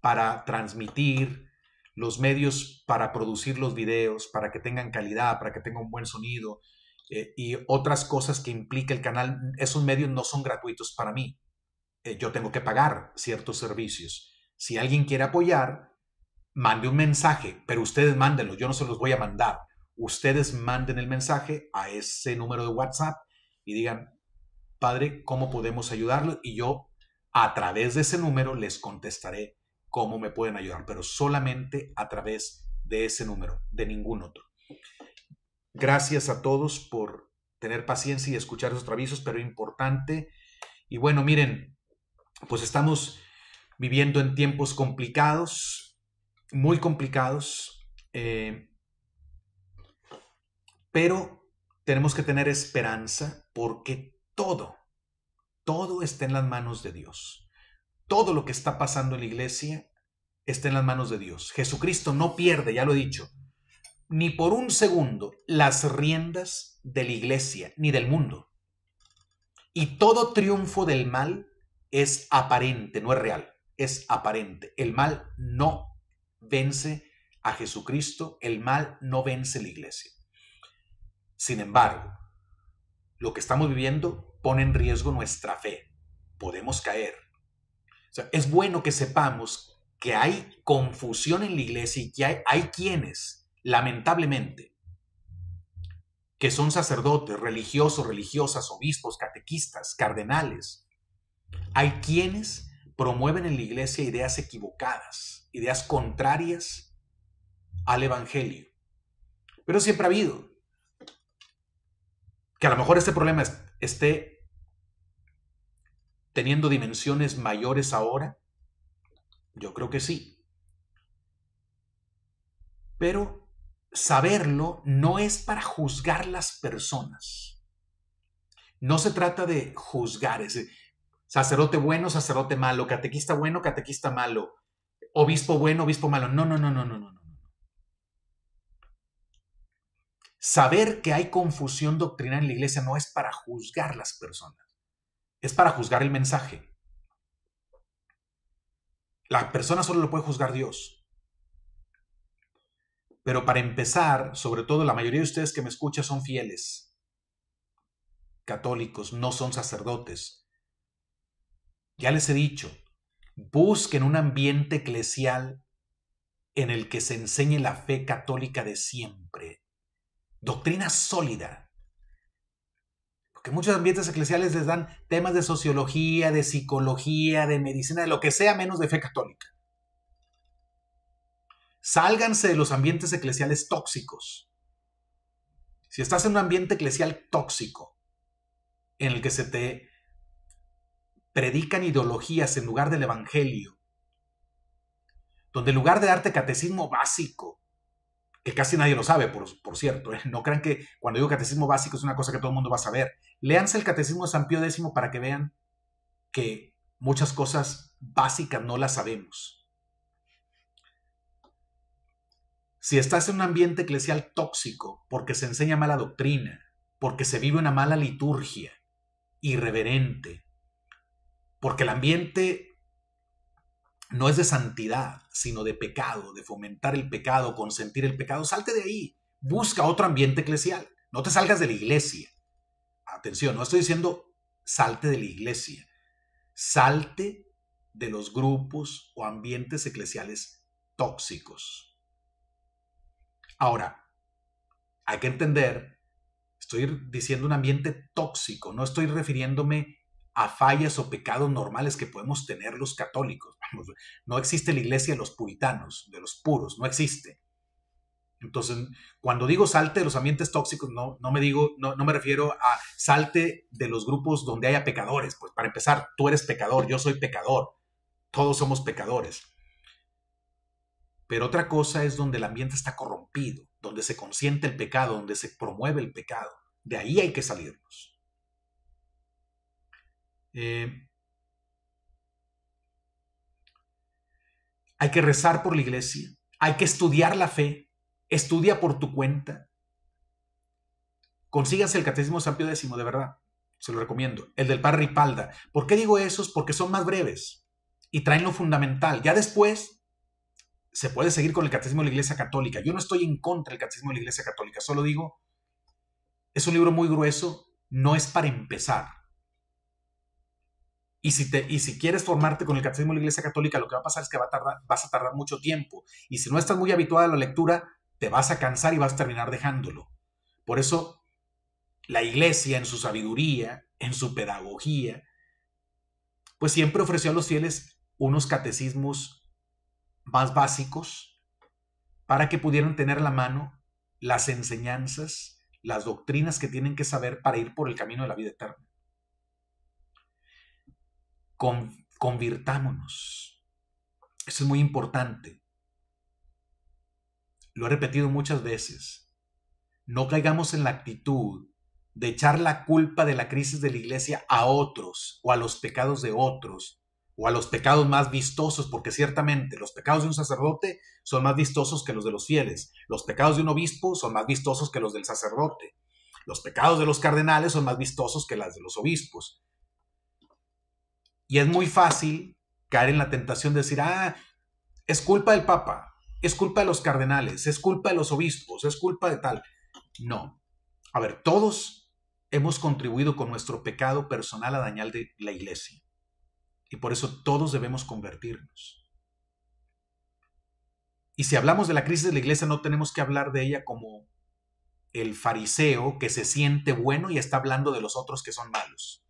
para transmitir, los medios para producir los videos, para que tengan calidad, para que tengan un buen sonido eh, y otras cosas que implica el canal, esos medios no son gratuitos para mí. Eh, yo tengo que pagar ciertos servicios. Si alguien quiere apoyar, mande un mensaje, pero ustedes mándenlo, yo no se los voy a mandar. Ustedes manden el mensaje a ese número de WhatsApp y digan, padre, ¿cómo podemos ayudarlo? Y yo a través de ese número les contestaré cómo me pueden ayudar, pero solamente a través de ese número, de ningún otro. Gracias a todos por tener paciencia y escuchar esos avisos, pero importante. Y bueno, miren, pues estamos viviendo en tiempos complicados, muy complicados, eh, pero tenemos que tener esperanza porque todo, todo está en las manos de Dios todo lo que está pasando en la iglesia está en las manos de Dios. Jesucristo no pierde, ya lo he dicho, ni por un segundo las riendas de la iglesia ni del mundo. Y todo triunfo del mal es aparente, no es real, es aparente. El mal no vence a Jesucristo, el mal no vence la iglesia. Sin embargo, lo que estamos viviendo pone en riesgo nuestra fe. Podemos caer, es bueno que sepamos que hay confusión en la iglesia y que hay, hay quienes, lamentablemente, que son sacerdotes, religiosos, religiosas, obispos, catequistas, cardenales. Hay quienes promueven en la iglesia ideas equivocadas, ideas contrarias al Evangelio. Pero siempre ha habido. Que a lo mejor este problema esté teniendo dimensiones mayores ahora? Yo creo que sí. Pero saberlo no es para juzgar las personas. No se trata de juzgar, sacerdote bueno, sacerdote malo, catequista bueno, catequista malo, obispo bueno, obispo malo. No, no, no, no, no, no. Saber que hay confusión doctrinal en la iglesia no es para juzgar las personas es para juzgar el mensaje. La persona solo lo puede juzgar Dios. Pero para empezar, sobre todo la mayoría de ustedes que me escuchan son fieles, católicos, no son sacerdotes. Ya les he dicho, busquen un ambiente eclesial en el que se enseñe la fe católica de siempre, doctrina sólida, porque muchos ambientes eclesiales les dan temas de sociología, de psicología, de medicina, de lo que sea menos de fe católica. Sálganse de los ambientes eclesiales tóxicos. Si estás en un ambiente eclesial tóxico, en el que se te predican ideologías en lugar del Evangelio, donde en lugar de darte catecismo básico, que casi nadie lo sabe, por, por cierto. ¿eh? No crean que cuando digo catecismo básico es una cosa que todo el mundo va a saber. Leanse el catecismo de San Pío X para que vean que muchas cosas básicas no las sabemos. Si estás en un ambiente eclesial tóxico porque se enseña mala doctrina, porque se vive una mala liturgia, irreverente, porque el ambiente no es de santidad, sino de pecado, de fomentar el pecado, consentir el pecado, salte de ahí, busca otro ambiente eclesial, no te salgas de la iglesia. Atención, no estoy diciendo salte de la iglesia, salte de los grupos o ambientes eclesiales tóxicos. Ahora, hay que entender, estoy diciendo un ambiente tóxico, no estoy refiriéndome a fallas o pecados normales que podemos tener los católicos. No existe la iglesia de los puritanos, de los puros, no existe. Entonces, cuando digo salte de los ambientes tóxicos, no, no me digo, no, me refiero a salte de los grupos donde haya pecadores. Pues para empezar, tú eres pecador, yo soy pecador, todos somos pecadores. Pero otra cosa es donde el ambiente está corrompido, donde se consiente el pecado, donde se promueve el pecado. De ahí hay que salirnos. Eh, hay que rezar por la iglesia, hay que estudiar la fe, estudia por tu cuenta. Consígase el Catecismo San X, de verdad, se lo recomiendo. El del Padre Ripalda. ¿Por qué digo eso? Porque son más breves y traen lo fundamental. Ya después se puede seguir con el Catecismo de la Iglesia Católica. Yo no estoy en contra del Catecismo de la Iglesia Católica, solo digo, es un libro muy grueso, no es para empezar. Y si, te, y si quieres formarte con el catecismo de la Iglesia Católica, lo que va a pasar es que va a tardar, vas a tardar mucho tiempo. Y si no estás muy habituada a la lectura, te vas a cansar y vas a terminar dejándolo. Por eso, la Iglesia, en su sabiduría, en su pedagogía, pues siempre ofreció a los fieles unos catecismos más básicos para que pudieran tener la mano las enseñanzas, las doctrinas que tienen que saber para ir por el camino de la vida eterna convirtámonos. Eso es muy importante. Lo he repetido muchas veces. No caigamos en la actitud de echar la culpa de la crisis de la iglesia a otros o a los pecados de otros o a los pecados más vistosos, porque ciertamente los pecados de un sacerdote son más vistosos que los de los fieles, los pecados de un obispo son más vistosos que los del sacerdote, los pecados de los cardenales son más vistosos que las de los obispos, y es muy fácil caer en la tentación de decir, ah, es culpa del Papa, es culpa de los cardenales, es culpa de los obispos, es culpa de tal. No. A ver, todos hemos contribuido con nuestro pecado personal a dañar la iglesia. Y por eso todos debemos convertirnos. Y si hablamos de la crisis de la iglesia, no tenemos que hablar de ella como el fariseo que se siente bueno y está hablando de los otros que son malos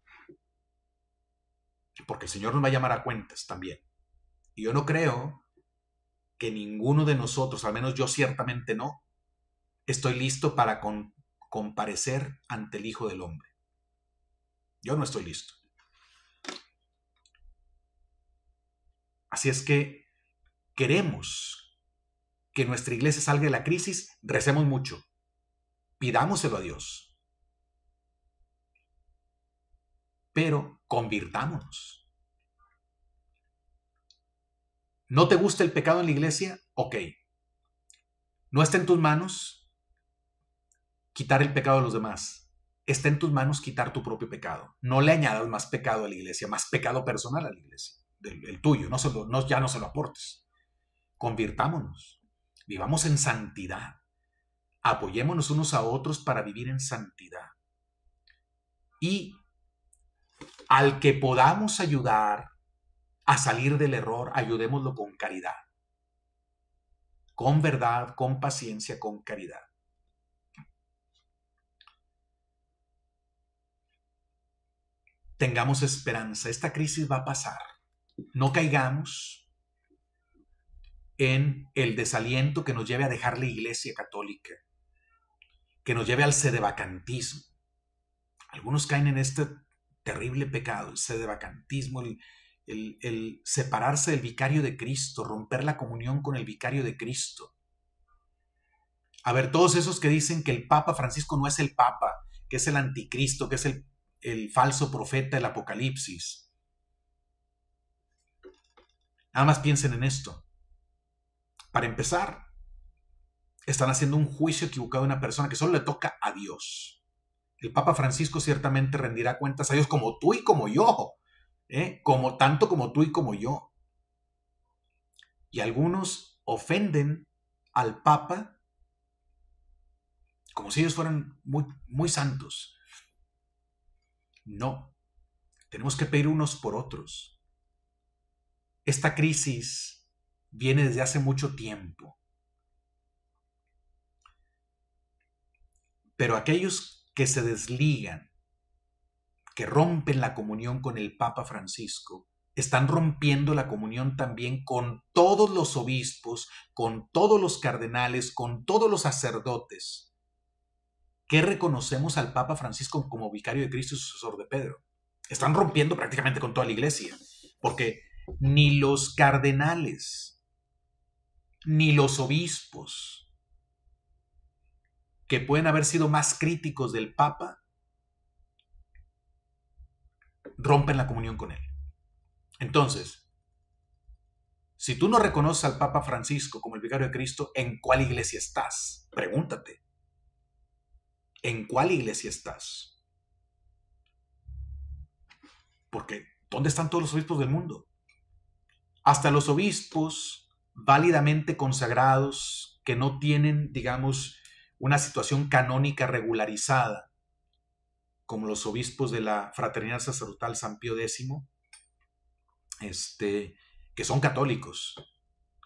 porque el Señor nos va a llamar a cuentas también. Y yo no creo que ninguno de nosotros, al menos yo ciertamente no, estoy listo para comparecer ante el Hijo del Hombre. Yo no estoy listo. Así es que queremos que nuestra iglesia salga de la crisis, recemos mucho, pidámoselo a Dios. Pero convirtámonos. ¿No te gusta el pecado en la iglesia? Ok. No está en tus manos quitar el pecado de los demás. Está en tus manos quitar tu propio pecado. No le añadas más pecado a la iglesia, más pecado personal a la iglesia, el, tuyo. No, no ya no se lo aportes. Convirtámonos. Vivamos en santidad. Apoyémonos unos a otros para vivir en santidad. Y al que podamos ayudar a salir del error, ayudémoslo con caridad, con verdad, con paciencia, con caridad. Tengamos esperanza, esta crisis va a pasar. No caigamos en el desaliento que nos lleve a dejar la Iglesia Católica, que nos lleve al sedevacantismo. Algunos caen en este terrible pecado, el sedevacantismo, el, el, el separarse del vicario de Cristo, romper la comunión con el vicario de Cristo. A ver, todos esos que dicen que el Papa Francisco no es el Papa, que es el anticristo, que es el, el falso profeta del Apocalipsis. Nada más piensen en esto. Para empezar, están haciendo un juicio equivocado de una persona que solo le toca a Dios. El Papa Francisco ciertamente rendirá cuentas a Dios como tú y como yo, ¿eh? como tanto como tú y como yo. Y algunos ofenden al Papa como si ellos fueran muy, muy santos. No, tenemos que pedir unos por otros. Esta crisis viene desde hace mucho tiempo. Pero aquellos que se desligan, que rompen la comunión con el Papa Francisco, están rompiendo la comunión también con todos los obispos, con todos los cardenales, con todos los sacerdotes. Que reconocemos al Papa Francisco como vicario de Cristo y sucesor de Pedro? Están rompiendo prácticamente con toda la iglesia, porque ni los cardenales, ni los obispos, que pueden haber sido más críticos del Papa, rompen la comunión con él. Entonces, si tú no reconoces al Papa Francisco como el vicario de Cristo, ¿en cuál iglesia estás? Pregúntate. ¿En cuál iglesia estás? Porque, ¿dónde están todos los obispos del mundo? Hasta los obispos válidamente consagrados que no tienen, digamos, una situación canónica regularizada, como los obispos de la Fraternidad Sacerdotal San Pío X, este, que son católicos,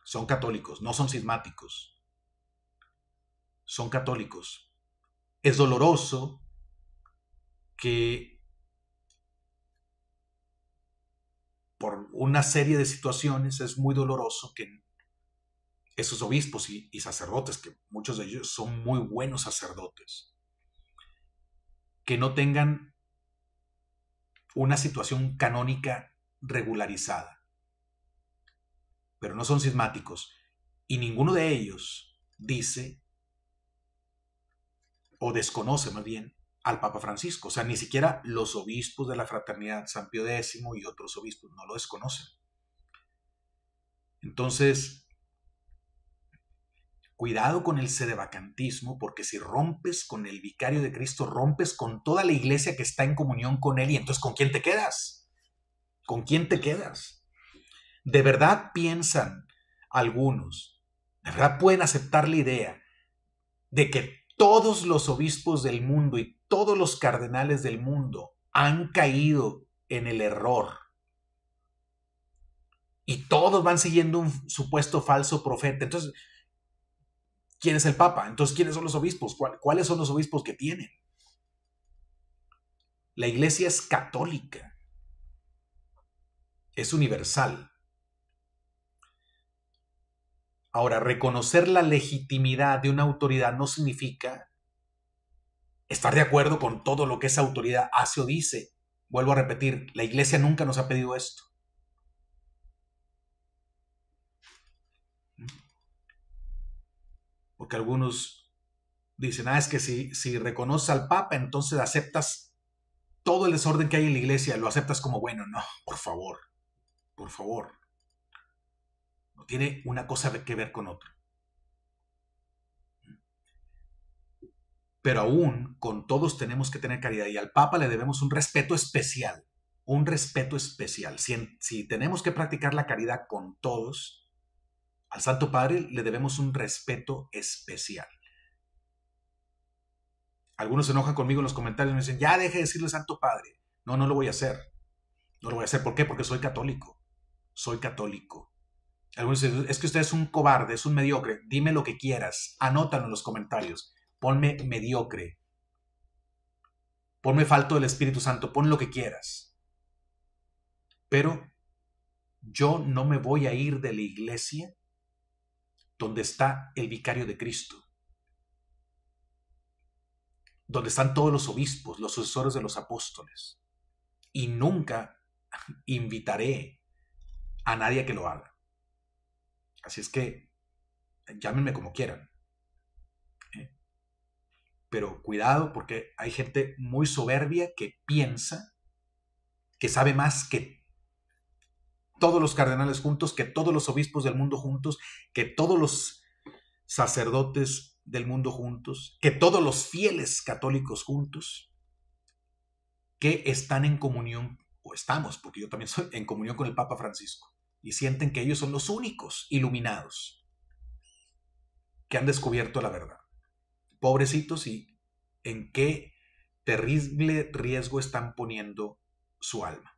son católicos, no son cismáticos, son católicos. Es doloroso que por una serie de situaciones es muy doloroso que esos obispos y, sacerdotes, que muchos de ellos son muy buenos sacerdotes, que no tengan una situación canónica regularizada, pero no son cismáticos, y ninguno de ellos dice o desconoce más bien al Papa Francisco, o sea, ni siquiera los obispos de la fraternidad San Pío X y otros obispos no lo desconocen. Entonces, Cuidado con el sedevacantismo, porque si rompes con el vicario de Cristo, rompes con toda la iglesia que está en comunión con él, y entonces ¿con quién te quedas? ¿Con quién te quedas? ¿De verdad piensan algunos, de verdad pueden aceptar la idea de que todos los obispos del mundo y todos los cardenales del mundo han caído en el error y todos van siguiendo un supuesto falso profeta? Entonces, quién es el Papa, entonces quiénes son los obispos, cuáles son los obispos que tienen. La iglesia es católica, es universal. Ahora, reconocer la legitimidad de una autoridad no significa estar de acuerdo con todo lo que esa autoridad hace o dice. Vuelvo a repetir, la iglesia nunca nos ha pedido esto. Porque algunos dicen, ah, es que si, si reconoces al Papa, entonces aceptas todo el desorden que hay en la iglesia, lo aceptas como bueno. No, por favor, por favor. No tiene una cosa que ver con otra. Pero aún con todos tenemos que tener caridad y al Papa le debemos un respeto especial, un respeto especial. si tenemos que practicar la caridad con todos, al Santo Padre le debemos un respeto especial. Algunos se enojan conmigo en los comentarios y me dicen, ya deje de decirle Santo Padre. No, no lo voy a hacer. No lo voy a hacer. ¿Por qué? Porque soy católico. Soy católico. Algunos dicen, es que usted es un cobarde, es un mediocre. Dime lo que quieras. Anótalo en los comentarios. Ponme mediocre. Ponme falto del Espíritu Santo. Pon lo que quieras. Pero yo no me voy a ir de la iglesia donde está el vicario de Cristo, donde están todos los obispos, los sucesores de los apóstoles. Y nunca invitaré a nadie que lo haga. Así es que llámenme como quieran. ¿eh? Pero cuidado porque hay gente muy soberbia que piensa que sabe más que todos los cardenales juntos, que todos los obispos del mundo juntos, que todos los sacerdotes del mundo juntos, que todos los fieles católicos juntos, que están en comunión, o estamos, porque yo también soy en comunión con el Papa Francisco, y sienten que ellos son los únicos iluminados que han descubierto la verdad. Pobrecitos y en qué terrible riesgo están poniendo su alma.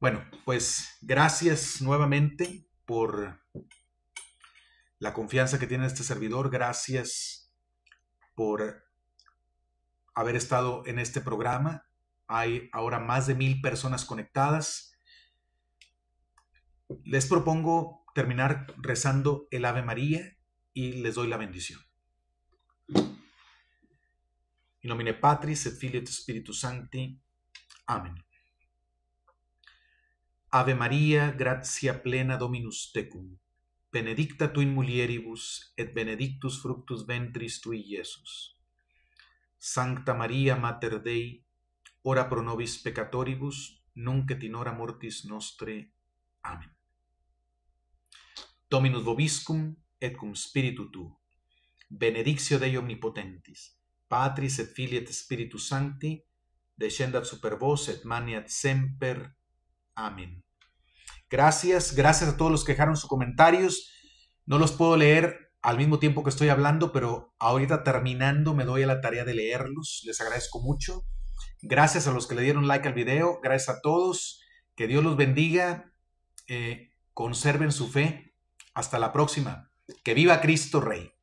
Bueno, pues gracias nuevamente por la confianza que tiene este servidor. Gracias por haber estado en este programa. Hay ahora más de mil personas conectadas. Les propongo terminar rezando el Ave María y les doy la bendición. In nomine Patris et Filii et Spiritus Amén. Ave Maria, gratia plena Dominus tecum. Benedicta tu in mulieribus et benedictus fructus ventris tui Iesus. Sancta Maria, Mater Dei, ora pro nobis peccatoribus, nunc et in hora mortis nostrae. Amen. Dominus vobiscum et cum spiritu tuo. Benedictio Dei omnipotentis, Patris et Filii et Spiritus Sancti, descendat super vos et maniat semper. Amen. Amén. Gracias, gracias a todos los que dejaron sus comentarios. No los puedo leer al mismo tiempo que estoy hablando, pero ahorita terminando me doy a la tarea de leerlos. Les agradezco mucho. Gracias a los que le dieron like al video. Gracias a todos. Que Dios los bendiga. Eh, conserven su fe. Hasta la próxima. Que viva Cristo Rey.